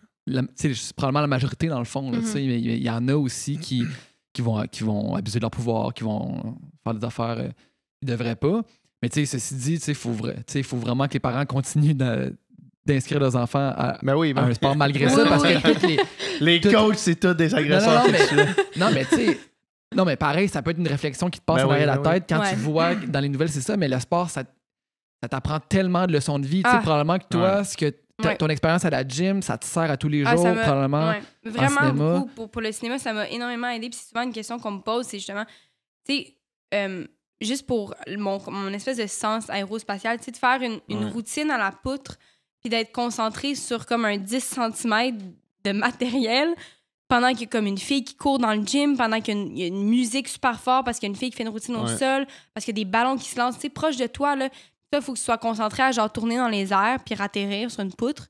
C'est probablement la majorité, dans le fond, mhm. mais il y en a aussi qui, qui, vont, qui vont abuser de leur pouvoir, qui vont faire des affaires euh, qu'ils ne devraient pas. Mais tu sais, ceci dit, il faut, vrai, faut vraiment que les parents continuent de d'inscrire leurs enfants à, ben ben un sport malgré ça parce que les, coachs c'est tout des agresseurs non, mais, tu sais non mais pareil ça peut être une réflexion qui te passe ben la ben tête quand tu vois dans les nouvelles c'est ça mais le sport ça, ça t'apprend tellement de leçons de vie tu sais ah. probablement que toi ce que ton expérience à la gym ça te sert à tous les ah, jours vraiment pour, le cinéma ça m'a énormément aidé puis c'est souvent une question qu'on me pose c'est justement tu sais euh, juste pour mon, espèce de sens aérospatial, tu sais, de faire une, routine à la poutre puis d'être concentré sur comme un 10 cm de matériel pendant qu'il y a comme une fille qui court dans le gym, pendant qu'il y, a une musique super forte, parce qu'il y a une fille qui fait une routine au sol, parce qu'il y a des ballons qui se lancent, tu proche de toi, là. il faut que tu sois concentré à genre tourner dans les airs puis atterrir sur une poutre.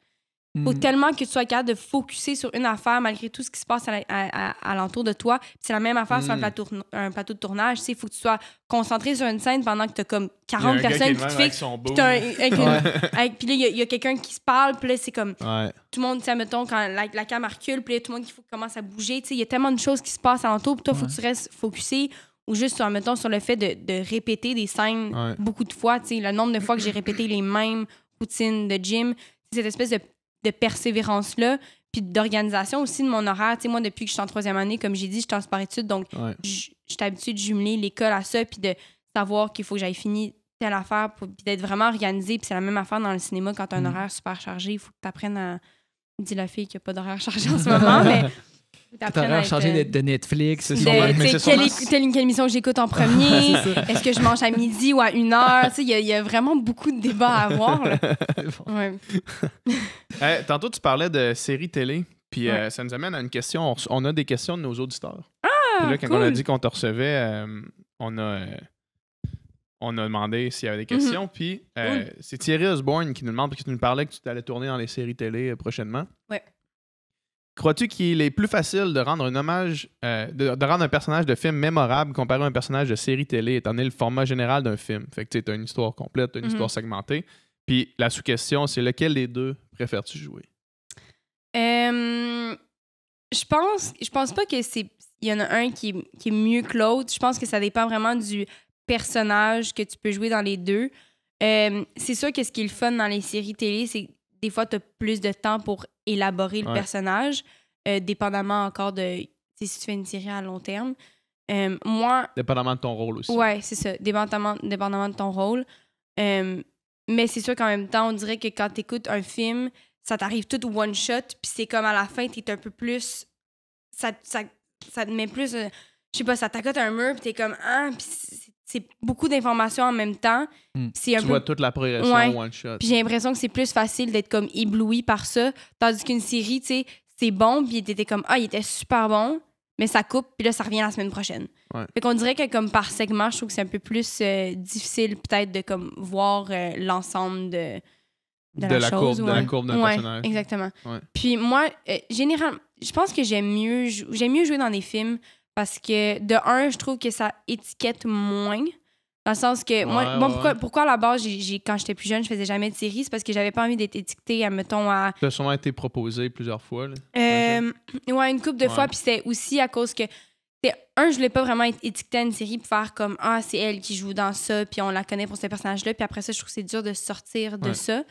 Faut mhm. tellement que tu sois capable de focuser sur une affaire malgré tout ce qui se passe à l'entour de toi. C'est la même affaire sur un mm. plateau, de tournage. Il faut que tu sois concentré sur une scène pendant que tu as comme 40 personnes qui te fixent. Puis là, il y a, quelqu'un qui se parle. Puis là, c'est comme tout le monde, mettons, quand la, la cam recule, puis tout le monde qui commence à bouger. Il y a tellement de choses qui se passent à l'entour. Puis toi, il faut que tu restes focusé ou juste, mettons, sur le fait de, répéter des scènes beaucoup de fois. Le nombre de fois que j'ai répété les mêmes routines de gym cette espèce de de persévérance-là, puis d'organisation aussi de mon horaire. Tu sais, moi, depuis que je suis en troisième année, comme j'ai dit, je suis en sport-études, donc je suis habituée de jumeler l'école à ça, puis de savoir qu'il faut que j'aille finir telle affaire, puis d'être vraiment organisée. Puis c'est la même affaire dans le cinéma, quand tu as un mm. horaire super chargé, il faut que tu apprennes à... Dis la fille qu'il n'y a pas d'horaire chargé en ce moment, mais T'aurais changé de, de Netflix. Telle quelle, C'est quelle, émission j'écoute en premier? Est-ce que je mange à midi ou à une heure? Il y, a vraiment beaucoup de débats à avoir. tantôt, tu parlais de séries télé. Puis euh, ça nous amène à une question. On a des questions de nos auditeurs. Ah, là, quand on a dit qu'on te recevait, euh, on, a, euh, on a demandé s'il y avait des mhm. questions. Puis c'est Thierry Osborne qui nous demande, parce que tu nous parlais que tu allais tourner dans les séries télé prochainement. Ouais. Crois-tu qu'il est plus facile de rendre un hommage, euh, de, rendre un personnage de film mémorable comparé à un personnage de série télé, étant donné le format général d'un film? Fait que tu as une histoire complète, une mhm. histoire segmentée. Puis la sous-question, c'est lequel des deux préfères-tu jouer? je pense, je pense pas que c'est, il y en a un qui, est mieux que l'autre. Je pense que ça dépend vraiment du personnage que tu peux jouer dans les deux. c'est sûr que ce qui est le fun dans les séries télé, c'est des fois, tu as plus de temps pour élaborer le personnage, euh, dépendamment encore de si tu fais une série à long terme. Euh, moi. Dépendamment de ton rôle aussi. Ouais, c'est ça. Dépendamment, dépendamment de ton rôle. Euh, mais c'est sûr qu'en même temps, on dirait que quand tu écoutes un film, ça t'arrive tout one shot, puis c'est comme à la fin, tu es un peu plus. Ça, te met plus. je sais pas, ça t'accote un mur, puis es comme. Ah, c'est beaucoup d'informations en même temps. Hmm. tu vois toute la progression one shot. Puis j'ai l'impression que c'est plus facile d'être comme ébloui par ça, tandis qu'une série, tu sais, c'est bon, puis t'étais comme ah, il était super bon, mais ça coupe, puis là ça revient la semaine prochaine. Ouais. Fait qu'on dirait que comme par segment, je trouve que c'est un peu plus euh, difficile peut-être de comme voir euh, l'ensemble de la, courbe, de d'un personnage. Exactement. Puis moi, euh, généralement, je pense que j'aime mieux, j'aime mieux jouer dans des films parce que, de un, je trouve que ça étiquette moins. Dans le sens que, moi, pourquoi, pourquoi à la base, quand j'étais plus jeune, je faisais jamais de séries? C'est parce que j'avais pas envie d'être étiquetée, mettons, à. Tu as sûrement été proposé plusieurs fois. Euh, ouais, une couple de fois. Puis c'est aussi à cause que un, je voulais pas vraiment être étiquetée à une série pour faire comme Ah, c'est elle qui joue dans ça, puis on la connaît pour ce personnage-là. Puis après ça, je trouve que c'est dur de sortir de ça.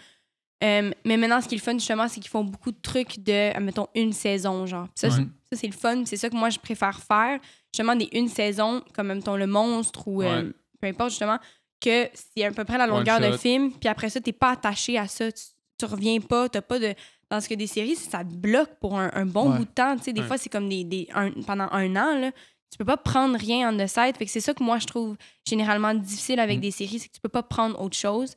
Euh, mais maintenant, ce qui est le fun, justement, c'est qu'ils font beaucoup de trucs de, mettons, une saison, genre. ça, c'est... Mm-hmm. Ça, c'est le fun. C'est ça que moi, je préfère faire. Justement, des une saison, comme ton Le Monstre ou euh, peu importe, justement, que c'est à peu près la longueur d'un film. Puis après ça, t'es pas attaché à ça. Tu, reviens pas. T'as pas de. Dans ce que des séries, ça bloque pour un, bon bout de temps. des fois, c'est comme des, pendant un an. Là, tu peux pas prendre rien en de side. Fait que c'est ça que moi, je trouve généralement difficile avec mm. des séries, c'est que tu peux pas prendre autre chose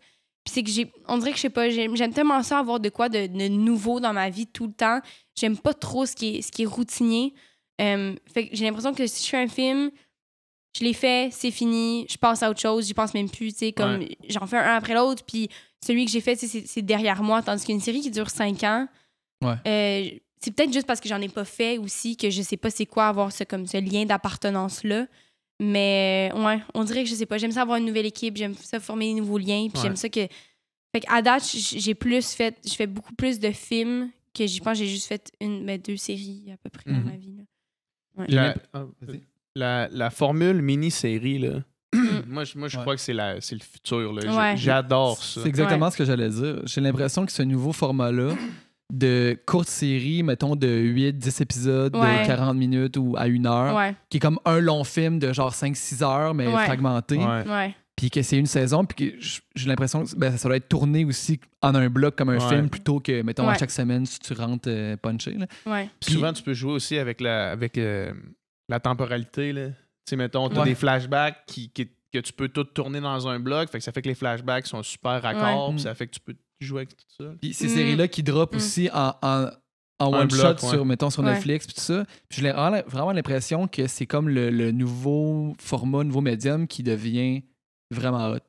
c'est que j'ai, on dirait que je sais pas, j'aime, tellement ça avoir de quoi de, nouveau dans ma vie tout le temps. J'aime pas trop ce qui est, ce qui est routinier. Euh, fait que j'ai l'impression que si je fais un film, je l'ai fait, c'est fini, je passe à autre chose, j'y pense même plus, tu sais, comme j'en fais un après l'autre, puis celui que j'ai fait, c'est, derrière moi, tandis qu'une série qui dure cinq ans, euh, c'est peut-être juste parce que j'en ai pas fait aussi que je sais pas c'est quoi avoir ce, comme ce lien d'appartenance-là. Mais ouais, on dirait que je sais pas. J'aime ça avoir une nouvelle équipe, j'aime ça former des nouveaux liens, puis j'aime ça que. Fait à date, j'ai plus fait. Je fais beaucoup plus de films que j'y pense. J'ai juste fait une, ben, deux séries à peu près dans mhm. ma vie. Ah, ah, euh, la, formule mini-série, là. Mm. moi, je, crois que c'est le futur. J'adore ça. C'est exactement ce que j'allais dire. J'ai l'impression que ce nouveau format-là de courtes séries, mettons, de 8, 10 épisodes de 40 minutes ou à une heure, qui est comme un long film de genre 5-6 heures, mais fragmenté. Puis que c'est une saison, puis que j'ai l'impression que ben, ça doit être tourné aussi en un bloc comme un film plutôt que, mettons, à chaque semaine, si tu rentres puncher. punché. Puis souvent, tu peux jouer aussi avec la, avec, euh, la temporalité. Tu sais, mettons, tu as des flashbacks qui, que tu peux tout tourner dans un bloc, fait que ça fait que les flashbacks sont super raccords, ça fait que tu peux jouer avec tout ça. Puis ces mm. séries-là qui drop mm. aussi en, en, one-shot sur, mettons, sur Netflix, puis tout ça. Puis j'ai vraiment l'impression que c'est comme le, nouveau format, nouveau médium qui devient vraiment hot,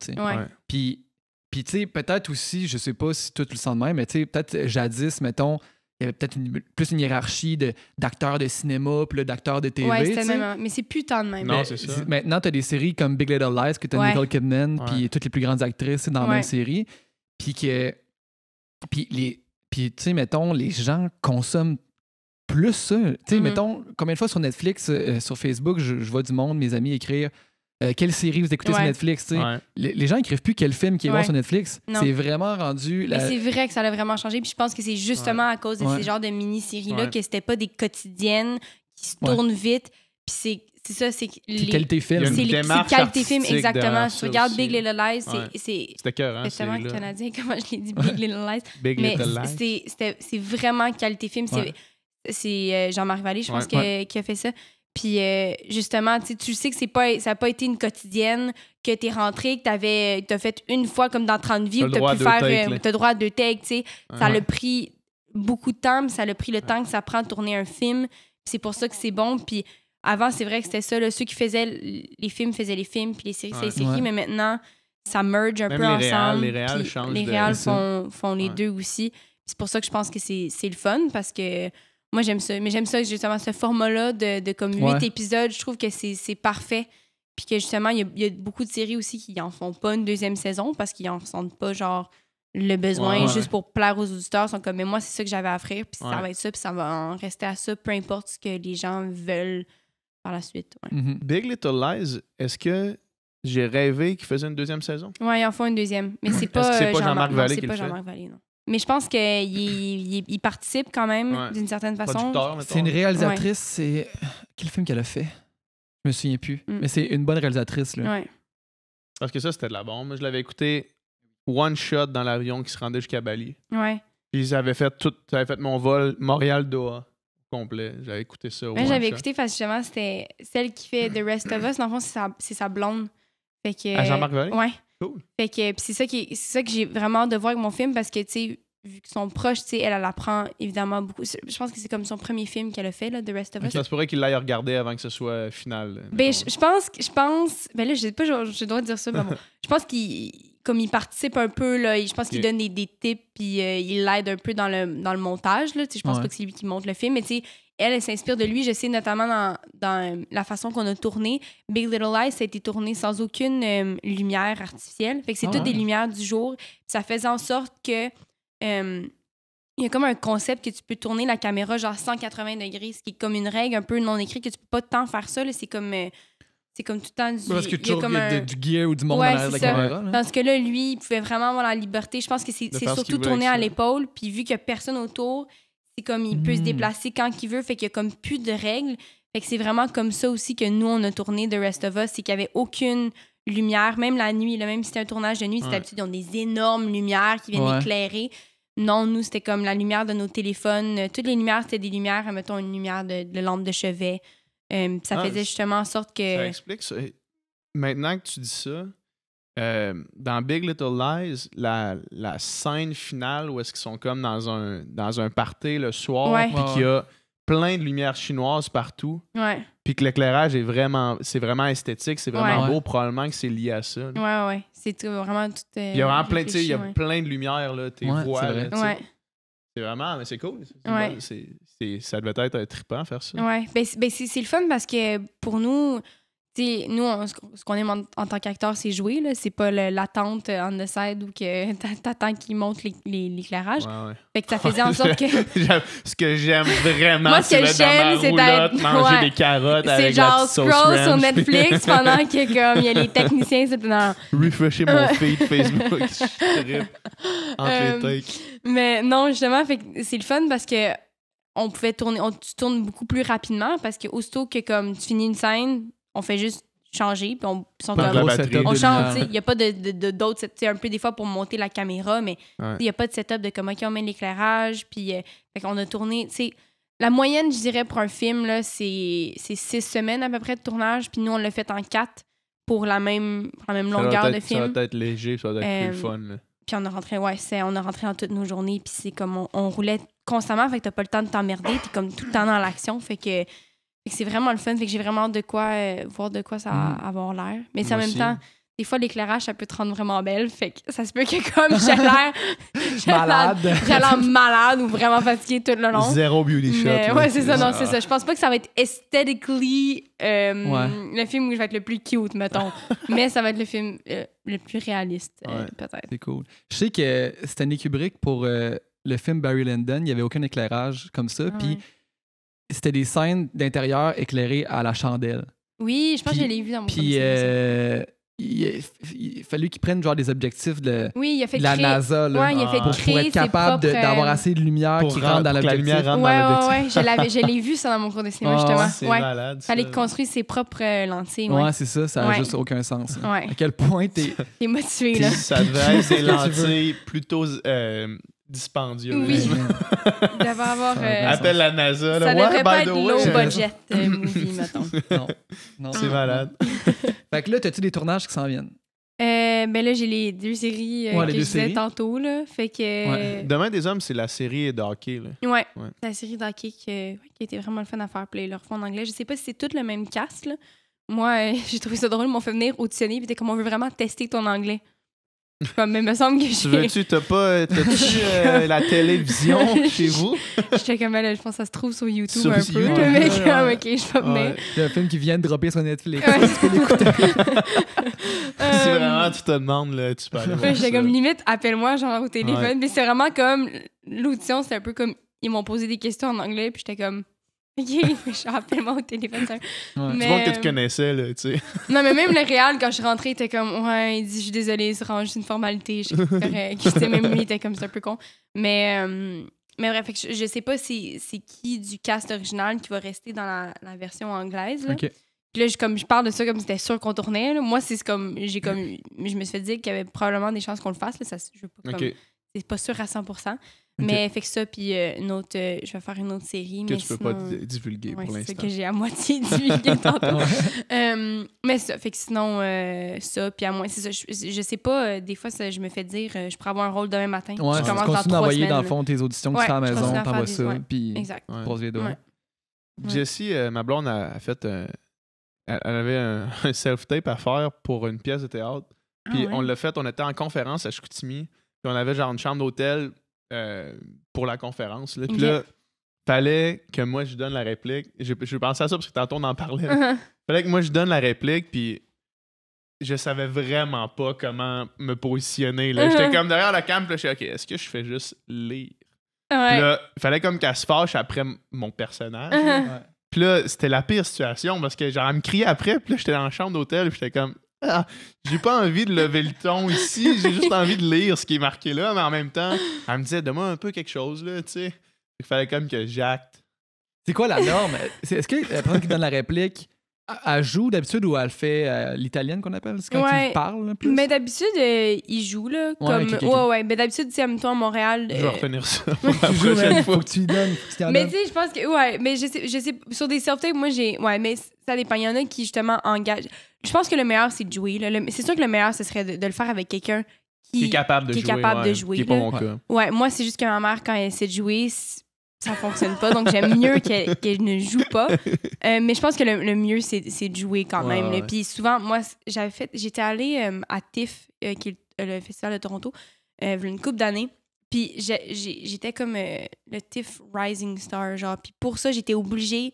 Puis, puis tu sais, peut-être aussi, je sais pas si tout le sens de même, mais tu sais, peut-être euh, jadis, mettons, il y avait peut-être hum-, plus une hiérarchie d'acteurs de, cinéma, puis d'acteurs de TV. Ouais, c'était même. Mais c'est putain de même. Non, c'est ça. Maintenant, as des séries comme Big Little Lies, que tu as Nicole Kidman, puis toutes les plus grandes actrices dans la même série. Puis que puis, les, puis tu sais, mettons, les gens consomment plus ça. Tu sais, mm-hmm. mettons, combien de fois sur Netflix, euh, euh, sur Facebook, je, vois du monde, mes amis écrire euh, quelle série vous écoutez sur Netflix. tu sais. Les, gens écrivent plus quel film qui est bon sur Netflix. C'est vraiment rendu. Mais C'est vrai que ça a vraiment changé. Puis je pense que c'est justement à cause de ces genres de mini-séries-là que c'était pas des quotidiennes qui se tournent vite. Puis c'est c'est ça, c'est les qualité film. C'est qualité film exactement. regarde Big Little Lies, c'est C'était hein, c'est canadien comment je l'ai dit Big Little Lies. Big Mais c'est c'est vraiment qualité film, c'est euh, Jean-Marie Vallée, je pense qui a fait ça. Puis euh, justement, tu sais que c'est pas, ça n'a pas été une quotidienne, que tu es rentré, que tu as fait une fois comme dans 30 vies, où tu as pu faire. Euh, tu as droit à deux takes, tu sais. Ça a pris beaucoup de temps, mais ça a pris le temps que ça prend de tourner un film. C'est pour ça que c'est bon. Puis avant, c'est vrai que c'était ça. ceux qui faisaient les films faisaient les films, puis les séries c'est les séries, mais maintenant, ça merge un peu ensemble. les réels changent. Les réels font, les deux aussi. C'est pour ça que je pense que c'est le fun, parce que moi, j'aime ça. Mais j'aime ça, justement, ce format-là de, comme huit épisodes. Je trouve que c'est parfait. Puis que justement, il y, a beaucoup de séries aussi qui n'en font pas une deuxième saison parce qu'ils n'en ressentent pas, genre, le besoin juste pour plaire aux auditeurs. Ils sont comme, mais moi, c'est ça que j'avais à offrir, puis ça va être ça, puis ça va en rester à ça, peu importe ce que les gens veulent par la suite. Mhm. Big Little Lies, est-ce que j'ai rêvé qu'il faisait une deuxième saison? Oui, ils en font une deuxième. Mais c'est pas, Jean-Marc Vallée. Mais je pense qu'il il, participe quand même d'une certaine façon. C'est une réalisatrice, c'est. Quel film qu'elle a fait Je me souviens plus. Mm. Mais c'est une bonne réalisatrice. Là. Parce que ça, c'était de la bombe. Je l'avais écouté one shot dans l'avion qui se rendait jusqu'à Bali. Ouais. Puis avaient fait tout. fait mon vol Montréal-Doha. J'avais écouté ça. Moi, j'avais écouté parce que c'était celle qui fait The Rest of Us. Dans le fond, c'est sa, blonde. Fait que, Jean-Marc Vallée? Ouais. Cool. c'est ça, qui, c'est ça que j'ai vraiment hâte de voir avec mon film parce que, tu sais, vu que son proche, tu sais, elle, elle apprend évidemment beaucoup. Je pense que c'est comme son premier film qu'elle a fait, là, The Rest of Us. Okay. Ça se pourrait qu'il l'aille regarder avant que ce soit final. Ben, je, pense, je pense, ben là, je sais pas, j'ai le droit de dire ça, mais bon, je pense qu'il comme il participe un peu, là, je pense qu'il donne des, tips, puis euh, il l'aide un peu dans le, dans le montage. Là, je pense pas que c'est lui qui monte le film, mais elle, elle, s'inspire de lui. Je sais notamment dans, euh, la façon qu'on a tourné. Big Little Lies, ça a été tourné sans aucune euh, lumière artificielle. Fait que c'est ah toutes des lumières du jour. Ça faisait en sorte que... il y a comme un concept que tu peux tourner la caméra genre 180 degrés, ce qui est comme une règle un peu non écrite que tu peux pas tant faire ça. C'est comme c'est comme tout le temps du. Parce du ou du monde de la, caméra. Parce que là, lui, il pouvait vraiment avoir la liberté. Je pense que c'est surtout tourné à l'épaule. Puis vu qu'il n'y a personne autour, c'est comme il peut se hmm. déplacer quand il veut. Fait qu'il n'y a comme plus de règles. Fait que c'est vraiment comme ça aussi que nous, on a tourné The Rest of Us. C'est qu'il n'y avait aucune lumière, même la nuit. même si c'était un tournage de nuit, c'est ouais. d'habitude, des énormes lumières qui viennent éclairer. Non, nous, c'était comme la lumière de nos téléphones. Toutes les lumières, c'était des lumières, mettons une lumière de lampe de chevet ça ah, faisait justement en sorte que. Ça explique ça. Maintenant que tu dis ça, dans Big Little Lies, la, scène finale où est-ce qu'ils sont comme dans un, dans un party le soir, puis qu'il y a plein de lumières chinoises partout, puis que l'éclairage est vraiment, c'est vraiment esthétique, c'est vraiment beau, probablement que c'est lié à ça. Ouais, ouais, c'est vraiment tout. Euh, il y a plein, de lumières. là, tes voix. C'est C'est vraiment, mais c'est cool. C'est ça devait être trippant faire ça. Oui, ben, ben c'est le fun parce que pour nous, nous, ce qu'on aime en, tant qu'acteur, c'est jouer. C'est pas l'attente on the side ou que t'attends qu'il monte l'éclairage. Ouais, ouais. Fait que ça faisait en sorte que. ce que j'aime vraiment, Moi, ce que j'aime, c'est manger des carottes avec genre, la sauce scroll sur Netflix pendant que, comme, il y a les techniciens, c'est dans. Refresher mon feed Facebook. je entre les euh, Mais non, justement, fait que c'est le fun parce que on pouvait tourner, on, tu tournes beaucoup plus rapidement parce que aussitôt que comme tu finis une scène, on fait juste changer puis on sont change il n'y a pas de d'autres Tu un peu des fois pour monter la caméra mais il n'y a pas de setup de comment on met l'éclairage puis euh, on a tourné Tu la moyenne je dirais pour un film là c'est six semaines à peu près de tournage puis nous on l'a fait en quatre pour la même pour la même longueur de film ça va être léger ça va être plus euh, fun puis on a rentré ouais c'est on a rentré dans toutes nos journées puis c'est comme on, on roulait constamment, fait que t'as pas le temps de t'emmerder, t'es comme tout le temps dans l'action, fait que, c'est vraiment le fun, fait que j'ai vraiment de quoi euh, voir de quoi ça va mm. avoir l'air. Mais c'est en même temps, des fois l'éclairage ça peut te rendre vraiment belle, fait que ça se peut que comme j'ai l'air malade, malade ou vraiment fatiguée tout le long. Zéro beauty shot. ouais, c'est ça, non, c'est ça. Je pense pas que ça va être esthétiquement euh, le film où je vais être le plus cute, mettons, mais ça va être le film euh, le plus réaliste peut-être. C'est cool. Je sais que Stanley Kubrick pour le film Barry Lyndon, il n'y avait aucun éclairage comme ça. Ah puis c'était des scènes d'intérieur éclairées à la chandelle. Oui, je pense que je l'ai vu dans mon Puis euh, il, a, il a qu'ils prennent genre des objectifs de, oui, il a fait la NASA là, il a fait pour, être capable euh, d'avoir assez de lumière qui rentre dans l'objectif. Ouais, ouais, ouais, je l'ai vu ça dans mon cours de cinéma ah, justement. Ouais. Malade, ça. Fallait construire ses propres euh, lentilles. Ouais, c'est ça, ça n'a juste aucun sens. À quel point t'es es motivé là. Ça devrait être des lentilles plutôt euh, dispendieux. Oui. Euh, Appelle la NASA. Là. Ça devrait pas être low budget euh, movie, mettons. Non. non. C'est malade. fait que là, t'as-tu des tournages qui s'en viennent? Euh, ben là, j'ai les deux séries euh, que je tantôt. Là, fait que, Demain des hommes, c'est la série de hockey. Là. Ouais, la série de hockey qui qui était vraiment le fun à faire. Puis leur fond en anglais. Je sais pas si c'est tout le même cast. Moi, j'ai trouvé ça drôle. Ils m'ont fait venir auditionner. Puis comme, on veut vraiment tester ton anglais. Comme, mais me semble que je. Veux-tu, t'as pas. Euh, t'as-tu euh, la télévision chez vous? J'étais comme, je pense que ça se trouve sur YouTube un peu. Ouais, le mec, ouais, comme, ok, je vais venir. un film qui vient de dropper sur Netflix. tu peux l'écouter. si euh, vraiment tu te demandes, là, tu parles J'étais comme, limite, appelle-moi, genre, au téléphone. Mais c'est vraiment comme. L'audition, c'est un peu comme. Ils m'ont posé des questions en anglais, puis j'étais comme je mon téléphone. Tu vois que tu euh, connaissais, tu sais. non, mais même le Real, quand je suis rentrée, il était comme, ouais, il dit, je suis désolée, c'est une formalité, je correct. même lui, il était comme, c'est un peu con. Mais, euh, mais bref, je, je sais pas si c'est qui du cast original qui va rester dans la, version anglaise. Puis là, je, comme, je parle de ça comme si c'était sûr qu'on tournait. Moi, c'est comme, j'ai comme, je me suis fait dire qu'il y avait probablement des chances qu'on le fasse. Ça, je veux pas, C'est pas sûr à 100 mais fait que ça, puis euh, une autre, euh, je vais faire une autre série. Que tu peux pas divulguer pour l'instant. C'est que j'ai à moitié divulgué tantôt. Euh, mais ça, fait que sinon, ça, puis à moins c'est ça. Je, sais pas, des fois, ça, je me fais dire, je pourrais avoir un rôle demain matin. Ouais, je commence tu dans le fond tes auditions, que à la maison, t'envoies ça, puis croise les doigts. Jessie, ma blonde, a, fait un... Elle avait un, self-tape à faire pour une pièce de théâtre. Puis ah on l'a fait, on était en conférence à Chicoutimi. Puis on avait genre une chambre d'hôtel euh, pour la conférence. Là. Puis là, fallait que moi je donne la réplique. Je, je pensais à ça parce que tantôt on en parlait. Uh-huh. Fallait que moi je donne la réplique, puis je savais vraiment pas comment me positionner. J'étais uh-huh. comme derrière la cam, puis je suis OK, est-ce que je fais juste lire? là, fallait comme qu'elle se fâche après mon personnage. Uh-huh. Puis là, c'était la pire situation parce que genre, elle me criait après, puis là, j'étais dans la chambre d'hôtel, puis j'étais comme j'ai pas envie de lever le ton ici, j'ai juste envie de lire ce qui est marqué là, mais en même temps, elle me disait donne-moi un peu quelque chose là, tu sais. Il fallait comme que j'acte. C'est quoi la norme Est-ce que la euh, personne qui donne la réplique elle joue d'habitude ou elle fait euh, l'italienne qu'on appelle? C'est quand tu parles plus? Mais d'habitude, euh, il joue, là. Ouais, comme... ouais, ouais. Mais d'habitude, tu sais, toi à Montréal. Je vais euh, retenir ça. la prochaine fois. que tu y donnes. mais tu sais, je pense que. Ouais, mais je sais, je sais sur des self moi, j'ai. Ouais, mais ça dépend. Il y en a qui, justement, engagent. Je pense que le meilleur, c'est de jouer. C'est sûr que le meilleur, ce serait de, le faire avec quelqu'un qui... est capable de qui jouer. Est capable de jouer qui est pas mon cas. Ouais, moi, c'est juste que ma mère, quand elle essaie de jouer, ça fonctionne pas. Donc, j'aime mieux qu'elle ne joue pas. Euh, mais je pense que le, mieux, c'est de jouer quand même. Puis souvent, moi, j'avais fait, j'étais allée euh, à TIFF, euh, qui le, festival de Toronto, une couple d'années. Puis j'étais comme le TIFF Rising Star, genre. Puis pour ça, j'étais obligée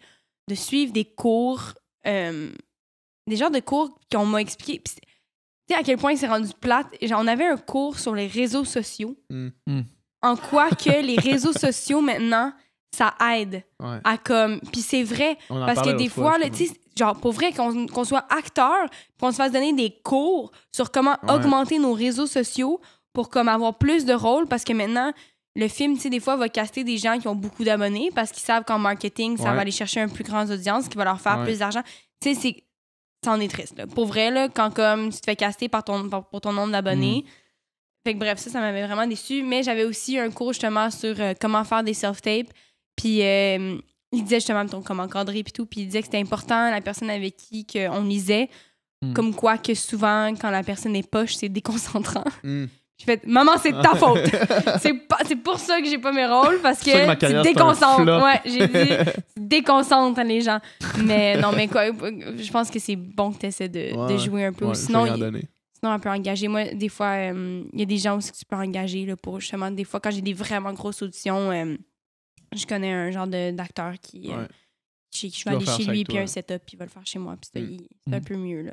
de suivre des cours, des genres de cours qu'on m'a expliqué. Tu sais à quel point c'est rendu plate. Genre, on avait un cours sur les réseaux sociaux. Mm. Mm en quoi que les réseaux sociaux maintenant ça aide à comme puis c'est vrai parce que des fois, tu genre pour vrai qu'on soit acteur qu'on se fasse donner des cours sur comment augmenter nos réseaux sociaux pour comme avoir plus de rôles parce que maintenant le film tu sais des fois va caster des gens qui ont beaucoup d'abonnés parce qu'ils savent qu'en marketing ça va aller chercher un plus grande audience qui va leur faire plus d'argent tu sais c'est ça en est triste pour vrai là quand comme tu te fais caster par ton pour ton nombre d'abonnés mm bref, ça, ça m'avait vraiment déçu. Mais j'avais aussi un cours justement sur euh, comment faire des self-tapes. Puis euh, il disait justement ton comment cadrer puis tout. Puis il disait que c'était important, la personne avec qui que on lisait. Hmm. Comme quoi que souvent, quand la personne est poche, c'est déconcentrant. Hmm. J'ai fait Maman, c'est ta ah. faute. c'est pour ça que j'ai pas mes rôles parce que, tu déconcentres. Ouais, j'ai dit tu les gens. Mais non, mais quoi, je pense que c'est bon que tu essaies de, jouer un peu. Sinon, il, Sinon, on peut engager. Moi, des fois, euh, il y a des gens aussi que tu peux engager là, pour justement, des fois, quand j'ai des vraiment grosses auditions, euh, je connais un genre d'acteur qui. Euh, je vais aller chez lui, puis un setup, puis il va le faire chez moi. Mm. c'est un mm. peu mieux.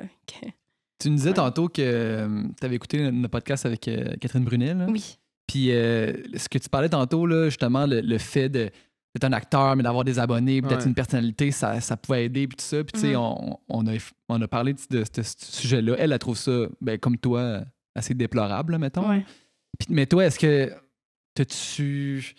Tu nous disais tantôt que tu avais écouté notre podcast avec Catherine Brunel. Oui. Puis ce que tu parlais tantôt, là, justement, le fait de d'être un acteur, mais d'avoir des abonnés, peut-être une personnalité, ça, ça, pouvait aider, puis tout ça. Puis, tu sais, mm-hmm. on, on, a, on a parlé de, ce sujet-là. Elle, elle trouve ça, ben, comme toi, assez déplorable, mettons. mais toi, est-ce que t'as-tu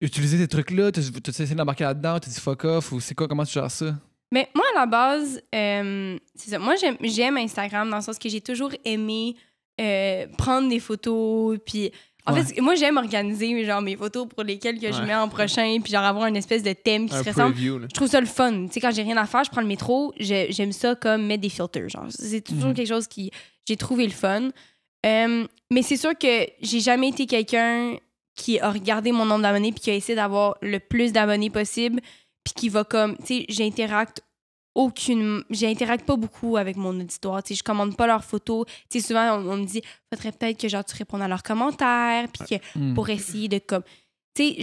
utilisé ces trucs-là? T'as-tu essayé d'embarquer là-dedans? T'as dit fuck off? Ou c'est quoi? Comment tu gères ça? Mais moi, à la base, euh, c'est ça. Moi, j'aime Instagram dans le sens que j'ai toujours aimé euh, prendre des photos, puis en fait, moi, j'aime organiser genre, mes photos pour lesquelles que je mets en prochain, puis genre avoir une espèce de thème qui se ressemble. Je trouve ça le fun. Tu sais, quand j'ai rien à faire, je prends le métro, j'aime ça comme mettre des filters. Genre, c'est toujours mhm. quelque chose qui j'ai trouvé le fun. Euh, mais c'est sûr que j'ai jamais été quelqu'un qui a regardé mon nombre d'abonnés puis qui a essayé d'avoir le plus d'abonnés possible, puis qui va comme, tu sais, j'interacte aucune. J'interacte pas beaucoup avec mon auditoire. Je je commande pas leurs photos. souvent, on, me dit faudrait peut-être que genre, tu répondes à leurs commentaires, puis que pour hmm. essayer de comme. Tu sais,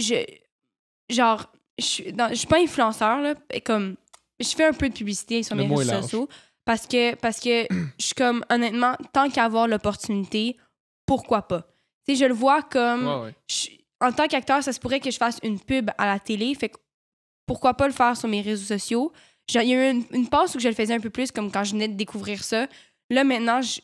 je. Genre, je suis pas influenceur, là. Comme. Je fais un peu de publicité sur mes réseaux sociaux. Parce que, parce que je suis comme, honnêtement, tant qu'à avoir l'opportunité, pourquoi pas? Tu je le vois comme. en tant qu'acteur, ça se pourrait que je fasse une pub à la télé. Fait pourquoi pas le faire sur mes réseaux sociaux? il y a eu une, une, passe où je le faisais un peu plus, comme quand je venais de découvrir ça. Là, maintenant, je,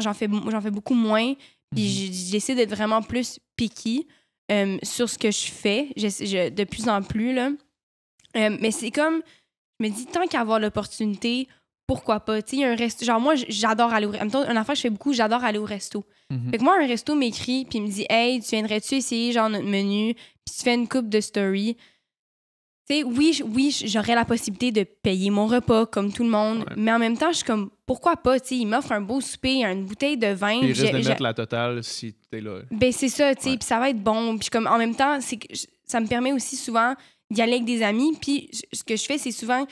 j'en fais, j'en fais beaucoup moins. Puis mhm. j'essaie d'être vraiment plus picky euh, sur ce que je fais je, de plus en plus. Là. Euh, mais c'est comme, je me dis, tant qu'à avoir l'opportunité, pourquoi pas? Tu sais, un resto. Genre, moi, j'adore aller au resto. Un affaire je fais beaucoup, j'adore aller au resto. Mhm. moi, un resto m'écrit, puis me dit, hey, tu viendrais-tu essayer, genre, notre menu? Puis tu fais une coupe de story oui, oui, j'aurais la possibilité de payer mon repas comme tout le monde, mais en même temps, je suis comme, pourquoi pas, tu sais, il m'offre un beau souper, une bouteille de vin. juste de mettre la totale si es là. Ben, c'est ça, tu sais, puis ça va être bon. Puis comme, en même temps, c'est que ça me permet aussi souvent d'y aller avec des amis. Puis ce que je fais, c'est souvent,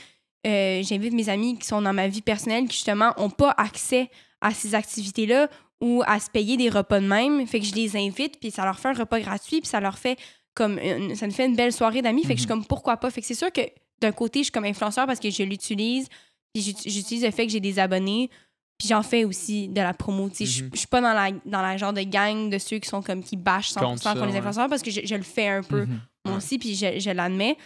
euh, j'invite mes amis qui sont dans ma vie personnelle, qui justement n'ont pas accès à ces activités-là ou à se payer des repas de même. Fait que je les invite, puis ça leur fait un repas gratuit, puis ça leur fait ça me fait une belle soirée d'amis. Fait que je suis mhm. comme pourquoi pas. Fait que c'est sûr que d'un côté, je suis comme influenceur parce que je l'utilise. Puis j'utilise le fait que j'ai des abonnés. Puis j'en fais aussi de la promo. Mhm. je, suis pas dans la, dans la genre de gang de ceux qui sont comme qui bâchent sans contre, les influenceurs parce que je, le fais un peu mhm. moi aussi. Puis je, je l'admets.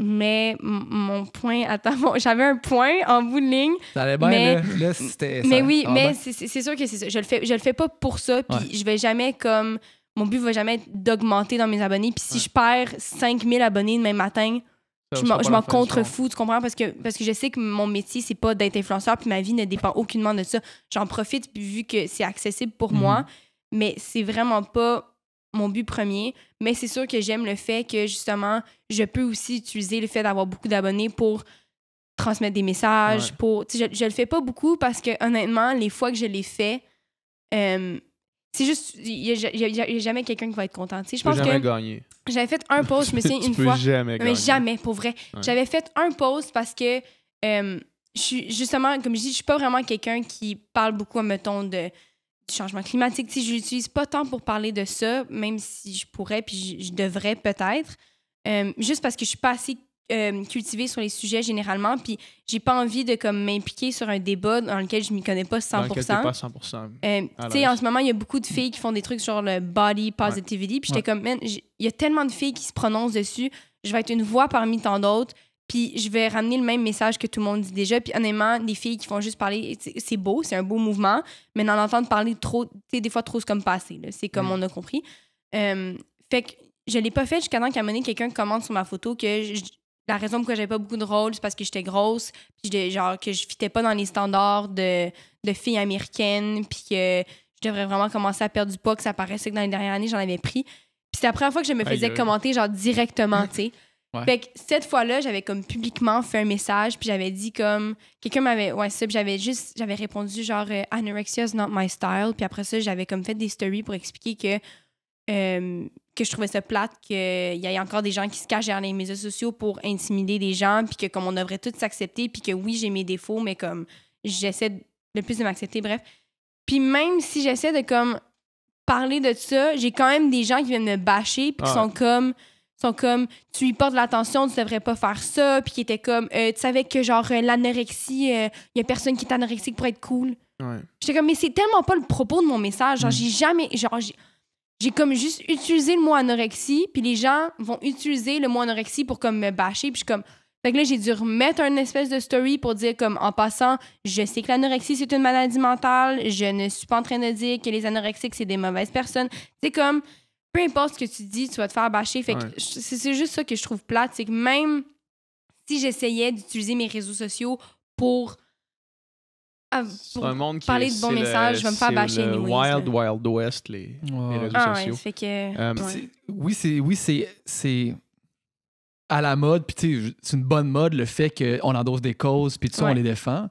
mais mon point, attends, j'avais un point en bout de ligne. Ça allait bien, mais, là, c'était. Mais oui, ah, mais ben. c'est sûr que c'est ça. Je le fais, je le fais pas pour ça, puis je vais jamais comme mon but va jamais être d'augmenter dans mes abonnés. Puis si je perds 5000 abonnés demain matin, je m'en contrefous, tu comprends? Parce que, parce que je sais que mon métier, c'est pas d'être influenceur, puis ma vie ne dépend aucunement de ça. J'en profite vu que c'est accessible pour mhm. moi, mais c'est vraiment pas mon but premier. Mais c'est sûr que j'aime le fait que, justement, je peux aussi utiliser le fait d'avoir beaucoup d'abonnés pour transmettre des messages, pour... Je, je le fais pas beaucoup parce que, honnêtement, les fois que je l'ai fait, euh, c'est juste, il n'y a, y jamais quelqu'un qui va être content. Tu sais, je pense J'avais fait un post, je me souviens une fois. Jamais Mais jamais, pour vrai. J'avais fait un post parce que, euh, je suis justement, comme je dis, je suis pas vraiment quelqu'un qui parle beaucoup, à mettons, de, du changement climatique. Tu sais, l'utilise pas tant pour parler de ça, même si je pourrais, puis je, devrais peut-être. Euh, juste parce que je suis pas assez euh, cultiver sur les sujets généralement, puis j'ai pas envie de comme m'impliquer sur un débat dans lequel je m'y connais pas 100%. Euh, tu sais, en ce moment, il y a beaucoup de filles qui font des trucs sur le body positivity, puis j'étais comme, il y a tellement de filles qui se prononcent dessus, je vais être une voix parmi tant d'autres, puis je vais ramener le même message que tout le monde dit déjà, puis honnêtement, des filles qui font juste parler, c'est beau, c'est un beau mouvement, mais d'en entendre parler trop, tu sais, des fois trop, c'est comme passé, c'est comme mm. on a compris. Euh, fait que je l'ai pas fait jusqu'à temps qu'à un moment quelqu'un commente sur ma photo que je, la raison pourquoi j'avais pas beaucoup de rôles, c'est parce que j'étais grosse, puis genre que je fitais pas dans les standards de, filles américaines, puis que je devrais vraiment commencer à perdre du poids, que ça paraissait que dans les dernières années, j'en avais pris. Puis c'est la première fois que je me faisais commenter, genre directement, tu sais. Fait cette fois-là, j'avais comme publiquement fait un message, puis j'avais dit comme. Quelqu'un m'avait. Ouais, ça, j'avais juste. J'avais répondu genre euh, Anorexia is not my style. Puis après ça, j'avais comme fait des stories pour expliquer que. Euh, que je trouvais ça plate qu'il y ait encore des gens qui se cachent derrière les médias sociaux pour intimider des gens, puis que comme on devrait tous s'accepter, puis que oui, j'ai mes défauts, mais comme j'essaie le plus de m'accepter, bref. Puis même si j'essaie de comme parler de ça, j'ai quand même des gens qui viennent me bâcher, puis qui ah sont comme sont comme tu lui portes de l'attention, tu devrais pas faire ça, puis qui étaient comme euh, tu savais que genre euh, l'anorexie, il euh, y a personne qui est anorexique pour être cool. Ouais. J'étais comme mais c'est tellement pas le propos de mon message, genre mm. j'ai jamais genre j'ai comme juste utilisé le mot anorexie, puis les gens vont utiliser le mot anorexie pour comme me bâcher, puis je suis comme... Fait que là, j'ai dû remettre une espèce de story pour dire comme, en passant, je sais que l'anorexie, c'est une maladie mentale, je ne suis pas en train de dire que les anorexiques, c'est des mauvaises personnes. C'est comme, peu importe ce que tu dis, tu vas te faire bâcher. Fait que c'est juste ça que je trouve plate, c'est que même si j'essayais d'utiliser mes réseaux sociaux pour ah, pour un monde qui parler de bons messages, je vais me faire bâcher. Le wild, wild west, les, réseaux ah, sociaux. Euh, ouais, fait Oui, c'est oui, c'est à la mode, puis c'est une bonne mode le fait qu'on endosse des causes, puis tout ouais. on les défend.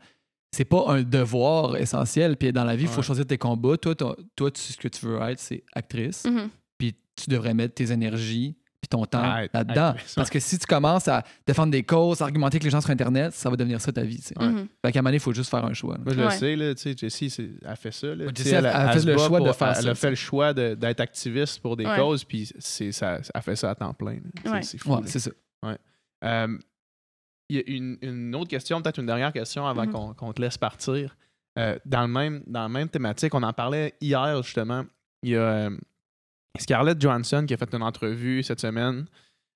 C'est pas un devoir essentiel. Puis dans la vie, il faut choisir tes combats. Toi, toi, tu, ce que tu veux être, c'est actrice. Mm-hmm. Puis tu devrais mettre tes énergies ton temps là-dedans. Parce que si tu commences à défendre des causes, à argumenter avec les gens sur Internet, ça va devenir ça ta vie. Mhm. À un moment donné, il faut juste faire un choix. je le sais, là, Jessie, elle fait ça. elle, fait le choix a fait le choix d'être activiste pour des causes, puis ça, elle fait ça à temps plein. C'est ça. Euh, il y a une, autre question, peut-être une dernière question avant mhm. qu'on te laisse partir. Euh, dans, le même, dans la même thématique, on en parlait hier justement. Il y a euh, Scarlett Johansson qui a fait une entrevue cette semaine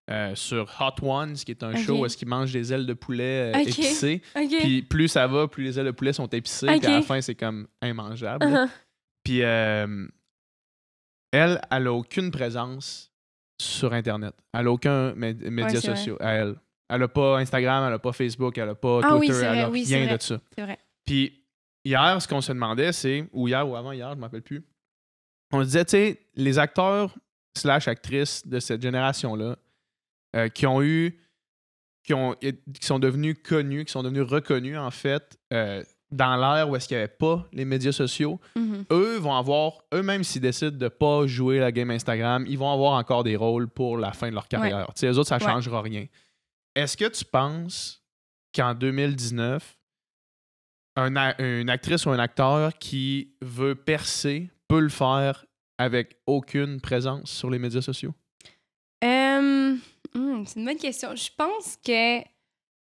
euh, sur Hot Ones, qui est un show où est-ce qu'ils mangent des ailes de poulet euh, épicées. Puis plus ça va, plus les ailes de poulet sont épicées. et à la fin, c'est comme immangeable. Uh-huh. Puis euh, elle, elle n'a aucune présence sur Internet. Elle n'a aucun média social elle. Elle n'a pas Instagram, elle n'a pas Facebook, elle n'a pas ah Twitter, elle n'a rien de ça. Puis hier, ce qu'on se demandait, c'est, ou hier ou avant hier, je ne m'appelle plus, on disait, tu sais, les acteurs slash actrices de cette génération-là euh, qui ont eu, qui, ont, qui sont devenus connus, qui sont devenus reconnus, en fait, euh, dans l'ère où est-ce qu'il n'y avait pas les médias sociaux, mhm. eux vont avoir, eux-mêmes s'ils décident de ne pas jouer la game Instagram, ils vont avoir encore des rôles pour la fin de leur carrière. Tu sais, eux autres, ça ne changera rien. Est-ce que tu penses qu'en 2019, une actrice ou un acteur qui veut percer peut le faire avec aucune présence sur les médias sociaux? Hmm, c'est une bonne question. Je pense que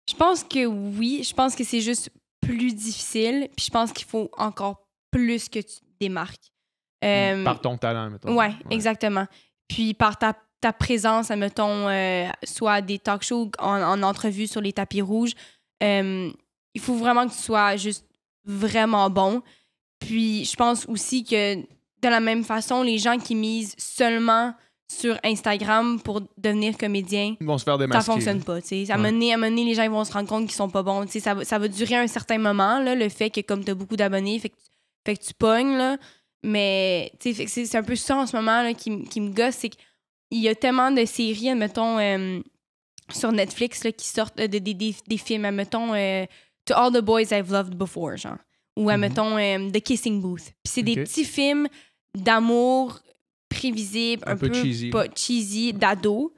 je pense que oui. Je pense que c'est juste plus difficile. Puis je pense qu'il faut encore plus que tu te démarques. Mmh, par ton talent, mettons. Oui, ouais. exactement. Puis par ta, ta présence, mettons, euh, soit des talk shows, en, en, entrevue sur les tapis rouges. il faut vraiment que tu sois juste vraiment bon. Puis je pense aussi que de la même façon, les gens qui misent seulement sur Instagram pour devenir comédien, ça ne fonctionne pas. À, mener, les gens vont se rendre compte qu'ils sont pas bons. ça, va durer un certain moment, là, le fait que comme tu as beaucoup d'abonnés, fait tu pognes. mais c'est un peu ça en ce moment qui, me gosse. C'est qu'il y a tellement de séries, mettons, euh, sur Netflix qui sortent euh, des, films, mettons, euh, « To All the Boys I've Loved Before, genre ou, à, mm-hmm. mettons, euh, The Kissing Booth. Puis c'est des petits films d'amour prévisibles, un, peu, cheesy, d'ado.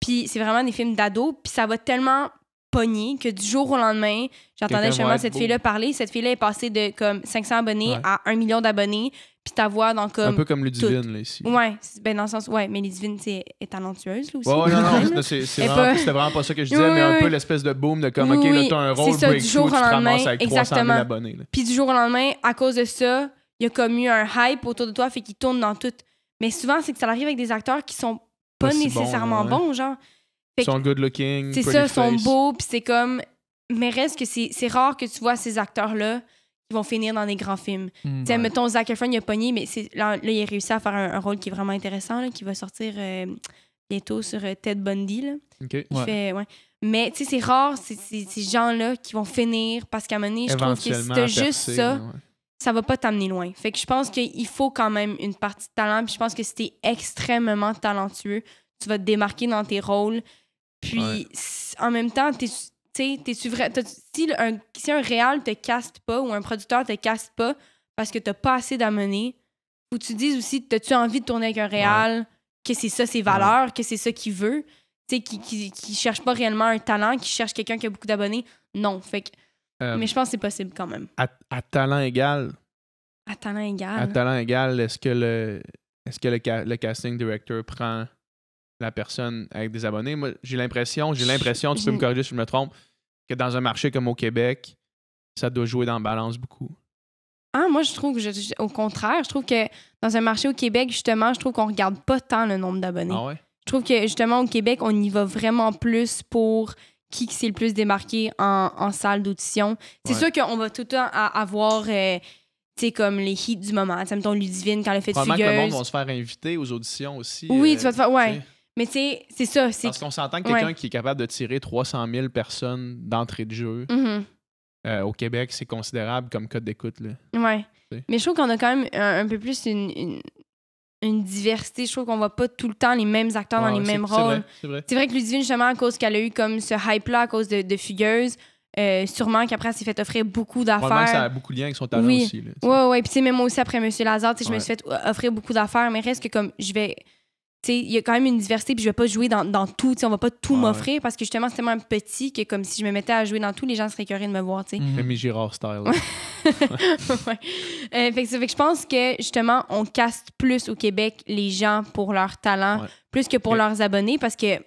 Puis c'est vraiment des films d'ado. Puis ça va tellement pogner que du jour au lendemain, j'entendais justement cette fille-là parler. Cette fille-là est passée de comme 500 abonnés à 1 million d'abonnés ta voix dans comme. Un peu comme Ludivine, là, ici. Ouais, ben, dans le sens, ouais, mais Ludivine, c'est est talentueuse, là aussi. Ouais, ouais non, non, non c'est vraiment, pas... vraiment pas ça que je disais, mais un peu l'espèce de boom de comme, OK, là, t'as un rôle ça, du jour au lendemain, exactement. Puis du jour au lendemain, à cause de ça, il y a comme eu un hype autour de toi, fait qu'il tourne dans tout. Mais souvent, c'est que ça arrive avec des acteurs qui sont pas, nécessairement bons, ouais. bons genre. Ils sont good looking. C'est ça, ils sont beaux, puis c'est comme. Mais reste que c'est rare que tu vois ces acteurs-là ils vont finir dans des grands films. Hmm, tu sais Mettons, Zac Efron, il a pogné, mais là, il a réussi à faire un, rôle qui est vraiment intéressant, qui va sortir euh, bientôt sur euh, Ted Bundy. Mais tu c'est rare, ces gens-là qui vont finir parce qu'à un moment je trouve que si t'as juste ça, ça va pas t'amener loin. Fait que je pense qu'il faut quand même une partie de talent. Puis je pense que si t'es extrêmement talentueux, tu vas te démarquer dans tes rôles. Puis en même temps, t'es -tu vrai, si, un, si un réal te caste pas ou un producteur te caste pas parce que t'as pas assez d'amener, ou tu dises aussi, t'as-tu envie de tourner avec un réal, que c'est ça ses valeurs, que c'est ça qu'il veut, tu qui, qui, cherche pas réellement un talent, qui cherche quelqu'un qui a beaucoup d'abonnés. Non, fait euh, mais je pense que c'est possible quand même. À, talent égal. À talent égal. À talent égal, est-ce que le, est-ce que le, casting director prend la personne avec des abonnés. Moi, j'ai l'impression, j'ai l'impression, tu peux me corriger si je me trompe, que dans un marché comme au Québec, ça doit jouer dans la balance beaucoup. Ah, moi, je trouve que, au contraire, je trouve que dans un marché au Québec, justement, je trouve qu'on regarde pas tant le nombre d'abonnés. Ah je trouve que, justement, au Québec, on y va vraiment plus pour qui s'est le plus démarqué en, salle d'audition. C'est sûr qu'on va tout le temps avoir, euh, tu comme les hits du moment. Tu mettons Ludivine quand elle fait Probablement que le monde va se faire inviter aux auditions aussi. Oui, euh, tu vas te faire... Ouais. Mais tu sais, c'est ça. Parce qu'on s'entend que quelqu'un qui est capable de tirer 300 000 personnes d'entrée de jeu mm-hmm. euh, au Québec, c'est considérable comme code d'écoute. Oui. Mais je trouve qu'on a quand même un, peu plus une, diversité. Je trouve qu'on voit pas tout le temps les mêmes acteurs dans les mêmes rôles. C'est vrai, que Ludivine, justement, à cause qu'elle a eu comme ce hype-là à cause de, de Fugueuse, euh, sûrement qu'après, elle s'est fait offrir beaucoup d'affaires. ça a beaucoup de liens avec son talent aussi. Oui, oui. Puis, même moi aussi, après Monsieur Lazare, je me suis fait offrir beaucoup d'affaires, mais reste que comme je vais il y a quand même une diversité, puis je ne vais pas jouer dans, tout, on va pas tout ah m'offrir parce que justement, c'est tellement petit que comme si je me mettais à jouer dans tout, les gens seraient curés de me voir, Mais j'ai rare style. Euh, fait, que je pense que justement, on caste plus au Québec les gens pour leur talent, plus que pour leurs abonnés parce que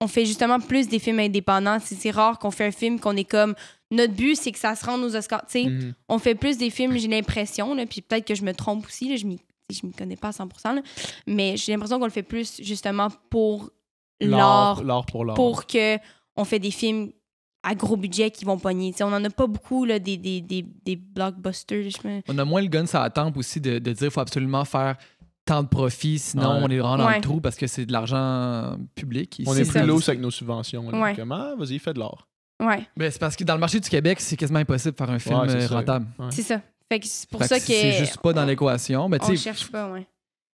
on fait justement plus des films indépendants. C'est rare qu'on fait un film qu'on est comme notre but, c'est que ça se rende aux Oscars. Mm-hmm. On fait plus des films, j'ai l'impression, puis peut-être que je me trompe aussi, je m'y je ne me connais pas à 100%, mais j'ai l'impression qu'on le fait plus justement pour l'or pour l'or Pour que on fait des films à gros budget qui vont pogner. on n'en a pas beaucoup là, des, des, des, des blockbusters. On a moins le gun ça attend aussi de, dire qu'il faut absolument faire tant de profits sinon on est vraiment dans le trou parce que c'est de l'argent public. On est, plus lourd avec nos subventions. Comment? Ah, vas-y, fais de l'or Ouais. Ben, c'est parce que dans le marché du Québec, c'est quasiment impossible de faire un film euh, rentable. C'est ça. Fait que c'est pour ça que. C'est juste pas dans l'équation. Mais on cherche pas, ouais.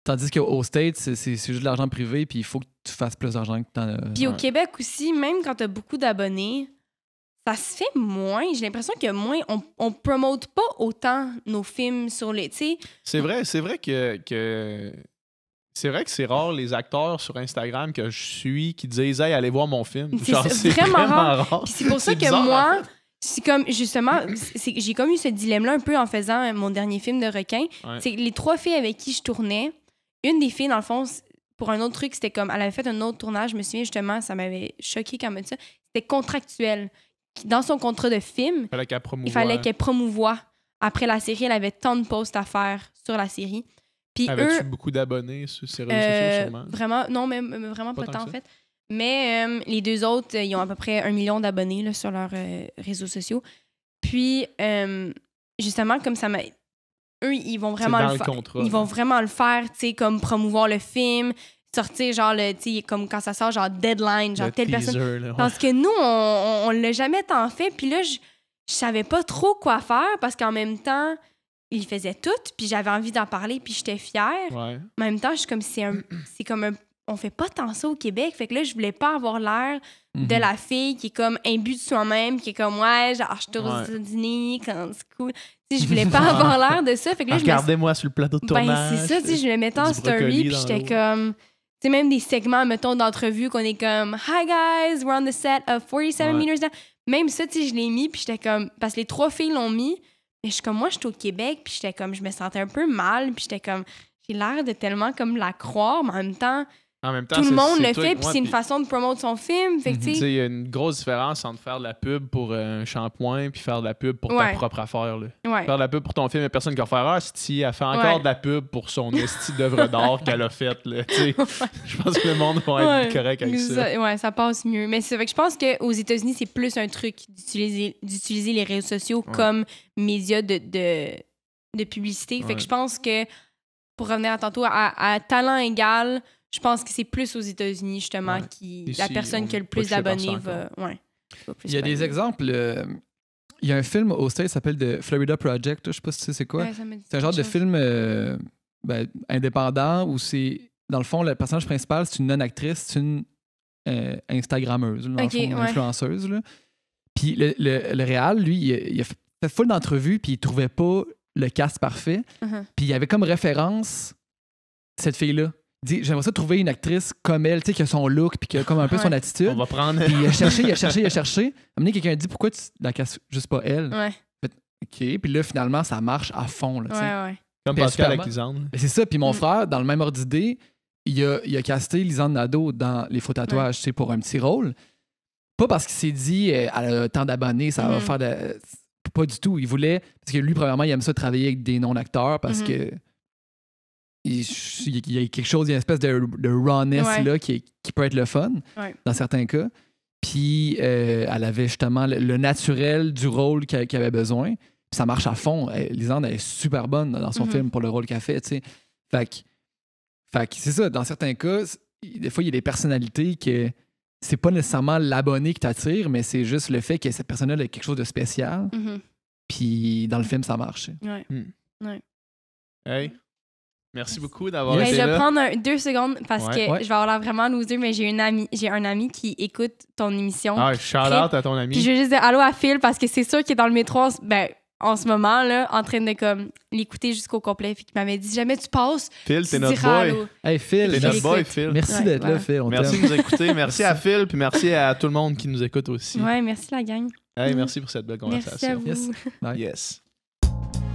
Tandis qu'au States, c'est juste de l'argent privé, puis il faut que tu fasses plus d'argent que dans. Puis au Québec aussi, même quand t'as beaucoup d'abonnés, ça se fait moins. J'ai l'impression que moins, on, promote pas autant nos films sur les. C'est vrai, c'est vrai que... que... C'est vrai que c'est rare les acteurs sur Instagram que je suis qui disent Hey, allez voir mon film. C'est vraiment, rare. C'est pour ça que moi, c'est comme justement j'ai comme eu ce dilemme là un peu en faisant mon dernier film de requin c'est les trois filles avec qui je tournais une des filles dans le fond pour un autre truc c'était comme elle avait fait un autre tournage je me souviens justement ça m'avait choqué quand même ça c'était contractuel dans son contrat de film il fallait qu'elle promouvoie après la série elle avait tant de posts à faire sur la série puis eux beaucoup d'abonnés sur ces réseaux euh, sociaux vraiment non mais vraiment pas, tant en fait mais euh, les deux autres, euh, ils ont à peu près un million d'abonnés sur leurs euh, réseaux sociaux. Puis, justement, comme ça m'a. Eux, ils vont vraiment le, Ils vont vraiment le faire, tu sais, comme promouvoir le film, sortir, genre, le, tu sais, comme quand ça sort, genre, deadline, genre, telle personne. Parce que nous, on, ne l'a jamais tant fait. Puis là, je, savais pas trop quoi faire parce qu'en même temps, ils faisaient tout, puis j'avais envie d'en parler, puis j'étais fière. En même temps, je suis comme, c'est comme un on fait pas tant ça au Québec. Fait que là, je voulais pas avoir l'air de mhm. la fille qui est comme imbue de soi-même, qui est comme, ouais, genre, je tourne dîner quand c'est cool. Tu je voulais pas avoir l'air de ça. Fait que là, je Regardez-moi sur le plateau de tournage. Ben, c'est ça, tu je le mettais en story, puis j'étais comme. Tu même des segments, mettons, d'entrevue qu'on est comme, hi guys, we're on the set of 47 meters down. Même ça, tu je l'ai mis, puis j'étais comme, parce que les trois filles l'ont mis, mais je suis comme, moi, je suis au Québec, puis j'étais comme, je me sentais un peu mal, puis j'étais comme, j'ai l'air de tellement comme la croire, mais en même temps, même temps, tout le monde le fait, puis c'est une façon de promouvoir son film. Mhm. il y a une grosse différence entre faire de la pub pour euh, un shampoing puis faire de la pub pour ta propre affaire. Faire de la pub pour ton film, et personne qui va faire Ah, si, elle fait encore de la pub pour son esti d'œuvre d'art qu'elle a faite. Je pense que le monde va être correct avec ça. ça. Ouais, ça passe mieux. Mais c'est vrai que je pense qu'aux États-Unis, c'est plus un truc d'utiliser les réseaux sociaux comme média de, de, publicité. Fait que je pense que, pour revenir à tantôt, à, à talent égal, je pense que c'est plus aux États-Unis, justement, qui la personne qui a le plus d'abonnés va. il y a des exemples. Euh, il y a un film au States qui s'appelle The Florida Project. Je ne sais pas si tu sais c'est quoi. c'est un genre de film euh, ben, indépendant où c'est. Dans le fond, le personnage principal, c'est une non-actrice, c'est une euh, Instagrammeuse, une influenceuse. Puis le, le, réal, lui, il, a fait full d'entrevues, puis il trouvait pas le cast parfait. Uh-huh. Puis il avait comme référence cette fille-là j'aimerais ça trouver une actrice comme elle, tu sais, qui a son look puis qui a comme un peu son attitude. On va prendre. Puis il a cherché, il a cherché, il a cherché. Amener quelqu'un dit pourquoi tu la casses juste pas elle. Ouais. OK. Puis là, finalement, ça marche à fond. Là, ouais, ouais. Comme Pascal avec Lisande. Ben, c'est ça. Puis mon mm. frère, dans le même ordre d'idée, il a, il a casté Lisande Nadeau dans Les faux tatouages, tu sais, pour un petit rôle. Pas parce qu'il s'est dit, eh, elle a tant d'abonnés, ça va mm. faire de... Pas du tout. Il voulait. Parce que lui, premièrement, il aime ça travailler avec des non-acteurs parce mm-hmm. que il, y a quelque chose, il y a une espèce de, de rawness là qui, qui, peut être le fun dans certains cas. Puis euh, elle avait justement le, naturel du rôle qu'elle avait besoin. ça marche à fond. Elle, Lisande, elle est super bonne dans son mm-hmm. film pour le rôle qu'elle fait. Fait c'est ça, dans certains cas, des fois, il y a des personnalités que c'est pas nécessairement l'abonné qui t'attire, mais c'est juste le fait que cette personne-là a quelque chose de spécial. Mm-hmm. Puis dans le film, ça marche. Ouais. Hmm. Hey, Merci beaucoup d'avoir été là. Je vais prendre deux secondes parce que je vais avoir l'air vraiment loser, mais j'ai une amie, j'ai un ami qui écoute ton émission. Ah, shout out à ton ami. Puis je vais juste dire allô à Phil parce que c'est sûr qu'il est dans le métro en, ben, en ce moment là, en train de comme l'écouter jusqu'au complet. Puis il m'avait dit jamais tu passes. Phil, t'es notre boy. Allô. Hey Phil, t'es notre boy Phil. Merci d'être là Phil. merci de nous écouter. Merci à Phil puis merci à tout le monde qui nous écoute aussi. Ouais, merci la gang. Hey, merci pour cette belle conversation. Merci à vous. Yes. yes.